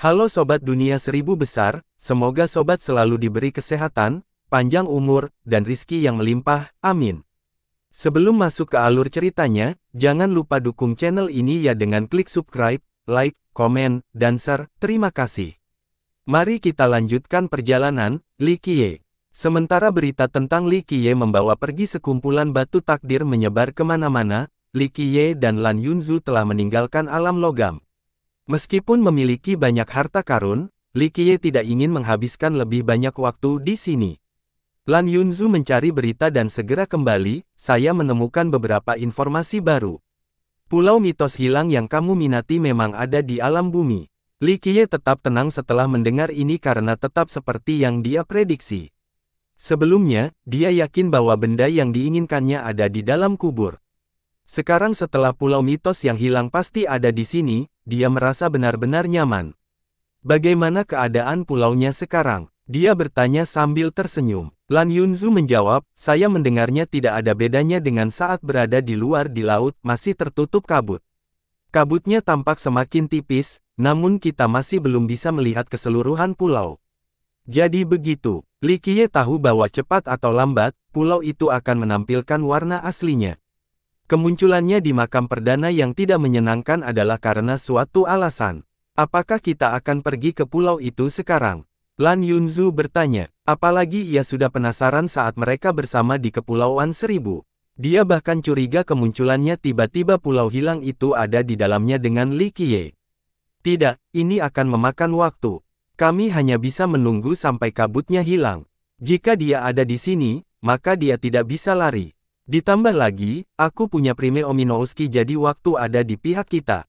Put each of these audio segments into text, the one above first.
Halo Sobat Dunia Seribu Besar, semoga Sobat selalu diberi kesehatan, panjang umur, dan rizki yang melimpah, amin. Sebelum masuk ke alur ceritanya, jangan lupa dukung channel ini ya dengan klik subscribe, like, komen, dan share, terima kasih. Mari kita lanjutkan perjalanan, Li Qiye. Sementara berita tentang Li Qiye membawa pergi sekumpulan batu takdir menyebar kemana-mana, Li Qiye dan Lan Yunzu telah meninggalkan alam logam. Meskipun memiliki banyak harta karun, Li Qiye tidak ingin menghabiskan lebih banyak waktu di sini. Lan Yunzu mencari berita dan segera kembali, saya menemukan beberapa informasi baru. Pulau mitos hilang yang kamu minati memang ada di alam bumi. Li Qiye tetap tenang setelah mendengar ini karena tetap seperti yang dia prediksi. Sebelumnya, dia yakin bahwa benda yang diinginkannya ada di dalam kubur. Sekarang setelah pulau mitos yang hilang pasti ada di sini, dia merasa benar-benar nyaman. Bagaimana keadaan pulaunya sekarang? Dia bertanya sambil tersenyum. Lan Yunzu menjawab, saya mendengarnya tidak ada bedanya dengan saat berada di luar di laut, masih tertutup kabut. Kabutnya tampak semakin tipis, namun kita masih belum bisa melihat keseluruhan pulau. Jadi begitu, Likie tahu bahwa cepat atau lambat, pulau itu akan menampilkan warna aslinya. Kemunculannya di makam perdana yang tidak menyenangkan adalah karena suatu alasan. Apakah kita akan pergi ke pulau itu sekarang? Lan Yunzu bertanya, apalagi ia sudah penasaran saat mereka bersama di Kepulauan Seribu. Dia bahkan curiga kemunculannya tiba-tiba pulau hilang itu ada di dalamnya dengan Li Qiye. Tidak, ini akan memakan waktu. Kami hanya bisa menunggu sampai kabutnya hilang. Jika dia ada di sini, maka dia tidak bisa lari. Ditambah lagi, aku punya Prime Ominowski jadi waktu ada di pihak kita.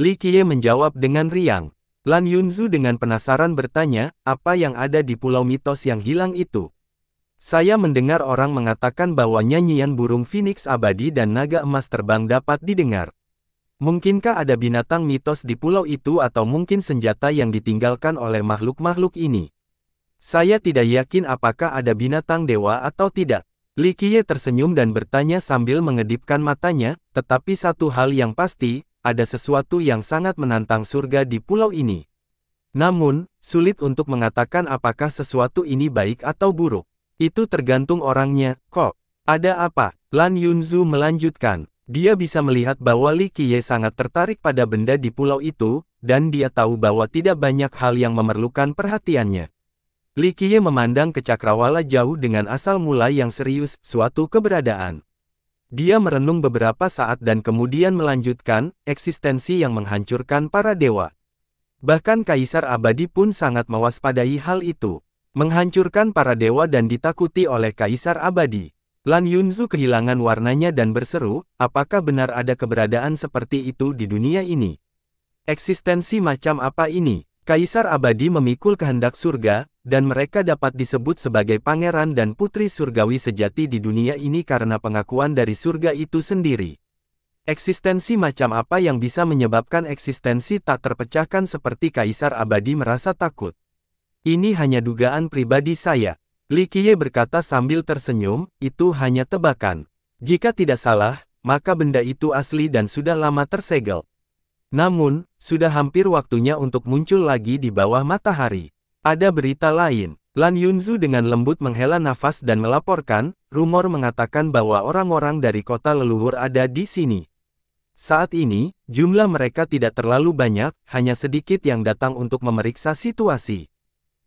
Li Qiye menjawab dengan riang. Lan Yunzu dengan penasaran bertanya, apa yang ada di pulau mitos yang hilang itu? Saya mendengar orang mengatakan bahwa nyanyian burung phoenix abadi dan naga emas terbang dapat didengar. Mungkinkah ada binatang mitos di pulau itu atau mungkin senjata yang ditinggalkan oleh makhluk-makhluk ini? Saya tidak yakin apakah ada binatang dewa atau tidak. Li Qiye tersenyum dan bertanya sambil mengedipkan matanya, tetapi satu hal yang pasti, ada sesuatu yang sangat menantang surga di pulau ini. Namun, sulit untuk mengatakan apakah sesuatu ini baik atau buruk. Itu tergantung orangnya, kok. Ada apa? Lan Yunzu melanjutkan. Dia bisa melihat bahwa Li Qiye sangat tertarik pada benda di pulau itu, dan dia tahu bahwa tidak banyak hal yang memerlukan perhatiannya. Likie memandang ke cakrawala jauh dengan asal mula yang serius, suatu keberadaan. Dia merenung beberapa saat dan kemudian melanjutkan, eksistensi yang menghancurkan para dewa. Bahkan Kaisar Abadi pun sangat mewaspadai hal itu. Menghancurkan para dewa dan ditakuti oleh Kaisar Abadi. Lan Yunzu kehilangan warnanya dan berseru, apakah benar ada keberadaan seperti itu di dunia ini? Eksistensi macam apa ini? Kaisar abadi memikul kehendak surga, dan mereka dapat disebut sebagai pangeran dan putri surgawi sejati di dunia ini karena pengakuan dari surga itu sendiri. Eksistensi macam apa yang bisa menyebabkan eksistensi tak terpecahkan seperti kaisar abadi merasa takut? Ini hanya dugaan pribadi saya. Qiye berkata sambil tersenyum, itu hanya tebakan. Jika tidak salah, maka benda itu asli dan sudah lama tersegel. Namun, sudah hampir waktunya untuk muncul lagi di bawah matahari. Ada berita lain. Lan Yunzu dengan lembut menghela nafas dan melaporkan, rumor mengatakan bahwa orang-orang dari kota leluhur ada di sini. Saat ini, jumlah mereka tidak terlalu banyak, hanya sedikit yang datang untuk memeriksa situasi.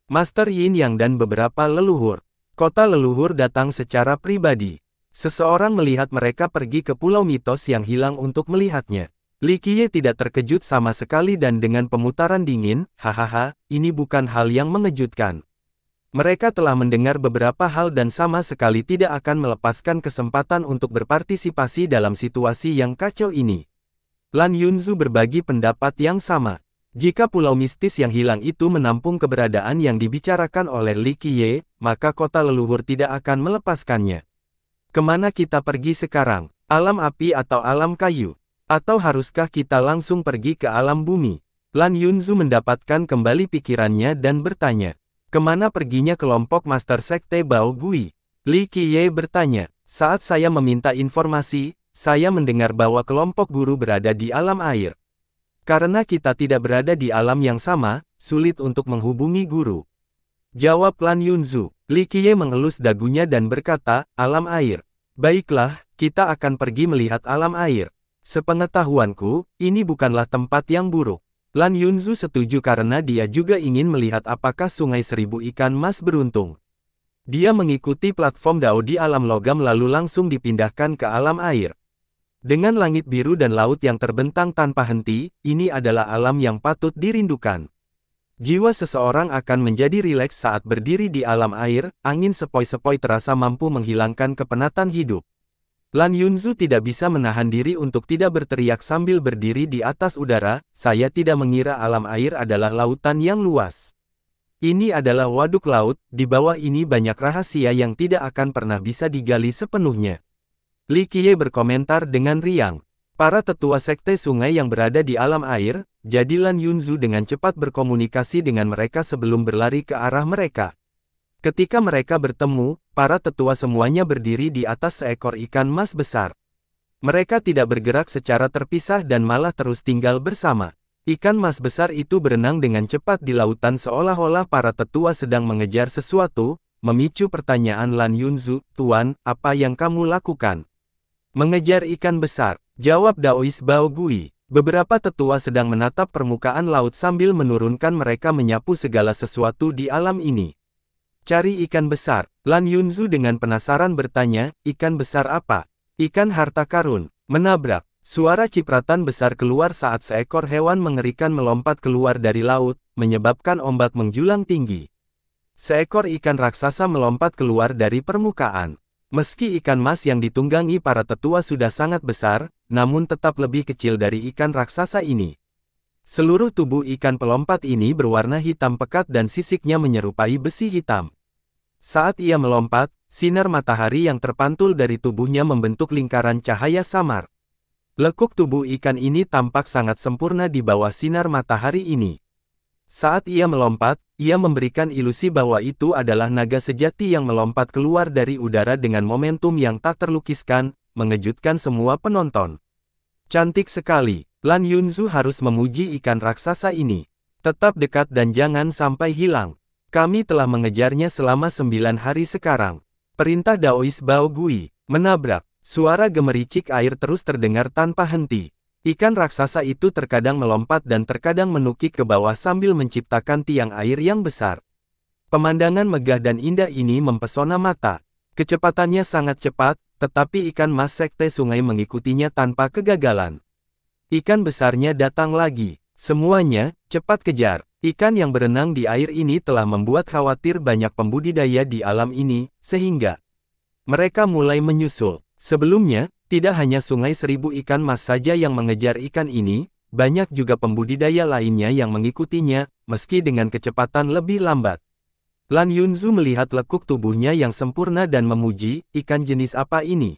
Master Yin Yang dan beberapa leluhur. Kota leluhur datang secara pribadi. Seseorang melihat mereka pergi ke pulau mitos yang hilang untuk melihatnya. Li Qiye tidak terkejut sama sekali dan dengan pemutaran dingin, hahaha, ini bukan hal yang mengejutkan. Mereka telah mendengar beberapa hal dan sama sekali tidak akan melepaskan kesempatan untuk berpartisipasi dalam situasi yang kacau ini. Lan Yunzu berbagi pendapat yang sama. Jika pulau mistis yang hilang itu menampung keberadaan yang dibicarakan oleh Li Qiye, maka kota leluhur tidak akan melepaskannya. Kemana kita pergi sekarang? Alam api atau alam kayu? Atau haruskah kita langsung pergi ke alam bumi? Lan Yunzu mendapatkan kembali pikirannya dan bertanya. Kemana perginya kelompok Master Sekte Bao Gui? Li Qiye bertanya. Saat saya meminta informasi, saya mendengar bahwa kelompok guru berada di alam air. Karena kita tidak berada di alam yang sama, sulit untuk menghubungi guru. Jawab Lan Yunzu. Li Qiye mengelus dagunya dan berkata, alam air. Baiklah, kita akan pergi melihat alam air. Sepengetahuanku, ini bukanlah tempat yang buruk. Lan Yunzu setuju karena dia juga ingin melihat apakah Sungai Seribu Ikan Mas beruntung. Dia mengikuti platform Dao di alam logam lalu langsung dipindahkan ke alam air. Dengan langit biru dan laut yang terbentang tanpa henti, ini adalah alam yang patut dirindukan. Jiwa seseorang akan menjadi rileks saat berdiri di alam air, angin sepoi-sepoi terasa mampu menghilangkan kepenatan hidup. Lan Yunzu tidak bisa menahan diri untuk tidak berteriak sambil berdiri di atas udara, saya tidak mengira alam air adalah lautan yang luas. Ini adalah waduk laut, di bawah ini banyak rahasia yang tidak akan pernah bisa digali sepenuhnya. Li Qiye berkomentar dengan riang. Para tetua sekte sungai yang berada di alam air, jadi Lan Yunzu dengan cepat berkomunikasi dengan mereka sebelum berlari ke arah mereka. Ketika mereka bertemu, para tetua semuanya berdiri di atas seekor ikan mas besar. Mereka tidak bergerak secara terpisah dan malah terus tinggal bersama. Ikan mas besar itu berenang dengan cepat di lautan seolah-olah para tetua sedang mengejar sesuatu, memicu pertanyaan Lan Yunzu, Tuan, apa yang kamu lakukan? Mengejar ikan besar, jawab Daois Bao Gui. Beberapa tetua sedang menatap permukaan laut sambil menurunkan mereka menyapu segala sesuatu di alam ini. Cari ikan besar. Lan Yunzu dengan penasaran bertanya, ikan besar apa? Ikan harta karun. Menabrak. Suara cipratan besar keluar saat seekor hewan mengerikan melompat keluar dari laut, menyebabkan ombak menjulang tinggi. Seekor ikan raksasa melompat keluar dari permukaan. Meski ikan mas yang ditunggangi para tetua sudah sangat besar, namun tetap lebih kecil dari ikan raksasa ini. Seluruh tubuh ikan pelompat ini berwarna hitam pekat dan sisiknya menyerupai besi hitam. Saat ia melompat, sinar matahari yang terpantul dari tubuhnya membentuk lingkaran cahaya samar. Lekuk tubuh ikan ini tampak sangat sempurna di bawah sinar matahari ini. Saat ia melompat, ia memberikan ilusi bahwa itu adalah naga sejati yang melompat keluar dari udara dengan momentum yang tak terlukiskan, mengejutkan semua penonton. Cantik sekali. Lan Yunzu harus memuji ikan raksasa ini. Tetap dekat dan jangan sampai hilang. Kami telah mengejarnya selama sembilan hari sekarang. Perintah Daois Bao Gui, menabrak. Suara gemericik air terus terdengar tanpa henti. Ikan raksasa itu terkadang melompat dan terkadang menukik ke bawah sambil menciptakan tiang air yang besar. Pemandangan megah dan indah ini mempesona mata. Kecepatannya sangat cepat, tetapi ikan mas sekte sungai mengikutinya tanpa kegagalan. Ikan besarnya datang lagi. Semuanya, cepat kejar. Ikan yang berenang di air ini telah membuat khawatir banyak pembudidaya di alam ini, sehingga mereka mulai menyusul. Sebelumnya, tidak hanya sungai seribu ikan mas saja yang mengejar ikan ini, banyak juga pembudidaya lainnya yang mengikutinya, meski dengan kecepatan lebih lambat. Lan Yunzu melihat lekuk tubuhnya yang sempurna dan memuji, ikan jenis apa ini?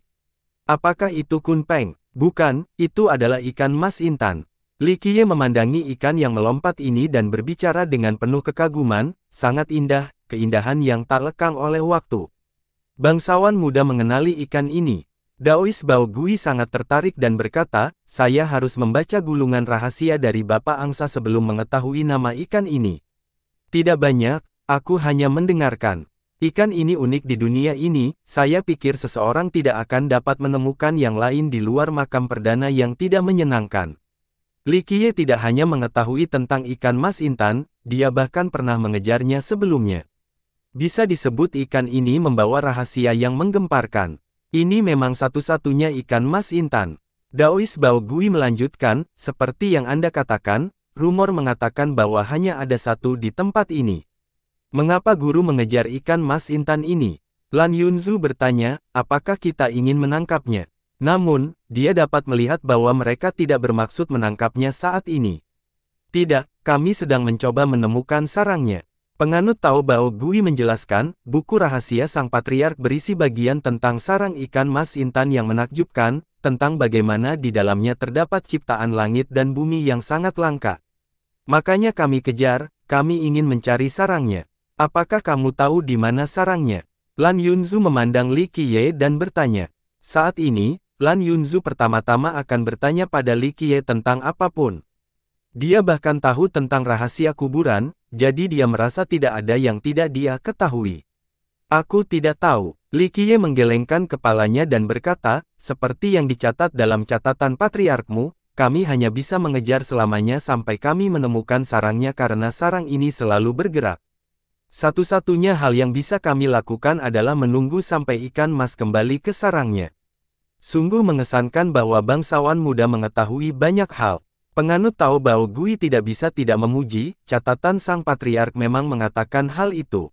Apakah itu kunpeng? Bukan, itu adalah ikan mas intan. Li memandangi ikan yang melompat ini dan berbicara dengan penuh kekaguman, sangat indah, keindahan yang tak lekang oleh waktu. Bangsawan muda mengenali ikan ini. Daois Bao Gui sangat tertarik dan berkata, saya harus membaca gulungan rahasia dari Bapak Angsa sebelum mengetahui nama ikan ini. Tidak banyak, aku hanya mendengarkan. Ikan ini unik di dunia ini, saya pikir seseorang tidak akan dapat menemukan yang lain di luar makam perdana yang tidak menyenangkan. Li Qiye tidak hanya mengetahui tentang ikan mas intan, dia bahkan pernah mengejarnya sebelumnya. Bisa disebut ikan ini membawa rahasia yang menggemparkan. Ini memang satu-satunya ikan mas intan. Daois Bao Gui melanjutkan, seperti yang Anda katakan, rumor mengatakan bahwa hanya ada satu di tempat ini. Mengapa guru mengejar ikan mas intan ini? Lan Yunzu bertanya, apakah kita ingin menangkapnya? Namun, dia dapat melihat bahwa mereka tidak bermaksud menangkapnya saat ini. Tidak, kami sedang mencoba menemukan sarangnya. Penganut Tao Bao Gui menjelaskan, buku rahasia Sang Patriark berisi bagian tentang sarang ikan mas intan yang menakjubkan, tentang bagaimana di dalamnya terdapat ciptaan langit dan bumi yang sangat langka. Makanya kami kejar, kami ingin mencari sarangnya. Apakah kamu tahu di mana sarangnya? Lan Yunzu memandang Li Qiye dan bertanya. Saat ini, Lan Yunzu pertama-tama akan bertanya pada Li Qiye tentang apapun. Dia bahkan tahu tentang rahasia kuburan, jadi dia merasa tidak ada yang tidak dia ketahui. Aku tidak tahu. Li Qiye menggelengkan kepalanya dan berkata, seperti yang dicatat dalam catatan patriarkmu, kami hanya bisa mengejar selamanya sampai kami menemukan sarangnya karena sarang ini selalu bergerak. Satu-satunya hal yang bisa kami lakukan adalah menunggu sampai ikan mas kembali ke sarangnya. Sungguh mengesankan bahwa bangsawan muda mengetahui banyak hal. Penganut tahu bahwa Gui tidak bisa tidak memuji, catatan sang patriark memang mengatakan hal itu.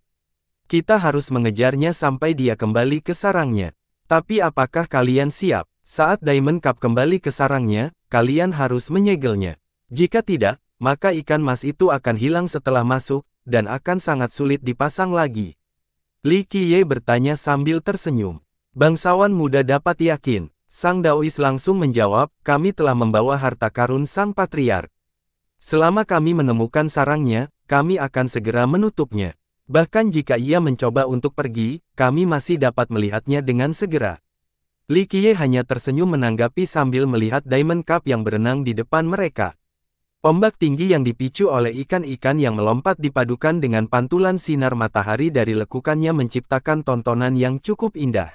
Kita harus mengejarnya sampai dia kembali ke sarangnya. Tapi apakah kalian siap? Saat Diamond Cup kembali ke sarangnya, kalian harus menyegelnya. Jika tidak, maka ikan mas itu akan hilang setelah masuk, dan akan sangat sulit dipasang lagi. Li Qiye bertanya sambil tersenyum. Bangsawan muda dapat yakin, Sang Daois langsung menjawab, kami telah membawa harta karun Sang Patriark. Selama kami menemukan sarangnya, kami akan segera menutupnya. Bahkan jika ia mencoba untuk pergi, kami masih dapat melihatnya dengan segera. Li Qiye hanya tersenyum menanggapi sambil melihat Diamond Cup yang berenang di depan mereka. Ombak tinggi yang dipicu oleh ikan-ikan yang melompat dipadukan dengan pantulan sinar matahari dari lekukannya menciptakan tontonan yang cukup indah.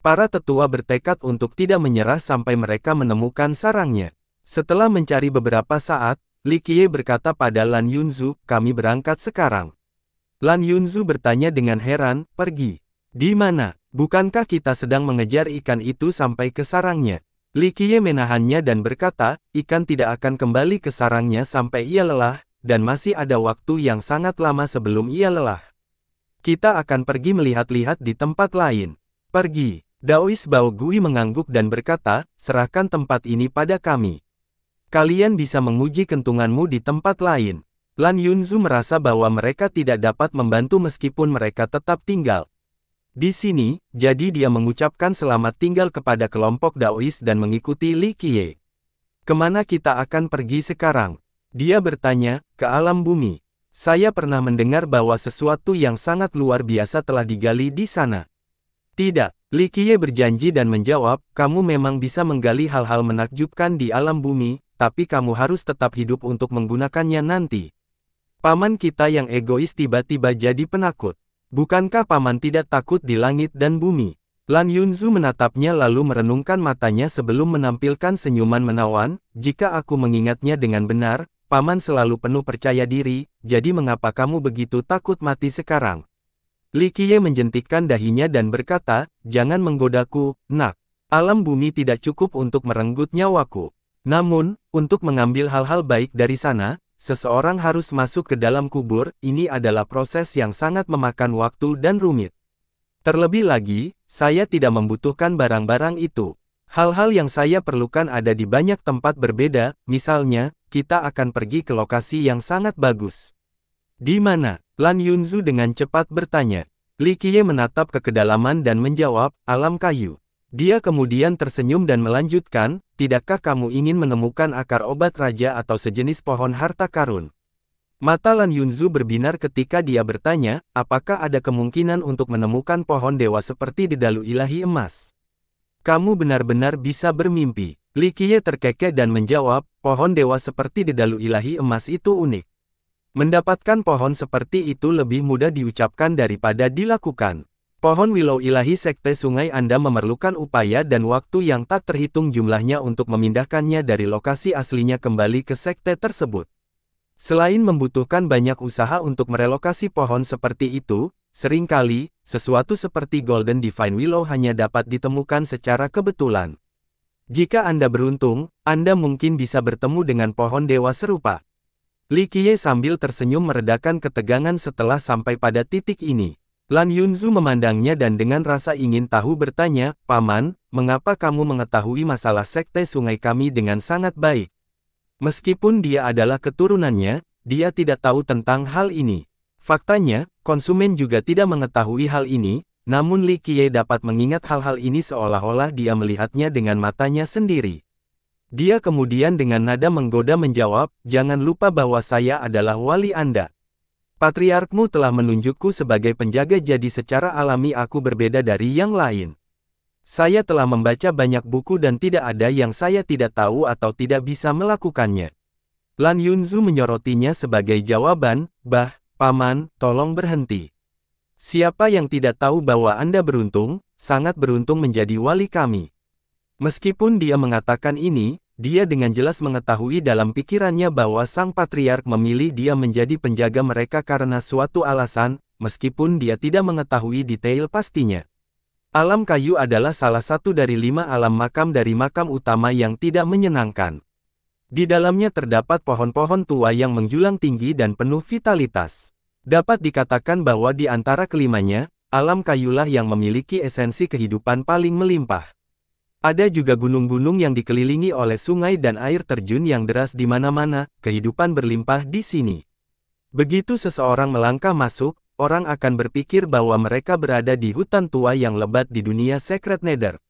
Para tetua bertekad untuk tidak menyerah sampai mereka menemukan sarangnya. Setelah mencari beberapa saat, Li Qiye berkata pada Lan Yunzu, kami berangkat sekarang. Lan Yunzu bertanya dengan heran, pergi. Di mana? Bukankah kita sedang mengejar ikan itu sampai ke sarangnya? Li Qiye menahannya dan berkata, ikan tidak akan kembali ke sarangnya sampai ia lelah, dan masih ada waktu yang sangat lama sebelum ia lelah. Kita akan pergi melihat-lihat di tempat lain. Pergi. Daois Bao Gui mengangguk dan berkata, serahkan tempat ini pada kami. Kalian bisa menguji kentunganmu di tempat lain. Lan Yunzu merasa bahwa mereka tidak dapat membantu meskipun mereka tetap tinggal. Di sini, jadi dia mengucapkan selamat tinggal kepada kelompok Daois dan mengikuti Li Qiye. Kemana kita akan pergi sekarang? Dia bertanya, ke alam bumi. Saya pernah mendengar bahwa sesuatu yang sangat luar biasa telah digali di sana. Tidak, Li Qiye berjanji dan menjawab, kamu memang bisa menggali hal-hal menakjubkan di alam bumi, tapi kamu harus tetap hidup untuk menggunakannya nanti. Paman kita yang egois tiba-tiba jadi penakut. Bukankah paman tidak takut di langit dan bumi? Lan Yunzu menatapnya lalu merenungkan matanya sebelum menampilkan senyuman menawan, jika aku mengingatnya dengan benar, paman selalu penuh percaya diri, jadi mengapa kamu begitu takut mati sekarang? Li Qiye menjentikkan dahinya dan berkata, jangan menggodaku, nak. Alam bumi tidak cukup untuk merenggut nyawaku. Namun, untuk mengambil hal-hal baik dari sana, Seseorang harus masuk ke dalam kubur, ini adalah proses yang sangat memakan waktu dan rumit. Terlebih lagi, saya tidak membutuhkan barang-barang itu. Hal-hal yang saya perlukan ada di banyak tempat berbeda, misalnya, kita akan pergi ke lokasi yang sangat bagus. Di mana? Lan Yunzu dengan cepat bertanya. Li Qiye menatap ke kedalaman dan menjawab, alam kayu. Dia kemudian tersenyum dan melanjutkan, tidakkah kamu ingin menemukan akar obat raja atau sejenis pohon harta karun? Mata Lan Yunzu berbinar ketika dia bertanya, apakah ada kemungkinan untuk menemukan pohon dewa seperti di Ilahi Emas? Kamu benar-benar bisa bermimpi. Li Qiye terkekeh dan menjawab, pohon dewa seperti di Ilahi Emas itu unik. Mendapatkan pohon seperti itu lebih mudah diucapkan daripada dilakukan. Pohon Willow Ilahi Sekte Sungai Anda memerlukan upaya dan waktu yang tak terhitung jumlahnya untuk memindahkannya dari lokasi aslinya kembali ke sekte tersebut. Selain membutuhkan banyak usaha untuk merelokasi pohon seperti itu, seringkali, sesuatu seperti Golden Divine Willow hanya dapat ditemukan secara kebetulan. Jika Anda beruntung, Anda mungkin bisa bertemu dengan pohon dewa serupa. Li Qiye sambil tersenyum meredakan ketegangan setelah sampai pada titik ini. Lan Yunzu memandangnya dan dengan rasa ingin tahu bertanya, Paman, mengapa kamu mengetahui masalah sekte sungai kami dengan sangat baik? Meskipun dia adalah keturunannya, dia tidak tahu tentang hal ini. Faktanya, konsumen juga tidak mengetahui hal ini, namun Li Qiye dapat mengingat hal-hal ini seolah-olah dia melihatnya dengan matanya sendiri. Dia kemudian dengan nada menggoda menjawab, jangan lupa bahwa saya adalah wali Anda. Patriarkmu telah menunjukku sebagai penjaga jadi secara alami aku berbeda dari yang lain. Saya telah membaca banyak buku dan tidak ada yang saya tidak tahu atau tidak bisa melakukannya. Lan Yunzu menyorotinya sebagai jawaban, bah, paman, tolong berhenti. Siapa yang tidak tahu bahwa Anda beruntung, sangat beruntung menjadi wali kami. Meskipun dia mengatakan ini, dia dengan jelas mengetahui dalam pikirannya bahwa sang patriark memilih dia menjadi penjaga mereka karena suatu alasan, meskipun dia tidak mengetahui detail pastinya. Alam kayu adalah salah satu dari lima alam makam dari makam utama yang tidak menyenangkan. Di dalamnya terdapat pohon-pohon tua yang menjulang tinggi dan penuh vitalitas. Dapat dikatakan bahwa di antara kelimanya, alam kayulah yang memiliki esensi kehidupan paling melimpah. Ada juga gunung-gunung yang dikelilingi oleh sungai dan air terjun yang deras di mana-mana, kehidupan berlimpah di sini. Begitu seseorang melangkah masuk, orang akan berpikir bahwa mereka berada di hutan tua yang lebat di dunia Secret Nether.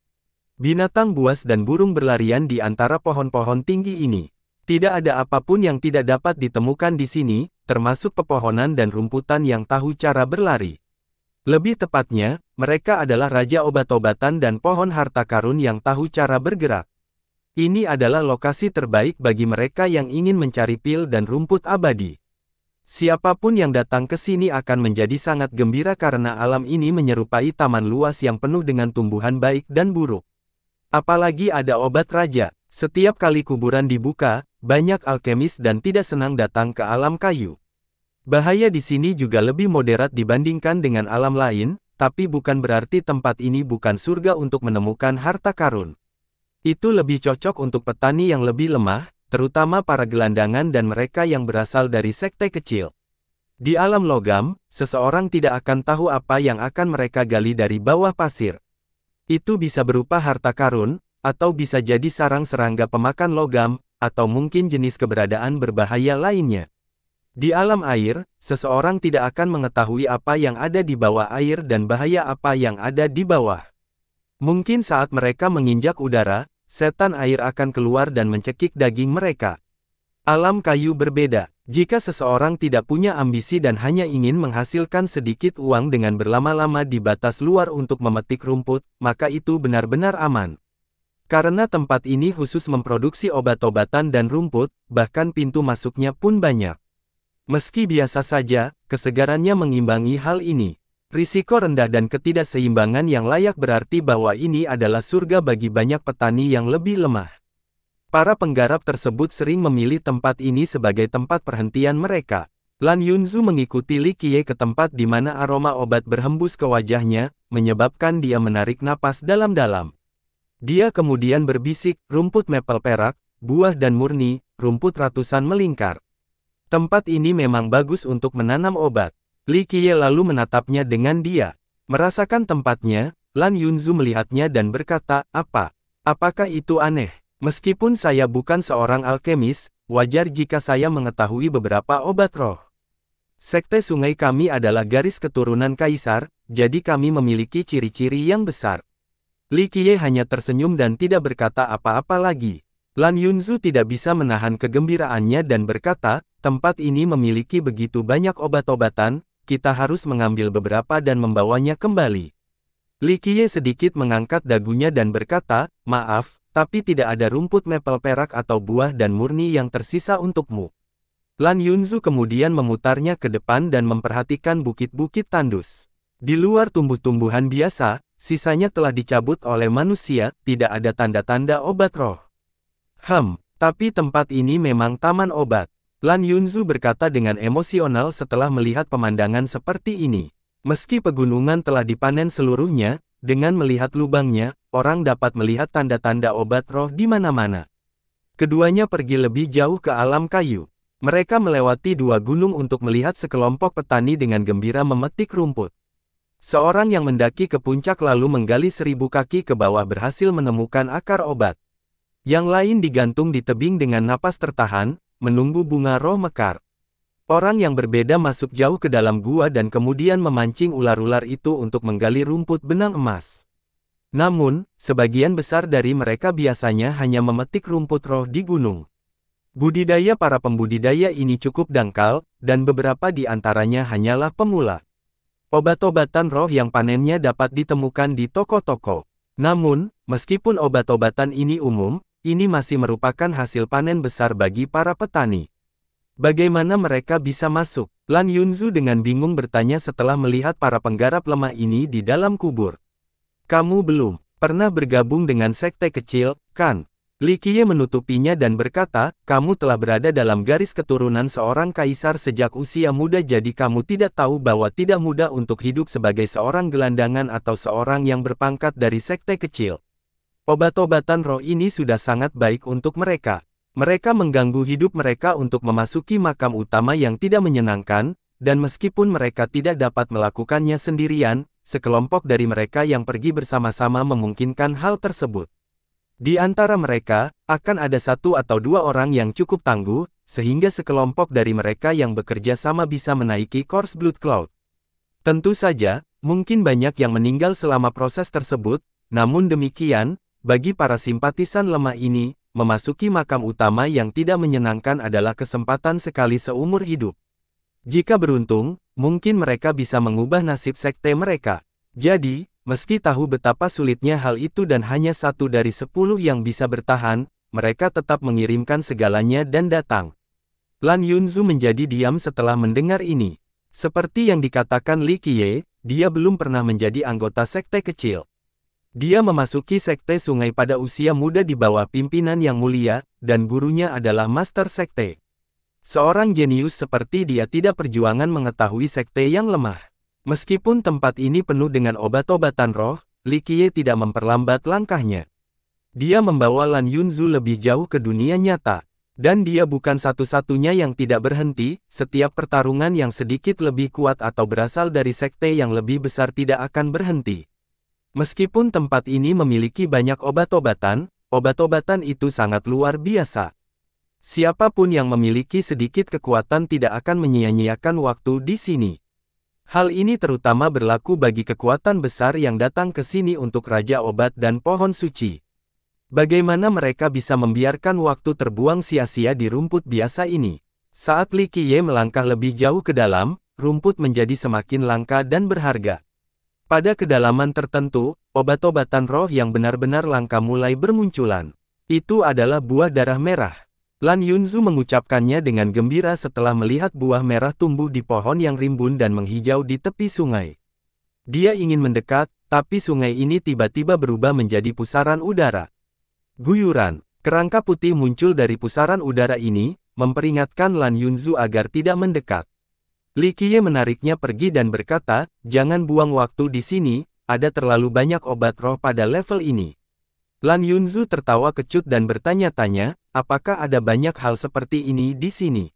Binatang buas dan burung berlarian di antara pohon-pohon tinggi ini. Tidak ada apapun yang tidak dapat ditemukan di sini, termasuk pepohonan dan rumputan yang tahu cara berlari. Lebih tepatnya, mereka adalah raja obat-obatan dan pohon harta karun yang tahu cara bergerak. Ini adalah lokasi terbaik bagi mereka yang ingin mencari pil dan rumput abadi. Siapapun yang datang ke sini akan menjadi sangat gembira karena alam ini menyerupai taman luas yang penuh dengan tumbuhan baik dan buruk. Apalagi ada obat raja, setiap kali kuburan dibuka, banyak alkemis dan tidak senang datang ke alam kayu. Bahaya di sini juga lebih moderat dibandingkan dengan alam lain, tapi bukan berarti tempat ini bukan surga untuk menemukan harta karun. Itu lebih cocok untuk petani yang lebih lemah, terutama para gelandangan dan mereka yang berasal dari sekte kecil. Di alam logam, seseorang tidak akan tahu apa yang akan mereka gali dari bawah pasir. Itu bisa berupa harta karun, atau bisa jadi sarang serangga pemakan logam, atau mungkin jenis keberadaan berbahaya lainnya. Di alam air, seseorang tidak akan mengetahui apa yang ada di bawah air dan bahaya apa yang ada di bawah. Mungkin saat mereka menginjak udara, setan air akan keluar dan mencekik daging mereka. Alam kayu berbeda. Jika seseorang tidak punya ambisi dan hanya ingin menghasilkan sedikit uang dengan berlama-lama di batas luar untuk memetik rumput, maka itu benar-benar aman. Karena tempat ini khusus memproduksi obat-obatan dan rumput, bahkan pintu masuknya pun banyak. Meski biasa saja, kesegarannya mengimbangi hal ini. Risiko rendah dan ketidakseimbangan yang layak berarti bahwa ini adalah surga bagi banyak petani yang lebih lemah. Para penggarap tersebut sering memilih tempat ini sebagai tempat perhentian mereka. Lan Yunzu mengikuti Li Qiye ke tempat di mana aroma obat berhembus ke wajahnya, menyebabkan dia menarik napas dalam-dalam. Dia kemudian berbisik, rumput maple perak, buah dan murni, rumput ratusan melingkar. Tempat ini memang bagus untuk menanam obat. Li Qiye lalu menatapnya dengan dia. Merasakan tempatnya, Lan Yunzu melihatnya dan berkata, apa? Apakah itu aneh? Meskipun saya bukan seorang alkemis, wajar jika saya mengetahui beberapa obat roh. Sekte sungai kami adalah garis keturunan kaisar, jadi kami memiliki ciri-ciri yang besar. Li Qiye hanya tersenyum dan tidak berkata apa-apa lagi. Lan Yunzu tidak bisa menahan kegembiraannya dan berkata, Tempat ini memiliki begitu banyak obat-obatan, kita harus mengambil beberapa dan membawanya kembali. Likie sedikit mengangkat dagunya dan berkata, maaf, tapi tidak ada rumput maple perak atau buah dan murni yang tersisa untukmu. Lan Yunzu kemudian memutarnya ke depan dan memperhatikan bukit-bukit tandus. Di luar tumbuh-tumbuhan biasa, sisanya telah dicabut oleh manusia, tidak ada tanda-tanda obat roh. Hem, tapi tempat ini memang taman obat. Lan Yunzu berkata dengan emosional setelah melihat pemandangan seperti ini. Meski pegunungan telah dipanen seluruhnya, dengan melihat lubangnya, orang dapat melihat tanda-tanda obat roh di mana-mana. Keduanya pergi lebih jauh ke alam kayu. Mereka melewati dua gunung untuk melihat sekelompok petani dengan gembira memetik rumput. Seorang yang mendaki ke puncak lalu menggali seribu kaki ke bawah berhasil menemukan akar obat. Yang lain digantung di tebing dengan napas tertahan, menunggu bunga roh mekar. Orang yang berbeda masuk jauh ke dalam gua dan kemudian memancing ular-ular itu untuk menggali rumput benang emas. Namun, sebagian besar dari mereka biasanya hanya memetik rumput roh di gunung. Budidaya para pembudidaya ini cukup dangkal, dan beberapa di antaranya hanyalah pemula. Obat-obatan roh yang panennya dapat ditemukan di toko-toko. Namun, meskipun obat-obatan ini umum, ini masih merupakan hasil panen besar bagi para petani. Bagaimana mereka bisa masuk? Lan Yunzu dengan bingung bertanya setelah melihat para penggarap lemah ini di dalam kubur. Kamu belum pernah bergabung dengan sekte kecil, kan? Li Qiye menutupinya dan berkata, kamu telah berada dalam garis keturunan seorang kaisar sejak usia muda jadi kamu tidak tahu bahwa tidak mudah untuk hidup sebagai seorang gelandangan atau seorang yang berpangkat dari sekte kecil. Obat-obatan roh ini sudah sangat baik untuk mereka. Mereka mengganggu hidup mereka untuk memasuki makam utama yang tidak menyenangkan, dan meskipun mereka tidak dapat melakukannya sendirian, sekelompok dari mereka yang pergi bersama-sama memungkinkan hal tersebut. Di antara mereka, akan ada satu atau dua orang yang cukup tangguh, sehingga sekelompok dari mereka yang bekerja sama bisa menaiki Course Blood Cloud. Tentu saja, mungkin banyak yang meninggal selama proses tersebut, namun demikian, bagi para simpatisan lemah ini, memasuki makam utama yang tidak menyenangkan adalah kesempatan sekali seumur hidup. Jika beruntung, mungkin mereka bisa mengubah nasib sekte mereka. Jadi, meski tahu betapa sulitnya hal itu dan hanya satu dari sepuluh yang bisa bertahan, mereka tetap mengirimkan segalanya dan datang. Lan Yunzu menjadi diam setelah mendengar ini. Seperti yang dikatakan Li Qiye, dia belum pernah menjadi anggota sekte kecil. Dia memasuki Sekte Sungai pada usia muda di bawah pimpinan yang mulia, dan gurunya adalah Master Sekte. Seorang jenius seperti dia tidak perjuangan mengetahui sekte yang lemah. Meskipun tempat ini penuh dengan obat-obatan roh, Li Likie tidak memperlambat langkahnya. Dia membawa Lan Yunzu lebih jauh ke dunia nyata. Dan dia bukan satu-satunya yang tidak berhenti, setiap pertarungan yang sedikit lebih kuat atau berasal dari sekte yang lebih besar tidak akan berhenti. Meskipun tempat ini memiliki banyak obat-obatan, obat-obatan itu sangat luar biasa. Siapapun yang memiliki sedikit kekuatan tidak akan menyia-nyiakan waktu di sini. Hal ini terutama berlaku bagi kekuatan besar yang datang ke sini untuk Raja Obat dan Pohon Suci. Bagaimana mereka bisa membiarkan waktu terbuang sia-sia di rumput biasa ini? Saat Li Qiye melangkah lebih jauh ke dalam, rumput menjadi semakin langka dan berharga. Pada kedalaman tertentu, obat-obatan roh yang benar-benar langka mulai bermunculan. Itu adalah buah darah merah. Lan Yunzu mengucapkannya dengan gembira setelah melihat buah merah tumbuh di pohon yang rimbun dan menghijau di tepi sungai. Dia ingin mendekat, tapi sungai ini tiba-tiba berubah menjadi pusaran udara. Guyuran, kerangka putih muncul dari pusaran udara ini, memperingatkan Lan Yunzu agar tidak mendekat. Li Qiye menariknya pergi dan berkata, jangan buang waktu di sini, ada terlalu banyak obat roh pada level ini. Lan Yunzu tertawa kecut dan bertanya-tanya, apakah ada banyak hal seperti ini di sini?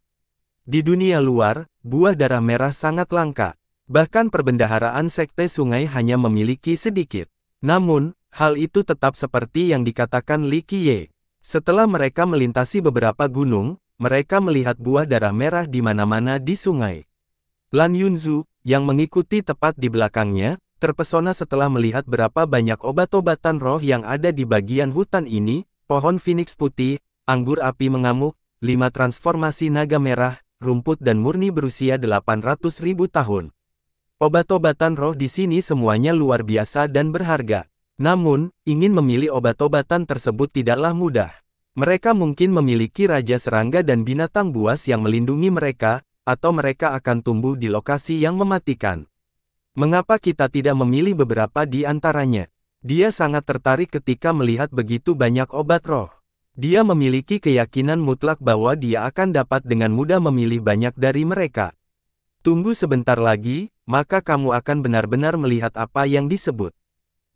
Di dunia luar, buah darah merah sangat langka. Bahkan perbendaharaan sekte sungai hanya memiliki sedikit. Namun, hal itu tetap seperti yang dikatakan Li Qiye. Setelah mereka melintasi beberapa gunung, mereka melihat buah darah merah di mana-mana di sungai. Lan Yunzu, yang mengikuti tepat di belakangnya, terpesona setelah melihat berapa banyak obat-obatan roh yang ada di bagian hutan ini, pohon phoenix putih, anggur api mengamuk, lima transformasi naga merah, rumput dan murni berusia 800 ribu tahun. Obat-obatan roh di sini semuanya luar biasa dan berharga. Namun, ingin memilih obat-obatan tersebut tidaklah mudah. Mereka mungkin memiliki raja serangga dan binatang buas yang melindungi mereka, atau mereka akan tumbuh di lokasi yang mematikan. Mengapa kita tidak memilih beberapa di antaranya? Dia sangat tertarik ketika melihat begitu banyak obat roh. Dia memiliki keyakinan mutlak bahwa dia akan dapat dengan mudah memilih banyak dari mereka. Tunggu sebentar lagi, maka kamu akan benar-benar melihat apa yang disebut.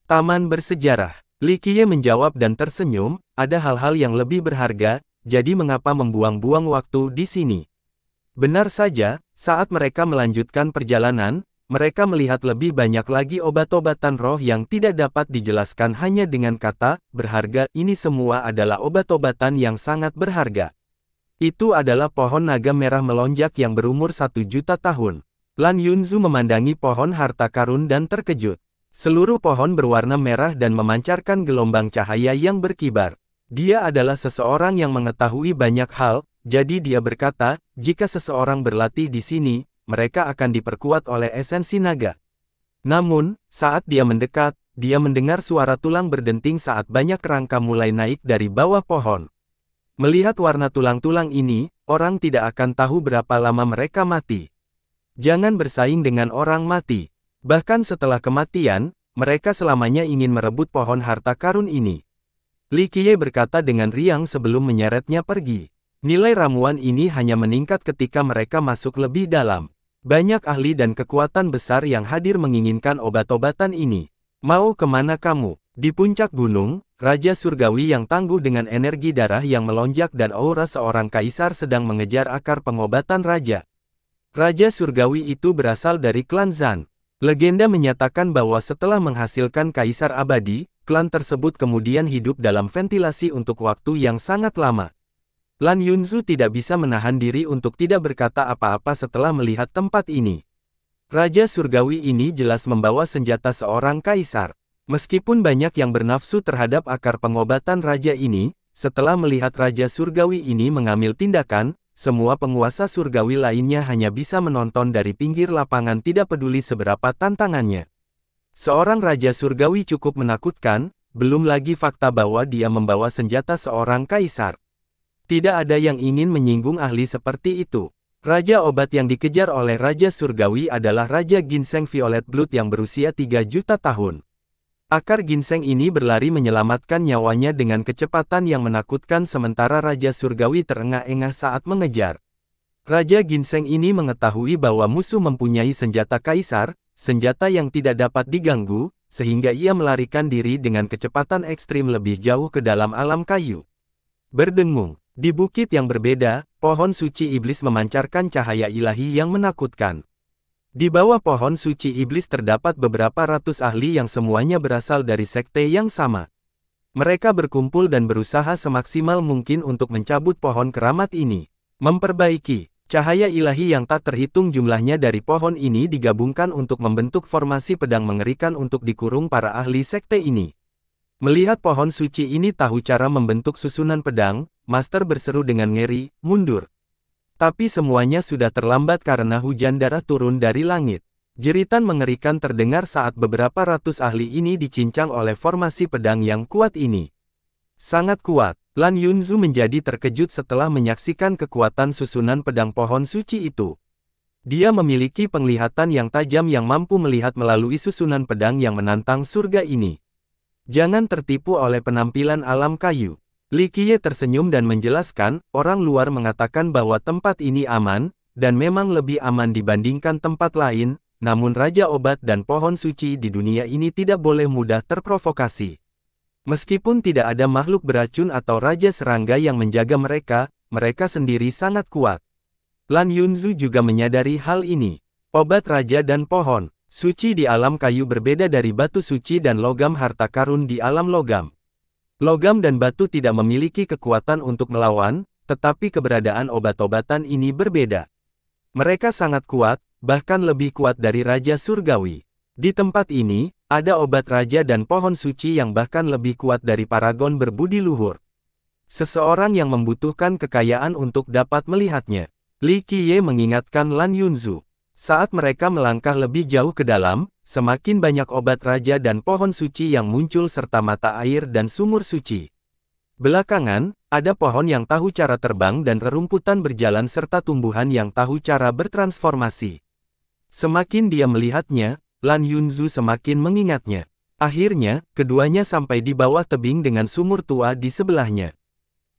Taman bersejarah. Likie menjawab dan tersenyum, ada hal-hal yang lebih berharga, jadi mengapa membuang-buang waktu di sini? Benar saja, saat mereka melanjutkan perjalanan, mereka melihat lebih banyak lagi obat-obatan roh yang tidak dapat dijelaskan hanya dengan kata, berharga, ini semua adalah obat-obatan yang sangat berharga. Itu adalah pohon naga merah melonjak yang berumur satu juta tahun. Lan Yunzu memandangi pohon harta karun dan terkejut. Seluruh pohon berwarna merah dan memancarkan gelombang cahaya yang berkibar. Dia adalah seseorang yang mengetahui banyak hal, jadi dia berkata, jika seseorang berlatih di sini, mereka akan diperkuat oleh esensi naga. Namun, saat dia mendekat, dia mendengar suara tulang berdenting saat banyak rangka mulai naik dari bawah pohon. Melihat warna tulang-tulang ini, orang tidak akan tahu berapa lama mereka mati. Jangan bersaing dengan orang mati. Bahkan setelah kematian, mereka selamanya ingin merebut pohon harta karun ini. Li Qiye berkata dengan riang sebelum menyeretnya pergi. Nilai ramuan ini hanya meningkat ketika mereka masuk lebih dalam. Banyak ahli dan kekuatan besar yang hadir menginginkan obat-obatan ini. Mau kemana kamu? Di puncak gunung, Raja Surgawi yang tangguh dengan energi darah yang melonjak dan aura seorang kaisar sedang mengejar akar pengobatan raja. Raja Surgawi itu berasal dari klan Zan. Legenda menyatakan bahwa setelah menghasilkan kaisar abadi, klan tersebut kemudian hidup dalam ventilasi untuk waktu yang sangat lama. Lan Yunzu tidak bisa menahan diri untuk tidak berkata apa-apa setelah melihat tempat ini. Raja Surgawi ini jelas membawa senjata seorang kaisar. Meskipun banyak yang bernafsu terhadap akar pengobatan raja ini, setelah melihat Raja Surgawi ini mengambil tindakan, semua penguasa surgawi lainnya hanya bisa menonton dari pinggir lapangan tidak peduli seberapa tantangannya. Seorang Raja Surgawi cukup menakutkan, belum lagi fakta bahwa dia membawa senjata seorang kaisar. Tidak ada yang ingin menyinggung ahli seperti itu. Raja obat yang dikejar oleh Raja Surgawi adalah Raja Ginseng Violet Blood yang berusia 3 juta tahun. Akar ginseng ini berlari menyelamatkan nyawanya dengan kecepatan yang menakutkan sementara Raja Surgawi terengah-engah saat mengejar. Raja Ginseng ini mengetahui bahwa musuh mempunyai senjata kaisar, senjata yang tidak dapat diganggu, sehingga ia melarikan diri dengan kecepatan ekstrim lebih jauh ke dalam alam kayu. Berdengung, di bukit yang berbeda, pohon suci iblis memancarkan cahaya ilahi yang menakutkan. Di bawah pohon suci iblis terdapat beberapa ratus ahli yang semuanya berasal dari sekte yang sama. Mereka berkumpul dan berusaha semaksimal mungkin untuk mencabut pohon keramat ini. Memperbaiki cahaya ilahi yang tak terhitung jumlahnya dari pohon ini digabungkan untuk membentuk formasi pedang mengerikan untuk dikurung para ahli sekte ini. Melihat pohon suci ini tahu cara membentuk susunan pedang, Master berseru dengan ngeri, mundur. Tapi semuanya sudah terlambat karena hujan darah turun dari langit. Jeritan mengerikan terdengar saat beberapa ratus ahli ini dicincang oleh formasi pedang yang kuat ini. Sangat kuat, Lan Yunzu menjadi terkejut setelah menyaksikan kekuatan susunan pedang pohon suci itu. Dia memiliki penglihatan yang tajam yang mampu melihat melalui susunan pedang yang menantang surga ini. Jangan tertipu oleh penampilan alam kayu. Li Qiye tersenyum dan menjelaskan, orang luar mengatakan bahwa tempat ini aman, dan memang lebih aman dibandingkan tempat lain, namun Raja Obat dan Pohon Suci di dunia ini tidak boleh mudah terprovokasi. Meskipun tidak ada makhluk beracun atau Raja Serangga yang menjaga mereka, mereka sendiri sangat kuat. Lan Yunzu juga menyadari hal ini. Obat Raja dan Pohon Suci di alam kayu berbeda dari batu suci dan logam harta karun di alam logam. Logam dan batu tidak memiliki kekuatan untuk melawan, tetapi keberadaan obat-obatan ini berbeda. Mereka sangat kuat, bahkan lebih kuat dari Raja Surgawi. Di tempat ini, ada obat raja dan pohon suci yang bahkan lebih kuat dari paragon berbudi luhur. Seseorang yang membutuhkan kekayaan untuk dapat melihatnya. Li Qiye mengingatkan Lan Yunzu. Saat mereka melangkah lebih jauh ke dalam, semakin banyak obat raja dan pohon suci yang muncul serta mata air dan sumur suci. Belakangan, ada pohon yang tahu cara terbang dan rerumputan berjalan serta tumbuhan yang tahu cara bertransformasi. Semakin dia melihatnya, Lan Yunzu semakin mengingatnya. Akhirnya, keduanya sampai di bawah tebing dengan sumur tua di sebelahnya.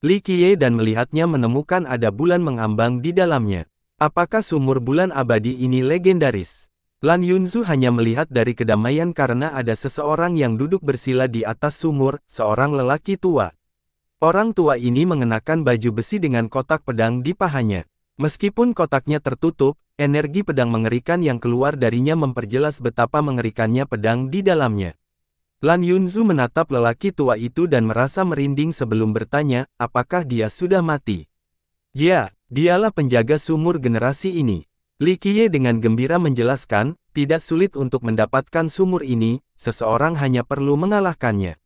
Li Qiye dan melihatnya menemukan ada bulan mengambang di dalamnya. Apakah sumur bulan abadi ini legendaris? Lan Yunzu hanya melihat dari kedamaian karena ada seseorang yang duduk bersila di atas sumur, seorang lelaki tua. Orang tua ini mengenakan baju besi dengan kotak pedang di pahanya. Meskipun kotaknya tertutup, energi pedang mengerikan yang keluar darinya memperjelas betapa mengerikannya pedang di dalamnya. Lan Yunzu menatap lelaki tua itu dan merasa merinding sebelum bertanya, apakah dia sudah mati. Ya, Dialah penjaga sumur generasi ini. Li Qiye dengan gembira menjelaskan, tidak sulit untuk mendapatkan sumur ini, seseorang hanya perlu mengalahkannya.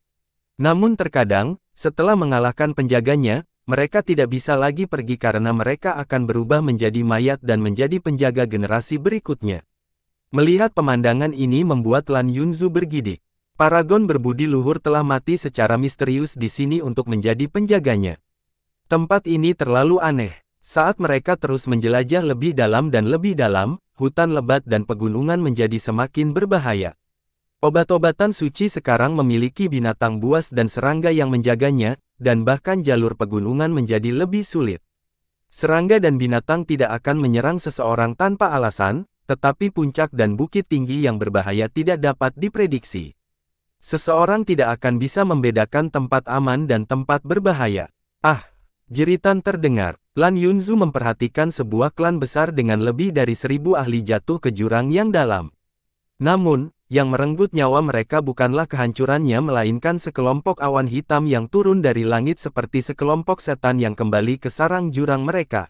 Namun terkadang, setelah mengalahkan penjaganya, mereka tidak bisa lagi pergi karena mereka akan berubah menjadi mayat dan menjadi penjaga generasi berikutnya. Melihat pemandangan ini membuat Lan Yunzu bergidik. Paragon berbudi luhur telah mati secara misterius di sini untuk menjadi penjaganya. Tempat ini terlalu aneh. Saat mereka terus menjelajah lebih dalam dan lebih dalam, hutan lebat dan pegunungan menjadi semakin berbahaya. Obat-obatan suci sekarang memiliki binatang buas dan serangga yang menjaganya, dan bahkan jalur pegunungan menjadi lebih sulit. Serangga dan binatang tidak akan menyerang seseorang tanpa alasan, tetapi puncak dan bukit tinggi yang berbahaya tidak dapat diprediksi. Seseorang tidak akan bisa membedakan tempat aman dan tempat berbahaya. Ah! Jeritan terdengar. Lan Yunzu memperhatikan sebuah klan besar dengan lebih dari seribu ahli jatuh ke jurang yang dalam. Namun, yang merenggut nyawa mereka bukanlah kehancurannya melainkan sekelompok awan hitam yang turun dari langit seperti sekelompok setan yang kembali ke sarang jurang mereka.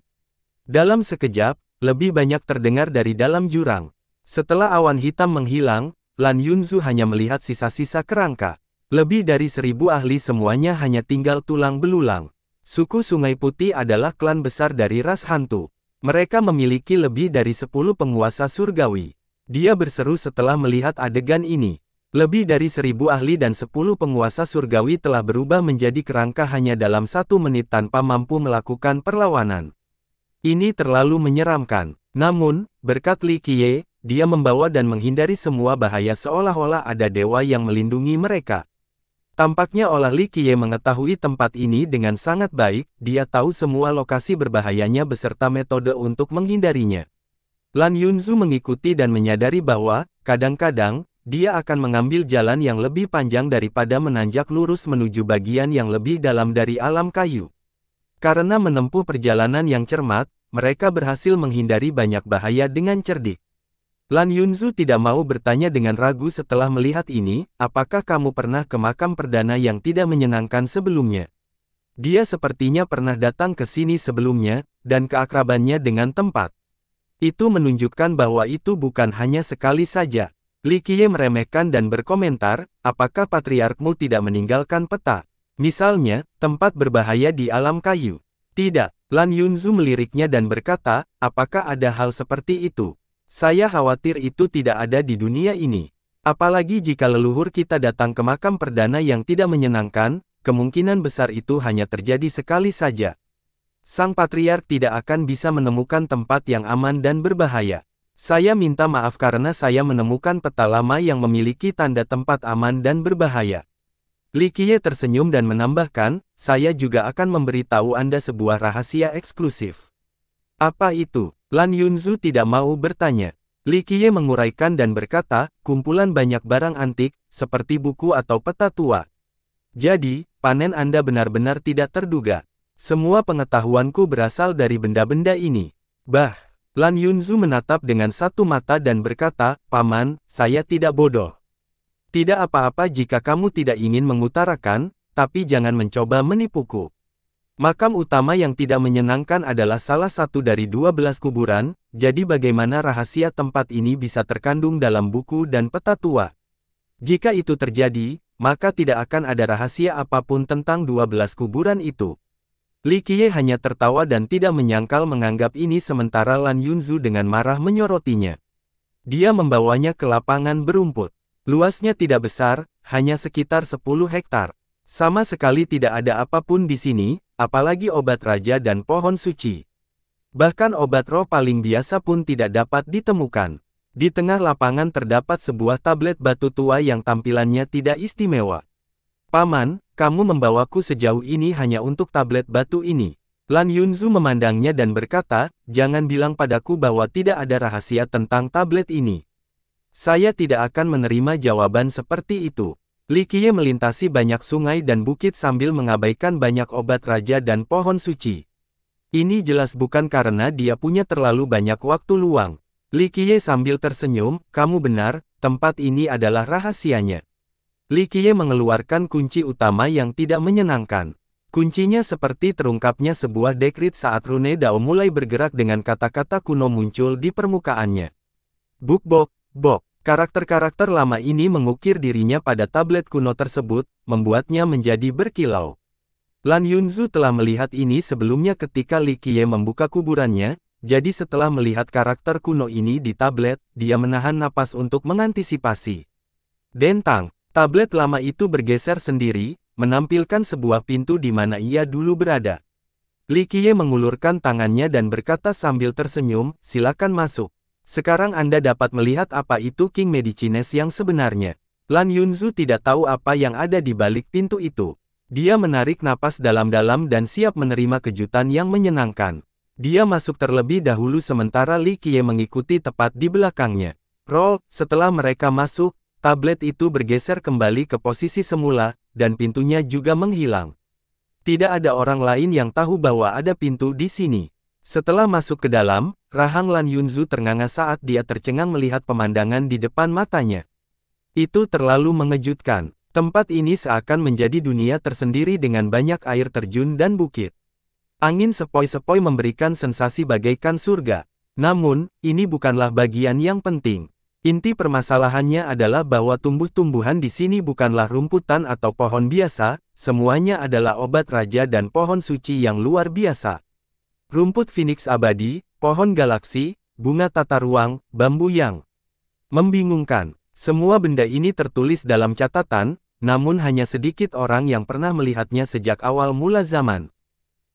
Dalam sekejap, lebih banyak terdengar dari dalam jurang. Setelah awan hitam menghilang, Lan Yunzu hanya melihat sisa-sisa kerangka. Lebih dari seribu ahli semuanya hanya tinggal tulang belulang. Suku Sungai Putih adalah klan besar dari ras hantu. Mereka memiliki lebih dari 10 penguasa surgawi. Dia berseru setelah melihat adegan ini. Lebih dari seribu ahli dan sepuluh penguasa surgawi telah berubah menjadi kerangka hanya dalam satu menit tanpa mampu melakukan perlawanan. Ini terlalu menyeramkan. Namun, berkat Li Qiye, dia membawa dan menghindari semua bahaya seolah-olah ada dewa yang melindungi mereka. Tampaknya olah Li Qiye mengetahui tempat ini dengan sangat baik, dia tahu semua lokasi berbahayanya beserta metode untuk menghindarinya. Lan Yunzu mengikuti dan menyadari bahwa, kadang-kadang, dia akan mengambil jalan yang lebih panjang daripada menanjak lurus menuju bagian yang lebih dalam dari alam kayu. Karena menempuh perjalanan yang cermat, mereka berhasil menghindari banyak bahaya dengan cerdik. Lan Yunzu tidak mau bertanya dengan ragu setelah melihat ini, apakah kamu pernah ke makam perdana yang tidak menyenangkan sebelumnya? Dia sepertinya pernah datang ke sini sebelumnya, dan keakrabannya dengan tempat. Itu menunjukkan bahwa itu bukan hanya sekali saja. Li Qiye meremehkan dan berkomentar, apakah patriarkmu tidak meninggalkan peta? Misalnya, tempat berbahaya di alam kayu. Tidak, Lan Yunzu meliriknya dan berkata, apakah ada hal seperti itu? Saya khawatir itu tidak ada di dunia ini. Apalagi jika leluhur kita datang ke makam perdana yang tidak menyenangkan, kemungkinan besar itu hanya terjadi sekali saja. Sang patriark tidak akan bisa menemukan tempat yang aman dan berbahaya. Saya minta maaf karena saya menemukan peta lama yang memiliki tanda tempat aman dan berbahaya. Likie tersenyum dan menambahkan, saya juga akan memberitahu Anda sebuah rahasia eksklusif. Apa itu? Lan Yunzu tidak mau bertanya. Li Qiye menguraikan dan berkata, kumpulan banyak barang antik, seperti buku atau peta tua. Jadi, panen Anda benar-benar tidak terduga. Semua pengetahuanku berasal dari benda-benda ini. Bah, Lan Yunzu menatap dengan satu mata dan berkata, Paman, saya tidak bodoh. Tidak apa-apa jika kamu tidak ingin mengutarakan, tapi jangan mencoba menipuku. Makam utama yang tidak menyenangkan adalah salah satu dari dua belas kuburan, jadi bagaimana rahasia tempat ini bisa terkandung dalam buku dan peta tua? Jika itu terjadi, maka tidak akan ada rahasia apapun tentang dua belas kuburan itu. Li Qiye hanya tertawa dan tidak menyangkal menganggap ini sementara Lan Yunzu dengan marah menyorotinya. Dia membawanya ke lapangan berumput. Luasnya tidak besar, hanya sekitar 10 hektar. Sama sekali tidak ada apapun di sini, apalagi obat raja dan pohon suci. Bahkan obat roh paling biasa pun tidak dapat ditemukan. Di tengah lapangan terdapat sebuah tablet batu tua yang tampilannya tidak istimewa. Paman, kamu membawaku sejauh ini hanya untuk tablet batu ini. Lan Yunzu memandangnya dan berkata, jangan bilang padaku bahwa tidak ada rahasia tentang tablet ini. Saya tidak akan menerima jawaban seperti itu. Qiye melintasi banyak sungai dan bukit sambil mengabaikan banyak obat raja dan pohon suci. Ini jelas bukan karena dia punya terlalu banyak waktu luang. Qiye sambil tersenyum, kamu benar, tempat ini adalah rahasianya. Qiye mengeluarkan kunci utama yang tidak menyenangkan. Kuncinya seperti terungkapnya sebuah dekrit saat Rune Dao mulai bergerak dengan kata-kata kuno muncul di permukaannya. Buk bok, bok. Karakter-karakter lama ini mengukir dirinya pada tablet kuno tersebut, membuatnya menjadi berkilau. Lan Yunzu telah melihat ini sebelumnya ketika Li Qiye membuka kuburannya, jadi setelah melihat karakter kuno ini di tablet, dia menahan napas untuk mengantisipasi. Dentang, tablet lama itu bergeser sendiri, menampilkan sebuah pintu di mana ia dulu berada. Li Qiye mengulurkan tangannya dan berkata sambil tersenyum, silakan masuk. Sekarang Anda dapat melihat apa itu King Medicines yang sebenarnya. Lan Yunzu tidak tahu apa yang ada di balik pintu itu. Dia menarik napas dalam-dalam dan siap menerima kejutan yang menyenangkan. Dia masuk terlebih dahulu sementara Li Qiye mengikuti tepat di belakangnya. Roll, setelah mereka masuk, tablet itu bergeser kembali ke posisi semula, dan pintunya juga menghilang. Tidak ada orang lain yang tahu bahwa ada pintu di sini. Setelah masuk ke dalam, Rahang Lan Yunzu ternganga saat dia tercengang melihat pemandangan di depan matanya. Itu terlalu mengejutkan. Tempat ini seakan menjadi dunia tersendiri dengan banyak air terjun dan bukit. Angin sepoi-sepoi memberikan sensasi bagaikan surga. Namun, ini bukanlah bagian yang penting. Inti permasalahannya adalah bahwa tumbuh-tumbuhan di sini bukanlah rumputan atau pohon biasa, semuanya adalah obat raja dan pohon suci yang luar biasa. Rumput Phoenix abadi, Pohon galaksi, bunga tata ruang, bambu yang membingungkan. Semua benda ini tertulis dalam catatan, namun hanya sedikit orang yang pernah melihatnya sejak awal mula zaman.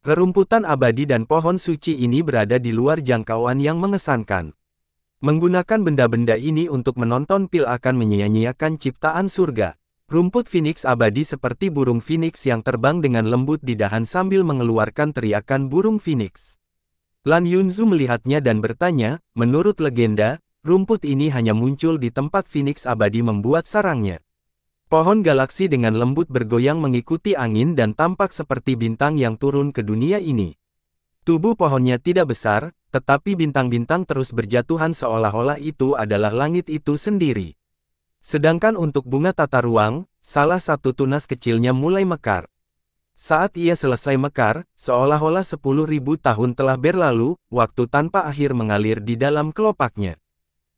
Rerumputan abadi dan pohon suci ini berada di luar jangkauan yang mengesankan. Menggunakan benda-benda ini untuk menonton pil akan menyia-nyiakan ciptaan surga. Rumput Phoenix abadi seperti burung Phoenix yang terbang dengan lembut di dahan sambil mengeluarkan teriakan burung Phoenix. Lan Yunzu melihatnya dan bertanya, menurut legenda, rumput ini hanya muncul di tempat Phoenix abadi membuat sarangnya. Pohon galaksi dengan lembut bergoyang mengikuti angin dan tampak seperti bintang yang turun ke dunia ini. Tubuh pohonnya tidak besar, tetapi bintang-bintang terus berjatuhan seolah-olah itu adalah langit itu sendiri. Sedangkan untuk bunga tata ruang, salah satu tunas kecilnya mulai mekar. Saat ia selesai mekar, seolah-olah sepuluh ribu tahun telah berlalu, waktu tanpa akhir mengalir di dalam kelopaknya.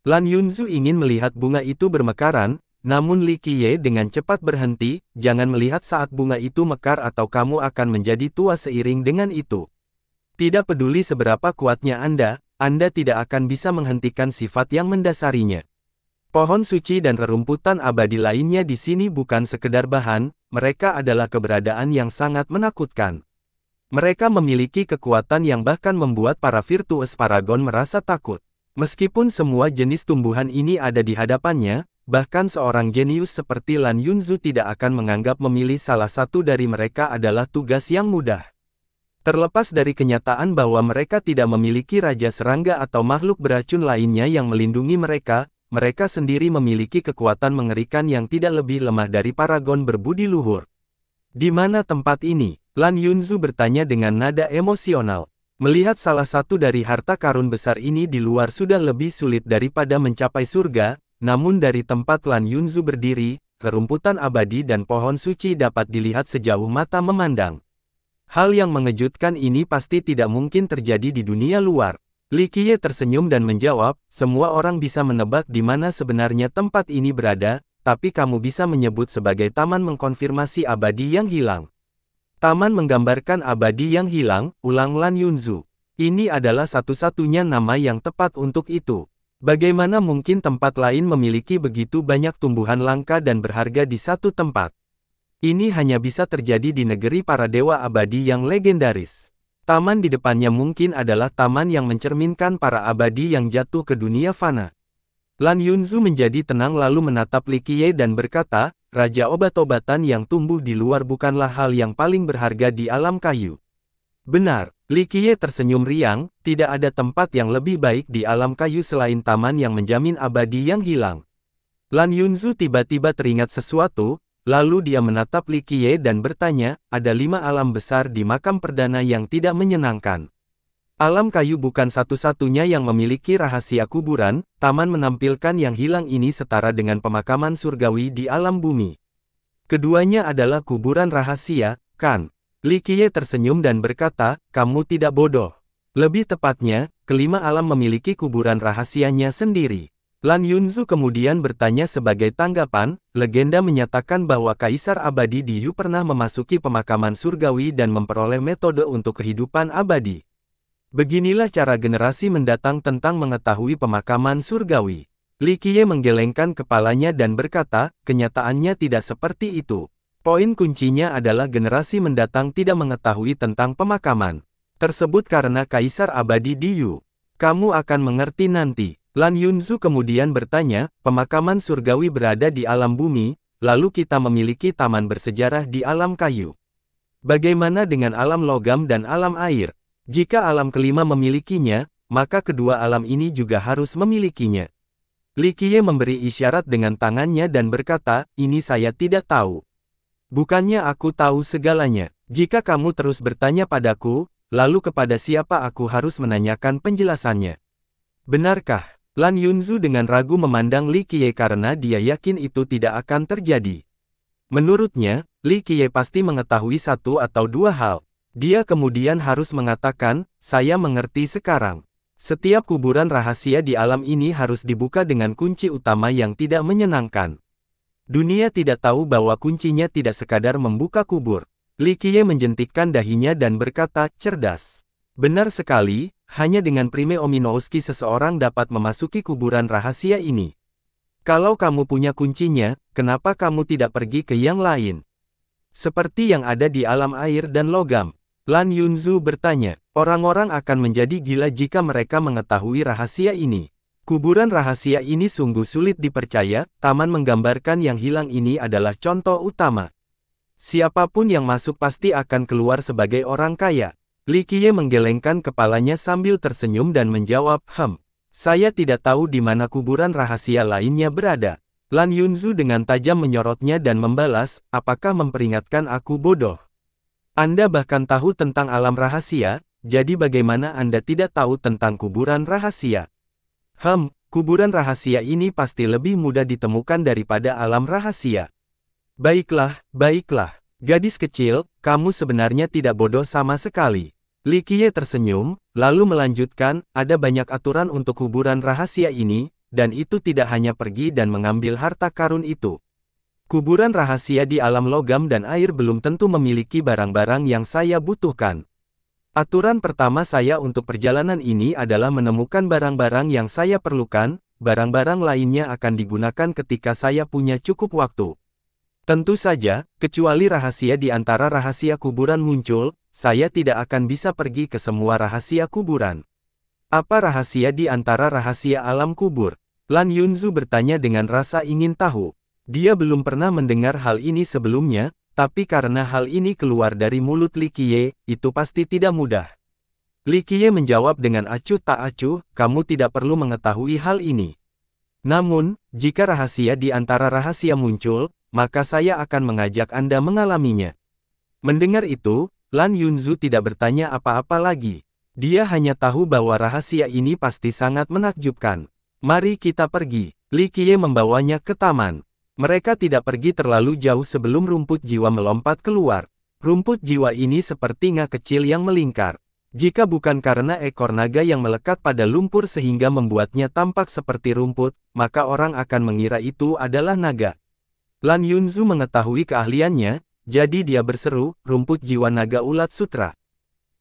Lan Yunzu ingin melihat bunga itu bermekaran, namun Li Qiye dengan cepat berhenti, jangan melihat saat bunga itu mekar atau kamu akan menjadi tua seiring dengan itu. Tidak peduli seberapa kuatnya Anda, Anda tidak akan bisa menghentikan sifat yang mendasarinya. Pohon suci dan rerumputan abadi lainnya di sini bukan sekedar bahan, mereka adalah keberadaan yang sangat menakutkan. Mereka memiliki kekuatan yang bahkan membuat para Virtuous Paragon merasa takut. Meskipun semua jenis tumbuhan ini ada di hadapannya, bahkan seorang jenius seperti Lan Yunzu tidak akan menganggap memilih salah satu dari mereka adalah tugas yang mudah. Terlepas dari kenyataan bahwa mereka tidak memiliki raja serangga atau makhluk beracun lainnya yang melindungi mereka, mereka sendiri memiliki kekuatan mengerikan yang tidak lebih lemah dari paragon berbudi luhur. Di mana tempat ini? Lan Yunzu bertanya dengan nada emosional. Melihat salah satu dari harta karun besar ini di luar sudah lebih sulit daripada mencapai surga, namun dari tempat Lan Yunzu berdiri, kerumputan abadi dan pohon suci dapat dilihat sejauh mata memandang. Hal yang mengejutkan ini pasti tidak mungkin terjadi di dunia luar. Likie tersenyum dan menjawab, semua orang bisa menebak di mana sebenarnya tempat ini berada, tapi kamu bisa menyebut sebagai taman mengkonfirmasi abadi yang hilang. Taman menggambarkan abadi yang hilang, ulang Lan Yunzu. Ini adalah satu-satunya nama yang tepat untuk itu. Bagaimana mungkin tempat lain memiliki begitu banyak tumbuhan langka dan berharga di satu tempat? Ini hanya bisa terjadi di negeri para dewa abadi yang legendaris. Taman di depannya mungkin adalah taman yang mencerminkan para abadi yang jatuh ke dunia fana. Lan Yunzu menjadi tenang lalu menatap Li Qiye dan berkata, Raja obat-obatan yang tumbuh di luar bukanlah hal yang paling berharga di alam kayu. Benar, Li Qiye tersenyum riang, tidak ada tempat yang lebih baik di alam kayu selain taman yang menjamin abadi yang hilang. Lan Yunzu tiba-tiba teringat sesuatu, Lalu dia menatap Li Qiye dan bertanya, ada lima alam besar di makam perdana yang tidak menyenangkan. Alam kayu bukan satu-satunya yang memiliki rahasia kuburan, taman menampilkan yang hilang ini setara dengan pemakaman surgawi di alam bumi. Keduanya adalah kuburan rahasia, kan? Li Qiye tersenyum dan berkata, kamu tidak bodoh. Lebih tepatnya, kelima alam memiliki kuburan rahasianya sendiri. Lan Yunzu kemudian bertanya sebagai tanggapan, legenda menyatakan bahwa Kaisar Abadi Diyu pernah memasuki pemakaman surgawi dan memperoleh metode untuk kehidupan abadi. Beginilah cara generasi mendatang tentang mengetahui pemakaman surgawi. Li Qiye menggelengkan kepalanya dan berkata, kenyataannya tidak seperti itu. Poin kuncinya adalah generasi mendatang tidak mengetahui tentang pemakaman. Tersebut karena Kaisar Abadi Diyu. Kamu akan mengerti nanti. Lan Yunzu kemudian bertanya, pemakaman surgawi berada di alam bumi, lalu kita memiliki taman bersejarah di alam kayu. Bagaimana dengan alam logam dan alam air? Jika alam kelima memilikinya, maka kedua alam ini juga harus memilikinya. Li Qiye memberi isyarat dengan tangannya dan berkata, ini saya tidak tahu. Bukannya aku tahu segalanya. Jika kamu terus bertanya padaku, lalu kepada siapa aku harus menanyakan penjelasannya? Benarkah? Lan Yunzu dengan ragu memandang Li Qiye karena dia yakin itu tidak akan terjadi. Menurutnya, Li Qiye pasti mengetahui satu atau dua hal. Dia kemudian harus mengatakan, saya mengerti sekarang. Setiap kuburan rahasia di alam ini harus dibuka dengan kunci utama yang tidak menyenangkan. Dunia tidak tahu bahwa kuncinya tidak sekadar membuka kubur. Li Qiye menjentikkan dahinya dan berkata, cerdas. Benar sekali, hanya dengan Prime Ominowski seseorang dapat memasuki kuburan rahasia ini. Kalau kamu punya kuncinya, kenapa kamu tidak pergi ke yang lain? Seperti yang ada di alam air dan logam. Lan Yunzu bertanya, orang-orang akan menjadi gila jika mereka mengetahui rahasia ini. Kuburan rahasia ini sungguh sulit dipercaya, taman menggambarkan yang hilang ini adalah contoh utama. Siapapun yang masuk pasti akan keluar sebagai orang kaya. Li Qiye menggelengkan kepalanya sambil tersenyum dan menjawab, Hem, saya tidak tahu di mana kuburan rahasia lainnya berada. Lan Yunzu dengan tajam menyorotnya dan membalas, apakah memperingatkan aku bodoh? Anda bahkan tahu tentang alam rahasia, jadi bagaimana Anda tidak tahu tentang kuburan rahasia? Hem, kuburan rahasia ini pasti lebih mudah ditemukan daripada alam rahasia. Baiklah, baiklah. Gadis kecil, kamu sebenarnya tidak bodoh sama sekali. Qiye tersenyum, lalu melanjutkan, ada banyak aturan untuk kuburan rahasia ini, dan itu tidak hanya pergi dan mengambil harta karun itu. Kuburan rahasia di alam logam dan air belum tentu memiliki barang-barang yang saya butuhkan. Aturan pertama saya untuk perjalanan ini adalah menemukan barang-barang yang saya perlukan, barang-barang lainnya akan digunakan ketika saya punya cukup waktu. Tentu saja, kecuali rahasia di antara rahasia kuburan muncul, saya tidak akan bisa pergi ke semua rahasia kuburan. Apa rahasia di antara rahasia alam kubur? Lan Yunzu bertanya dengan rasa ingin tahu. Dia belum pernah mendengar hal ini sebelumnya, tapi karena hal ini keluar dari mulut Li Qiye, itu pasti tidak mudah. Li Qiye menjawab dengan acuh tak acuh, kamu tidak perlu mengetahui hal ini. Namun, jika rahasia di antara rahasia muncul, maka saya akan mengajak Anda mengalaminya. Mendengar itu, Lan Yunzu tidak bertanya apa-apa lagi. Dia hanya tahu bahwa rahasia ini pasti sangat menakjubkan. Mari kita pergi. Li Qiye membawanya ke taman. Mereka tidak pergi terlalu jauh sebelum rumput jiwa melompat keluar. Rumput jiwa ini seperti nga kecil yang melingkar. Jika bukan karena ekor naga yang melekat pada lumpur sehingga membuatnya tampak seperti rumput, maka orang akan mengira itu adalah naga. Lan Yunzu mengetahui keahliannya, jadi dia berseru, rumput jiwa naga ulat sutra.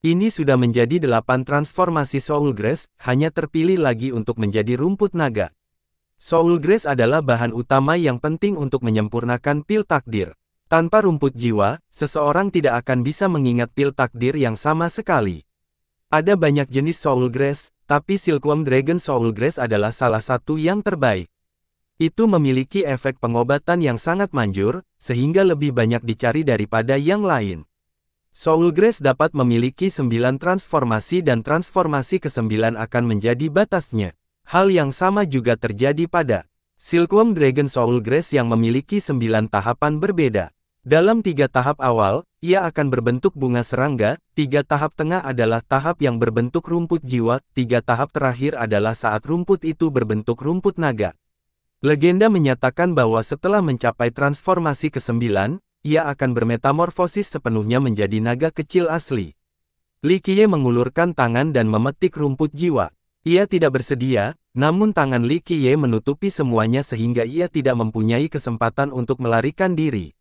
Ini sudah menjadi delapan transformasi Soul Grace, hanya terpilih lagi untuk menjadi rumput naga. Soul Grace adalah bahan utama yang penting untuk menyempurnakan pil takdir. Tanpa rumput jiwa, seseorang tidak akan bisa mengingat pil takdir yang sama sekali. Ada banyak jenis Soul Grace, tapi Silkworm Dragon Soul Grace adalah salah satu yang terbaik. Itu memiliki efek pengobatan yang sangat manjur, sehingga lebih banyak dicari daripada yang lain. Soul Grace dapat memiliki sembilan transformasi dan transformasi ke sembilan akan menjadi batasnya. Hal yang sama juga terjadi pada Silkworm Dragon Soul Grace yang memiliki sembilan tahapan berbeda. Dalam tiga tahap awal, ia akan berbentuk bunga serangga, tiga tahap tengah adalah tahap yang berbentuk rumput jiwa, tiga tahap terakhir adalah saat rumput itu berbentuk rumput naga. Legenda menyatakan bahwa setelah mencapai transformasi ke-9, ia akan bermetamorfosis sepenuhnya menjadi naga kecil asli. Li Qiye mengulurkan tangan dan memetik rumput jiwa. Ia tidak bersedia, namun tangan Li Qiye menutupi semuanya sehingga ia tidak mempunyai kesempatan untuk melarikan diri.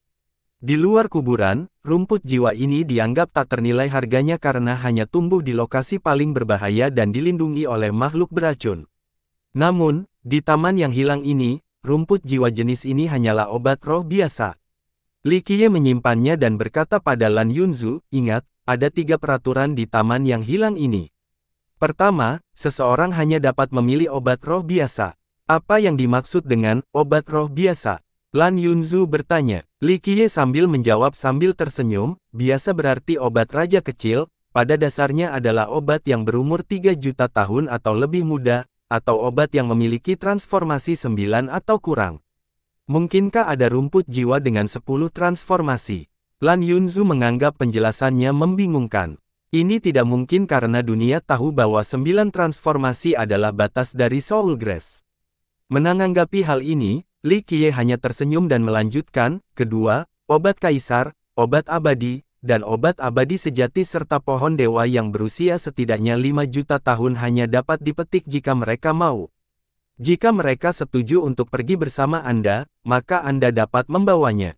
Di luar kuburan, rumput jiwa ini dianggap tak ternilai harganya karena hanya tumbuh di lokasi paling berbahaya dan dilindungi oleh makhluk beracun. Namun, di taman yang hilang ini, rumput jiwa jenis ini hanyalah obat roh biasa. Li Qiye menyimpannya dan berkata pada Lan Yunzu, ingat, ada tiga peraturan di taman yang hilang ini. Pertama, seseorang hanya dapat memilih obat roh biasa. Apa yang dimaksud dengan obat roh biasa? Lan Yunzu bertanya. Li Qiye sambil menjawab sambil tersenyum, biasa berarti obat raja kecil, pada dasarnya adalah obat yang berumur 3 juta tahun atau lebih muda, atau obat yang memiliki transformasi 9 atau kurang. Mungkinkah ada rumput jiwa dengan 10 transformasi? Lan Yunzu menganggap penjelasannya membingungkan. Ini tidak mungkin karena dunia tahu bahwa 9 transformasi adalah batas dari Soul Grass. Menanggapi hal ini, Li Qiye hanya tersenyum dan melanjutkan, kedua, obat kaisar, obat abadi, dan obat abadi sejati serta pohon dewa yang berusia setidaknya 5 juta tahun hanya dapat dipetik jika mereka mau. Jika mereka setuju untuk pergi bersama Anda, maka Anda dapat membawanya.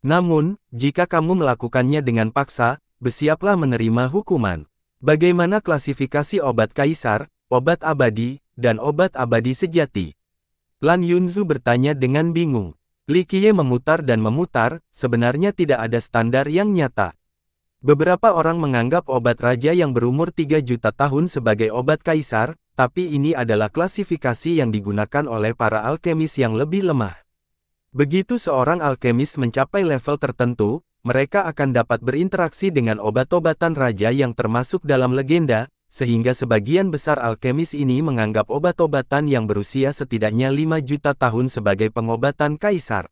Namun, jika kamu melakukannya dengan paksa, bersiaplah menerima hukuman. Bagaimana klasifikasi obat kaisar, obat abadi, dan obat abadi sejati? Lan Yunzu bertanya dengan bingung. Likie memutar dan memutar, sebenarnya tidak ada standar yang nyata. Beberapa orang menganggap obat raja yang berumur 3 juta tahun sebagai obat kaisar, tapi ini adalah klasifikasi yang digunakan oleh para alkemis yang lebih lemah. Begitu seorang alkemis mencapai level tertentu, mereka akan dapat berinteraksi dengan obat-obatan raja yang termasuk dalam legenda, sehingga sebagian besar alkemis ini menganggap obat-obatan yang berusia setidaknya 5 juta tahun sebagai pengobatan kaisar.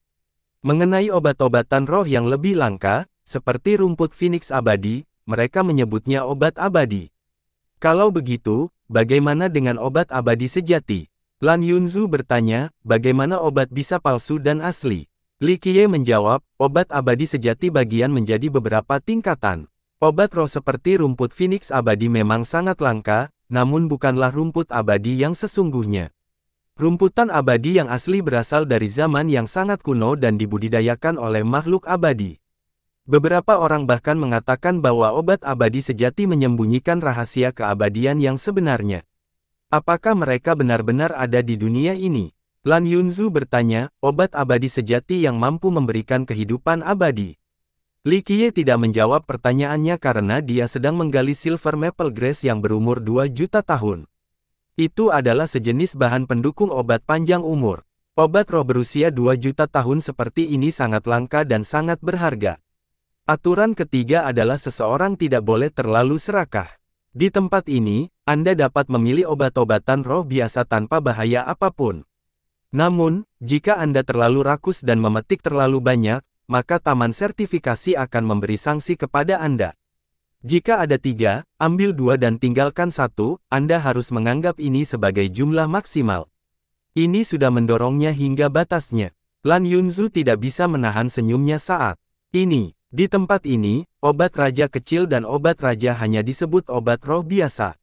Mengenai obat-obatan roh yang lebih langka, seperti rumput Phoenix abadi, mereka menyebutnya obat abadi. Kalau begitu, bagaimana dengan obat abadi sejati? Lan Yunzu bertanya, bagaimana obat bisa palsu dan asli? Li Qiye menjawab, obat abadi sejati bagian menjadi beberapa tingkatan. Obat roh seperti rumput Phoenix abadi memang sangat langka, namun bukanlah rumput abadi yang sesungguhnya. Rumputan abadi yang asli berasal dari zaman yang sangat kuno dan dibudidayakan oleh makhluk abadi. Beberapa orang bahkan mengatakan bahwa obat abadi sejati menyembunyikan rahasia keabadian yang sebenarnya. Apakah mereka benar-benar ada di dunia ini? Lan Yunzu bertanya, obat abadi sejati yang mampu memberikan kehidupan abadi. Li Qiye tidak menjawab pertanyaannya karena dia sedang menggali silver maple grass yang berumur 2 juta tahun. Itu adalah sejenis bahan pendukung obat panjang umur. Obat roh berusia 2 juta tahun seperti ini sangat langka dan sangat berharga. Aturan ketiga adalah seseorang tidak boleh terlalu serakah. Di tempat ini, Anda dapat memilih obat-obatan roh biasa tanpa bahaya apapun. Namun, jika Anda terlalu rakus dan memetik terlalu banyak, maka taman sertifikasi akan memberi sanksi kepada Anda. Jika ada tiga, ambil dua dan tinggalkan satu, Anda harus menganggap ini sebagai jumlah maksimal. Ini sudah mendorongnya hingga batasnya. Lan Yunzu tidak bisa menahan senyumnya saat ini. Di tempat ini, obat raja kecil dan obat raja hanya disebut obat roh biasa.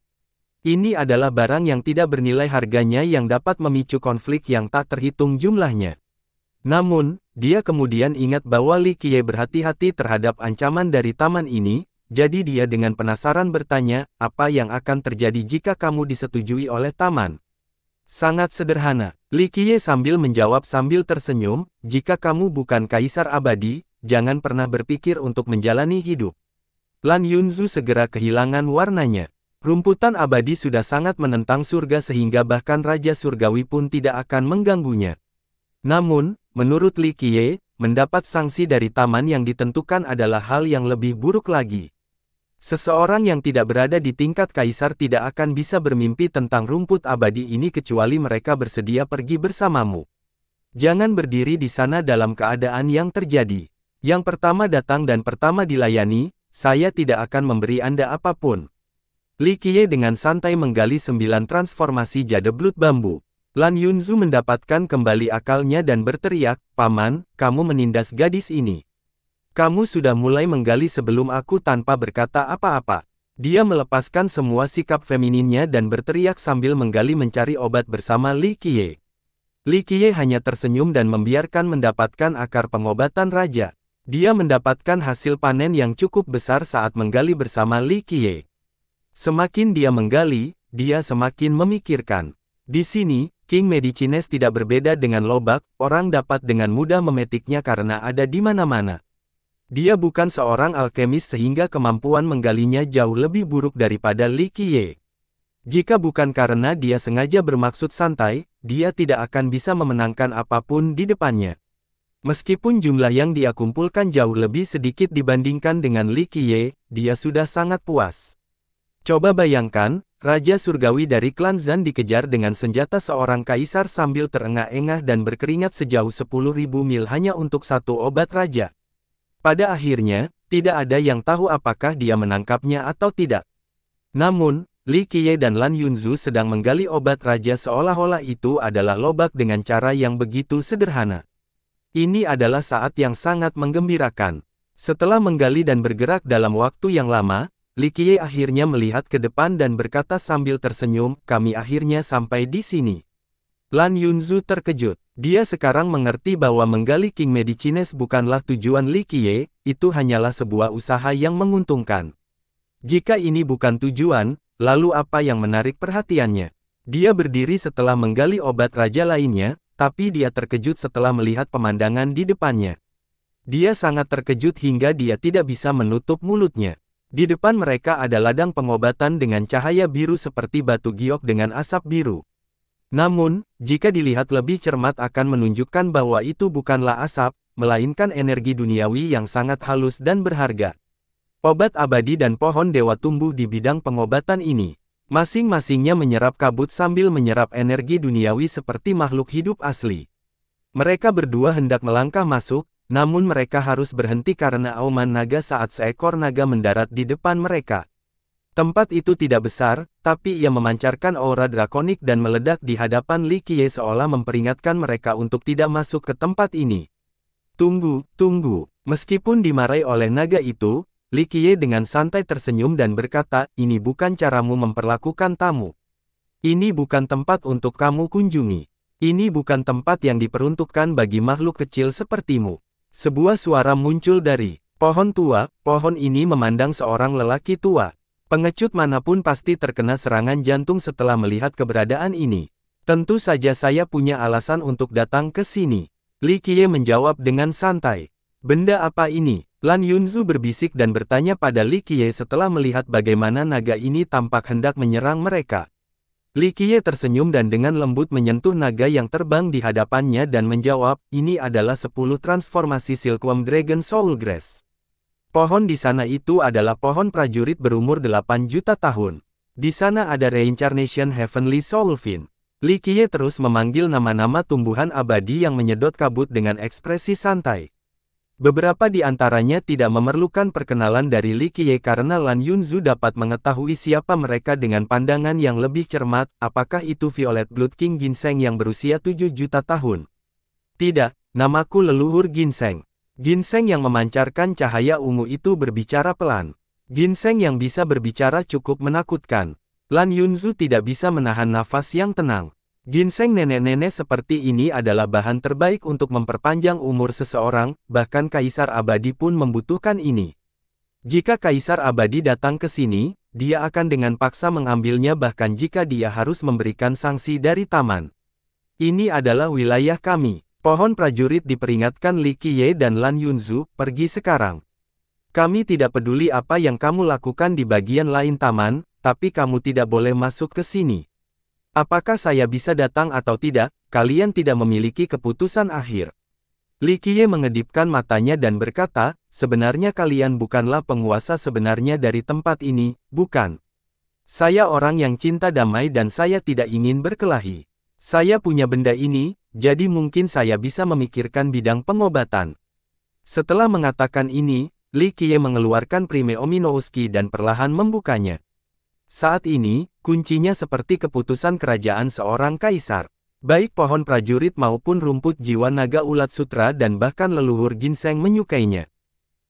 Ini adalah barang yang tidak bernilai harganya yang dapat memicu konflik yang tak terhitung jumlahnya. Namun, dia kemudian ingat bahwa Li Qiye berhati-hati terhadap ancaman dari taman ini, jadi dia dengan penasaran bertanya, apa yang akan terjadi jika kamu disetujui oleh taman? Sangat sederhana, Li Qiye sambil menjawab sambil tersenyum, jika kamu bukan kaisar abadi, jangan pernah berpikir untuk menjalani hidup. Lan Yunzu segera kehilangan warnanya. Rumputan abadi sudah sangat menentang surga sehingga bahkan Raja Surgawi pun tidak akan mengganggunya. Namun, Menurut Li Qiye, mendapat sanksi dari taman yang ditentukan adalah hal yang lebih buruk lagi. Seseorang yang tidak berada di tingkat kaisar tidak akan bisa bermimpi tentang rumput abadi ini kecuali mereka bersedia pergi bersamamu. Jangan berdiri di sana dalam keadaan yang terjadi. Yang pertama datang dan pertama dilayani, saya tidak akan memberi Anda apapun. Li Qiye dengan santai menggali sembilan transformasi jade blut bambu. Lan Yunzu mendapatkan kembali akalnya dan berteriak, Paman, kamu menindas gadis ini. Kamu sudah mulai menggali sebelum aku tanpa berkata apa-apa. Dia melepaskan semua sikap femininnya dan berteriak sambil menggali mencari obat bersama Li Qiye. Li Qiye hanya tersenyum dan membiarkan mendapatkan akar pengobatan raja. Dia mendapatkan hasil panen yang cukup besar saat menggali bersama Li Qiye. Semakin dia menggali, dia semakin memikirkan. Di sini, King Medicines tidak berbeda dengan lobak, orang dapat dengan mudah memetiknya karena ada di mana-mana. Dia bukan seorang alkemis sehingga kemampuan menggalinya jauh lebih buruk daripada Li Qiye. Jika bukan karena dia sengaja bermaksud santai, dia tidak akan bisa memenangkan apapun di depannya. Meskipun jumlah yang dia kumpulkan jauh lebih sedikit dibandingkan dengan Li Qiye, dia sudah sangat puas. Coba bayangkan, Raja Surgawi dari klan Zan dikejar dengan senjata seorang kaisar sambil terengah-engah dan berkeringat sejauh 10.000 mil hanya untuk satu obat raja. Pada akhirnya, tidak ada yang tahu apakah dia menangkapnya atau tidak. Namun, Li Qiye dan Lan Yunzu sedang menggali obat raja seolah-olah itu adalah lobak dengan cara yang begitu sederhana. Ini adalah saat yang sangat menggembirakan. Setelah menggali dan bergerak dalam waktu yang lama, Li Qiye akhirnya melihat ke depan dan berkata sambil tersenyum, kami akhirnya sampai di sini. Lan Yunzu terkejut. Dia sekarang mengerti bahwa menggali King Medicines bukanlah tujuan Li Qiye, itu hanyalah sebuah usaha yang menguntungkan. Jika ini bukan tujuan, lalu apa yang menarik perhatiannya? Dia berdiri setelah menggali obat raja lainnya, tapi dia terkejut setelah melihat pemandangan di depannya. Dia sangat terkejut hingga dia tidak bisa menutup mulutnya. Di depan mereka ada ladang pengobatan dengan cahaya biru seperti batu giok dengan asap biru. Namun, jika dilihat lebih cermat akan menunjukkan bahwa itu bukanlah asap, melainkan energi duniawi yang sangat halus dan berharga. Obat abadi dan pohon dewa tumbuh di bidang pengobatan ini. Masing-masingnya menyerap kabut sambil menyerap energi duniawi seperti makhluk hidup asli. Mereka berdua hendak melangkah masuk, namun mereka harus berhenti karena auman naga saat seekor naga mendarat di depan mereka. Tempat itu tidak besar, tapi ia memancarkan aura drakonik dan meledak di hadapan Li Qiye seolah memperingatkan mereka untuk tidak masuk ke tempat ini. Tunggu, tunggu. Meskipun dimarahi oleh naga itu, Li Qiye dengan santai tersenyum dan berkata, ini bukan caramu memperlakukan tamu. Ini bukan tempat untuk kamu kunjungi. Ini bukan tempat yang diperuntukkan bagi makhluk kecil sepertimu. Sebuah suara muncul dari pohon tua, pohon ini memandang seorang lelaki tua. Pengecut manapun pasti terkena serangan jantung setelah melihat keberadaan ini. Tentu saja saya punya alasan untuk datang ke sini. Li Qiye menjawab dengan santai. Benda apa ini? Lan Yunzu berbisik dan bertanya pada Li Qiye setelah melihat bagaimana naga ini tampak hendak menyerang mereka. Li Qiye tersenyum dan dengan lembut menyentuh naga yang terbang di hadapannya dan menjawab, ini adalah 10 transformasi Silkworm Dragon Soul Grass. Pohon di sana itu adalah pohon prajurit berumur 8 juta tahun. Di sana ada Reincarnation Heavenly Soul Fin. Li Qiye terus memanggil nama-nama tumbuhan abadi yang menyedot kabut dengan ekspresi santai. Beberapa di antaranya tidak memerlukan perkenalan dari Li Qiye karena Lan Yunzu dapat mengetahui siapa mereka dengan pandangan yang lebih cermat, apakah itu Violet Blood King Ginseng yang berusia 7 juta tahun. Tidak, namaku leluhur Ginseng. Ginseng yang memancarkan cahaya ungu itu berbicara pelan. Ginseng yang bisa berbicara cukup menakutkan. Lan Yunzu tidak bisa menahan nafas yang tenang. Ginseng nenek-nenek seperti ini adalah bahan terbaik untuk memperpanjang umur seseorang, bahkan kaisar abadi pun membutuhkan ini. Jika kaisar abadi datang ke sini, dia akan dengan paksa mengambilnya bahkan jika dia harus memberikan sanksi dari taman. Ini adalah wilayah kami. Pohon prajurit diperingatkan Li Qiye dan Lan Yunzu, pergi sekarang. Kami tidak peduli apa yang kamu lakukan di bagian lain taman, tapi kamu tidak boleh masuk ke sini. Apakah saya bisa datang atau tidak, kalian tidak memiliki keputusan akhir. Li Qiye mengedipkan matanya dan berkata, sebenarnya kalian bukanlah penguasa sebenarnya dari tempat ini, bukan. Saya orang yang cinta damai dan saya tidak ingin berkelahi. Saya punya benda ini, jadi mungkin saya bisa memikirkan bidang pengobatan. Setelah mengatakan ini, Li Qiye mengeluarkan Prime Ominouski dan perlahan membukanya. Saat ini, kuncinya seperti keputusan kerajaan seorang kaisar. Baik pohon prajurit maupun rumput jiwa naga ulat sutra dan bahkan leluhur ginseng menyukainya.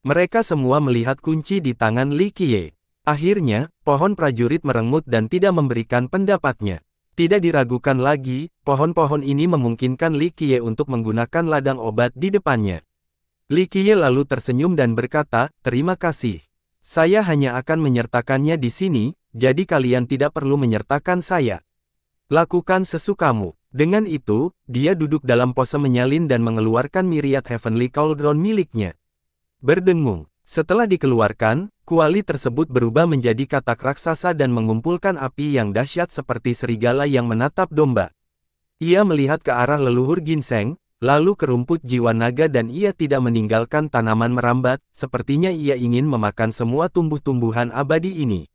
Mereka semua melihat kunci di tangan Li Qiye. Akhirnya, pohon prajurit merengut dan tidak memberikan pendapatnya. Tidak diragukan lagi, pohon-pohon ini memungkinkan Li Qiye untuk menggunakan ladang obat di depannya. Li Qiye lalu tersenyum dan berkata, terima kasih. Saya hanya akan menyertakannya di sini, jadi kalian tidak perlu menyertakan saya. Lakukan sesukamu. Dengan itu, dia duduk dalam pose menyalin dan mengeluarkan miriat Heavenly Cauldron miliknya. Berdengung. Setelah dikeluarkan, kuali tersebut berubah menjadi katak raksasa dan mengumpulkan api yang dahsyat seperti serigala yang menatap domba. Ia melihat ke arah leluhur ginseng, lalu kerumput jiwa naga dan ia tidak meninggalkan tanaman merambat, sepertinya ia ingin memakan semua tumbuh-tumbuhan abadi ini.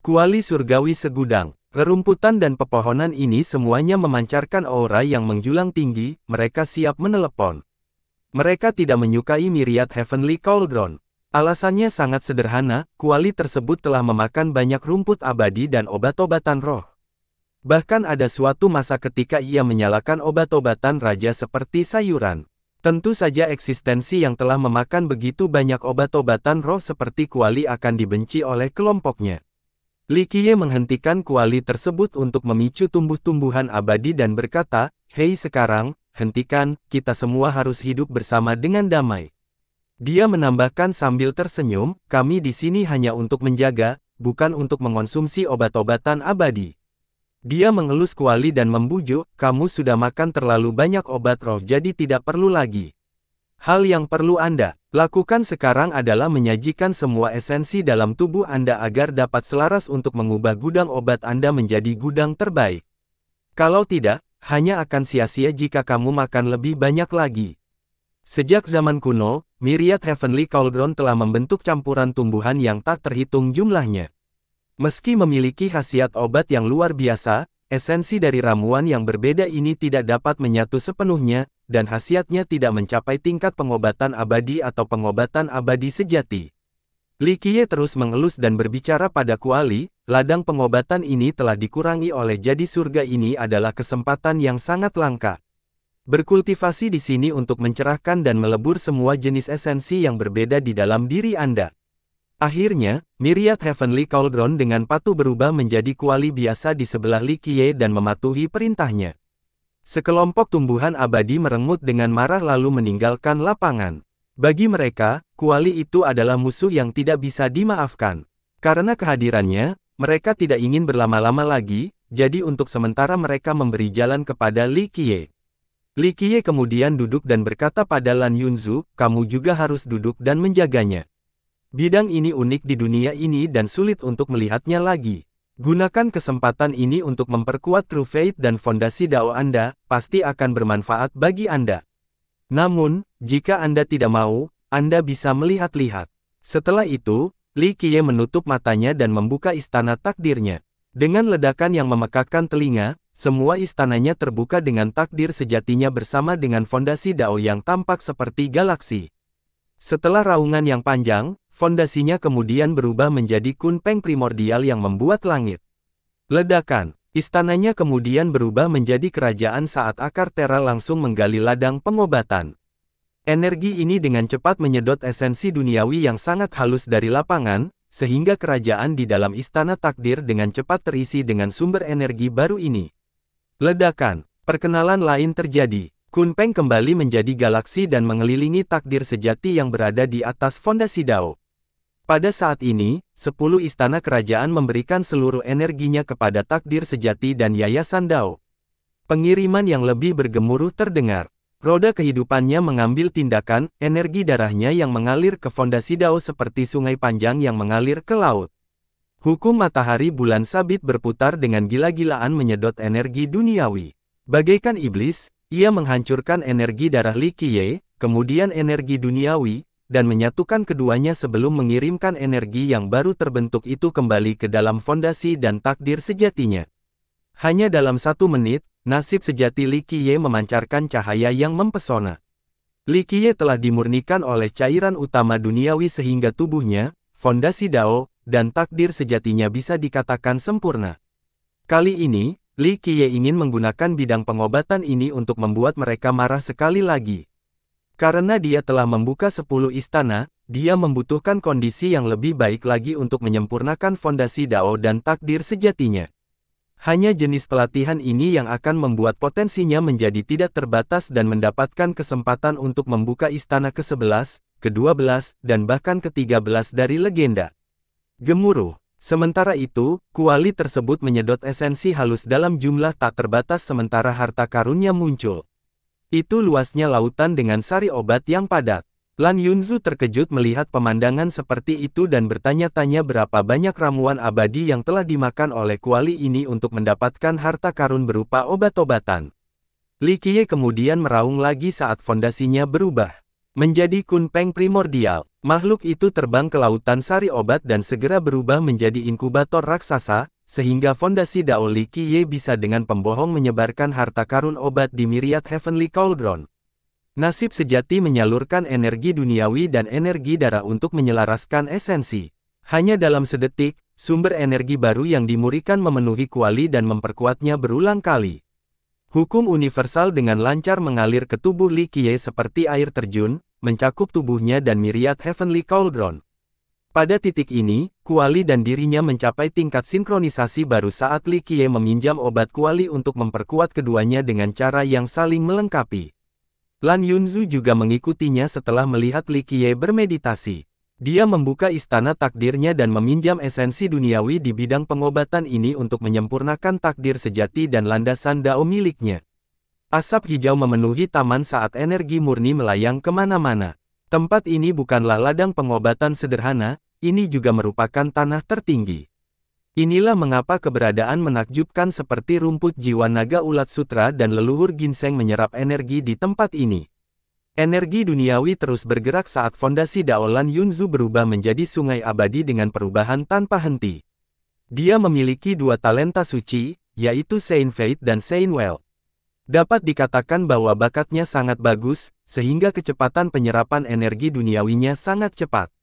Kuali surgawi segudang, rerumputan dan pepohonan ini semuanya memancarkan aura yang menjulang tinggi, mereka siap menelepon. Mereka tidak menyukai miriat Heavenly Cauldron. Alasannya sangat sederhana, kuali tersebut telah memakan banyak rumput abadi dan obat-obatan roh. Bahkan ada suatu masa ketika ia menyalakan obat-obatan raja seperti sayuran. Tentu saja eksistensi yang telah memakan begitu banyak obat-obatan roh seperti kuali akan dibenci oleh kelompoknya. Qiye menghentikan kuali tersebut untuk memicu tumbuh-tumbuhan abadi dan berkata, Hei sekarang, hentikan, kita semua harus hidup bersama dengan damai. Dia menambahkan sambil tersenyum, kami di sini hanya untuk menjaga, bukan untuk mengonsumsi obat-obatan abadi. Dia mengelus kuali dan membujuk, kamu sudah makan terlalu banyak obat roh jadi tidak perlu lagi. Hal yang perlu Anda lakukan sekarang adalah menyajikan semua esensi dalam tubuh Anda agar dapat selaras untuk mengubah gudang obat Anda menjadi gudang terbaik. Kalau tidak, hanya akan sia-sia jika kamu makan lebih banyak lagi. Sejak zaman kuno, Myriad Heavenly Cauldron telah membentuk campuran tumbuhan yang tak terhitung jumlahnya. Meski memiliki khasiat obat yang luar biasa, Esensi dari ramuan yang berbeda ini tidak dapat menyatu sepenuhnya, dan khasiatnya tidak mencapai tingkat pengobatan abadi atau pengobatan abadi sejati. Li Qiye terus mengelus dan berbicara pada Kuali, ladang pengobatan ini telah dikurangi oleh jadi surga ini adalah kesempatan yang sangat langka. Berkultivasi di sini untuk mencerahkan dan melebur semua jenis esensi yang berbeda di dalam diri Anda. Akhirnya, Myriad Heavenly Cauldron dengan patuh berubah menjadi kuali biasa di sebelah Likie dan mematuhi perintahnya. Sekelompok tumbuhan abadi merengut dengan marah lalu meninggalkan lapangan. Bagi mereka, kuali itu adalah musuh yang tidak bisa dimaafkan. Karena kehadirannya, mereka tidak ingin berlama-lama lagi, jadi untuk sementara mereka memberi jalan kepada Li Qiye. Li Qiye kemudian duduk dan berkata pada Lan Yunzu, kamu juga harus duduk dan menjaganya. Bidang ini unik di dunia ini dan sulit untuk melihatnya lagi. Gunakan kesempatan ini untuk memperkuat True Faith dan fondasi Dao Anda, pasti akan bermanfaat bagi Anda. Namun, jika Anda tidak mau, Anda bisa melihat-lihat. Setelah itu, Li Qiye menutup matanya dan membuka istana takdirnya. Dengan ledakan yang memekakkan telinga, semua istananya terbuka dengan takdir sejatinya bersama dengan fondasi Dao yang tampak seperti galaksi. Setelah raungan yang panjang, fondasinya kemudian berubah menjadi kunpeng primordial yang membuat langit. Ledakan, istananya kemudian berubah menjadi kerajaan saat akar Tera langsung menggali ladang pengobatan. Energi ini dengan cepat menyedot esensi duniawi yang sangat halus dari lapangan, sehingga kerajaan di dalam istana takdir dengan cepat terisi dengan sumber energi baru ini. Ledakan, perkenalan lain terjadi, Kunpeng kembali menjadi galaksi dan mengelilingi takdir sejati yang berada di atas fondasi Dao. Pada saat ini, sepuluh istana kerajaan memberikan seluruh energinya kepada takdir sejati dan yayasan Dao. Pengiriman yang lebih bergemuruh terdengar. Roda kehidupannya mengambil tindakan, energi darahnya yang mengalir ke fondasi Dao seperti sungai panjang yang mengalir ke laut. Hukum matahari bulan sabit berputar dengan gila-gilaan menyedot energi duniawi. Bagaikan iblis, ia menghancurkan energi darah Li Qiye, kemudian energi duniawi, dan menyatukan keduanya sebelum mengirimkan energi yang baru terbentuk itu kembali ke dalam fondasi dan takdir sejatinya. Hanya dalam satu menit, nasib sejati Li Qiye memancarkan cahaya yang mempesona. Li Qiye telah dimurnikan oleh cairan utama duniawi sehingga tubuhnya, fondasi Dao, dan takdir sejatinya bisa dikatakan sempurna. Kali ini, Li Qiye ingin menggunakan bidang pengobatan ini untuk membuat mereka marah sekali lagi. Karena dia telah membuka 10 istana, dia membutuhkan kondisi yang lebih baik lagi untuk menyempurnakan fondasi Dao dan takdir sejatinya. Hanya jenis pelatihan ini yang akan membuat potensinya menjadi tidak terbatas dan mendapatkan kesempatan untuk membuka istana ke-11, ke-12, dan bahkan ke-13 dari legenda. Gemuruh. Sementara itu, kuali tersebut menyedot esensi halus dalam jumlah tak terbatas sementara harta karunnya muncul. Itu luasnya lautan dengan sari obat yang padat. Lan Yunzu terkejut melihat pemandangan seperti itu dan bertanya-tanya berapa banyak ramuan abadi yang telah dimakan oleh kuali ini untuk mendapatkan harta karun berupa obat-obatan. Li Qiye kemudian meraung lagi saat fondasinya berubah. Menjadi kunpeng primordial. Makhluk itu terbang ke lautan sari obat dan segera berubah menjadi inkubator raksasa, sehingga fondasi Daoli Kiye bisa dengan pembohong menyebarkan harta karun obat di Miriat Heavenly Cauldron. Nasib sejati menyalurkan energi duniawi dan energi darah untuk menyelaraskan esensi. Hanya dalam sedetik, sumber energi baru yang dimurikan memenuhi kuali dan memperkuatnya berulang kali. Hukum universal dengan lancar mengalir ke tubuh Li Qiye seperti air terjun, mencakup tubuhnya dan miriat Heavenly Cauldron. Pada titik ini, Kuali dan dirinya mencapai tingkat sinkronisasi baru saat Li Qiye meminjam obat Kuali untuk memperkuat keduanya dengan cara yang saling melengkapi. Lan Yunzu juga mengikutinya setelah melihat Li Qiye bermeditasi. Dia membuka istana takdirnya dan meminjam esensi duniawi di bidang pengobatan ini untuk menyempurnakan takdir sejati dan landasan dao miliknya. Asap hijau memenuhi taman saat energi murni melayang kemana-mana. Tempat ini bukanlah ladang pengobatan sederhana, ini juga merupakan tanah tertinggi. Inilah mengapa keberadaan menakjubkan seperti rumput jiwa naga ulat sutra dan leluhur ginseng menyerap energi di tempat ini. Energi duniawi terus bergerak saat fondasi Daolan Yunzu berubah menjadi sungai abadi dengan perubahan tanpa henti. Dia memiliki dua talenta suci, yaitu Saint Fate dan Saint Well. Dapat dikatakan bahwa bakatnya sangat bagus, sehingga kecepatan penyerapan energi duniawinya sangat cepat.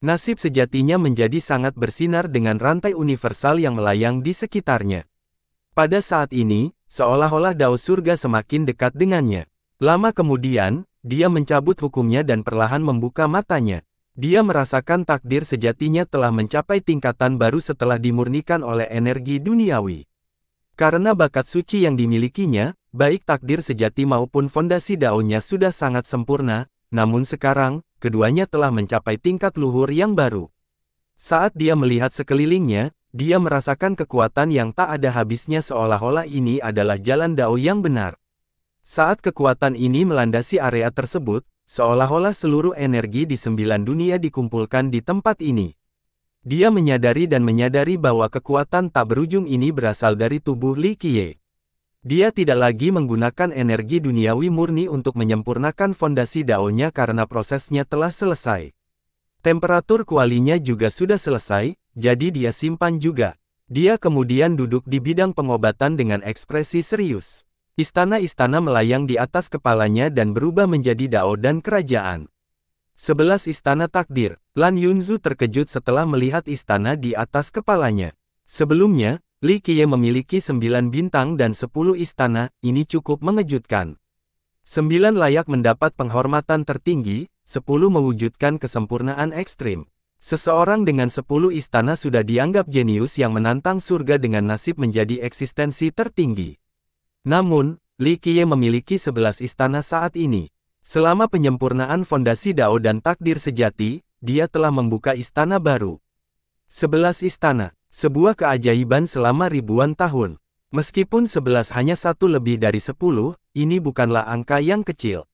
Nasib sejatinya menjadi sangat bersinar dengan rantai universal yang melayang di sekitarnya. Pada saat ini, seolah-olah dao surga semakin dekat dengannya. Lama kemudian, dia mencabut hukumnya dan perlahan membuka matanya. Dia merasakan takdir sejatinya telah mencapai tingkatan baru setelah dimurnikan oleh energi duniawi. Karena bakat suci yang dimilikinya, Baik takdir sejati maupun fondasi daunnya sudah sangat sempurna, namun sekarang, keduanya telah mencapai tingkat luhur yang baru. Saat dia melihat sekelilingnya, dia merasakan kekuatan yang tak ada habisnya seolah-olah ini adalah jalan dao yang benar. Saat kekuatan ini melandasi area tersebut, seolah-olah seluruh energi di sembilan dunia dikumpulkan di tempat ini. Dia menyadari dan menyadari bahwa kekuatan tak berujung ini berasal dari tubuh Li Qiye. Dia tidak lagi menggunakan energi duniawi murni untuk menyempurnakan fondasi daunnya karena prosesnya telah selesai. Temperatur kualinya juga sudah selesai, jadi dia simpan juga. Dia kemudian duduk di bidang pengobatan dengan ekspresi serius. Istana-istana melayang di atas kepalanya dan berubah menjadi dao dan kerajaan. Sebelas istana takdir, Lan Yunzu terkejut setelah melihat istana di atas kepalanya. Sebelumnya, Li Qiye memiliki sembilan bintang dan sepuluh istana, ini cukup mengejutkan. Sembilan layak mendapat penghormatan tertinggi, sepuluh mewujudkan kesempurnaan ekstrim. Seseorang dengan sepuluh istana sudah dianggap jenius yang menantang surga dengan nasib menjadi eksistensi tertinggi. Namun, Li Qiye memiliki sebelas istana saat ini. Selama penyempurnaan fondasi Dao dan takdir sejati, dia telah membuka istana baru. Sebelas istana. Sebuah keajaiban selama ribuan tahun. Meskipun sebelas hanya satu lebih dari sepuluh, ini bukanlah angka yang kecil.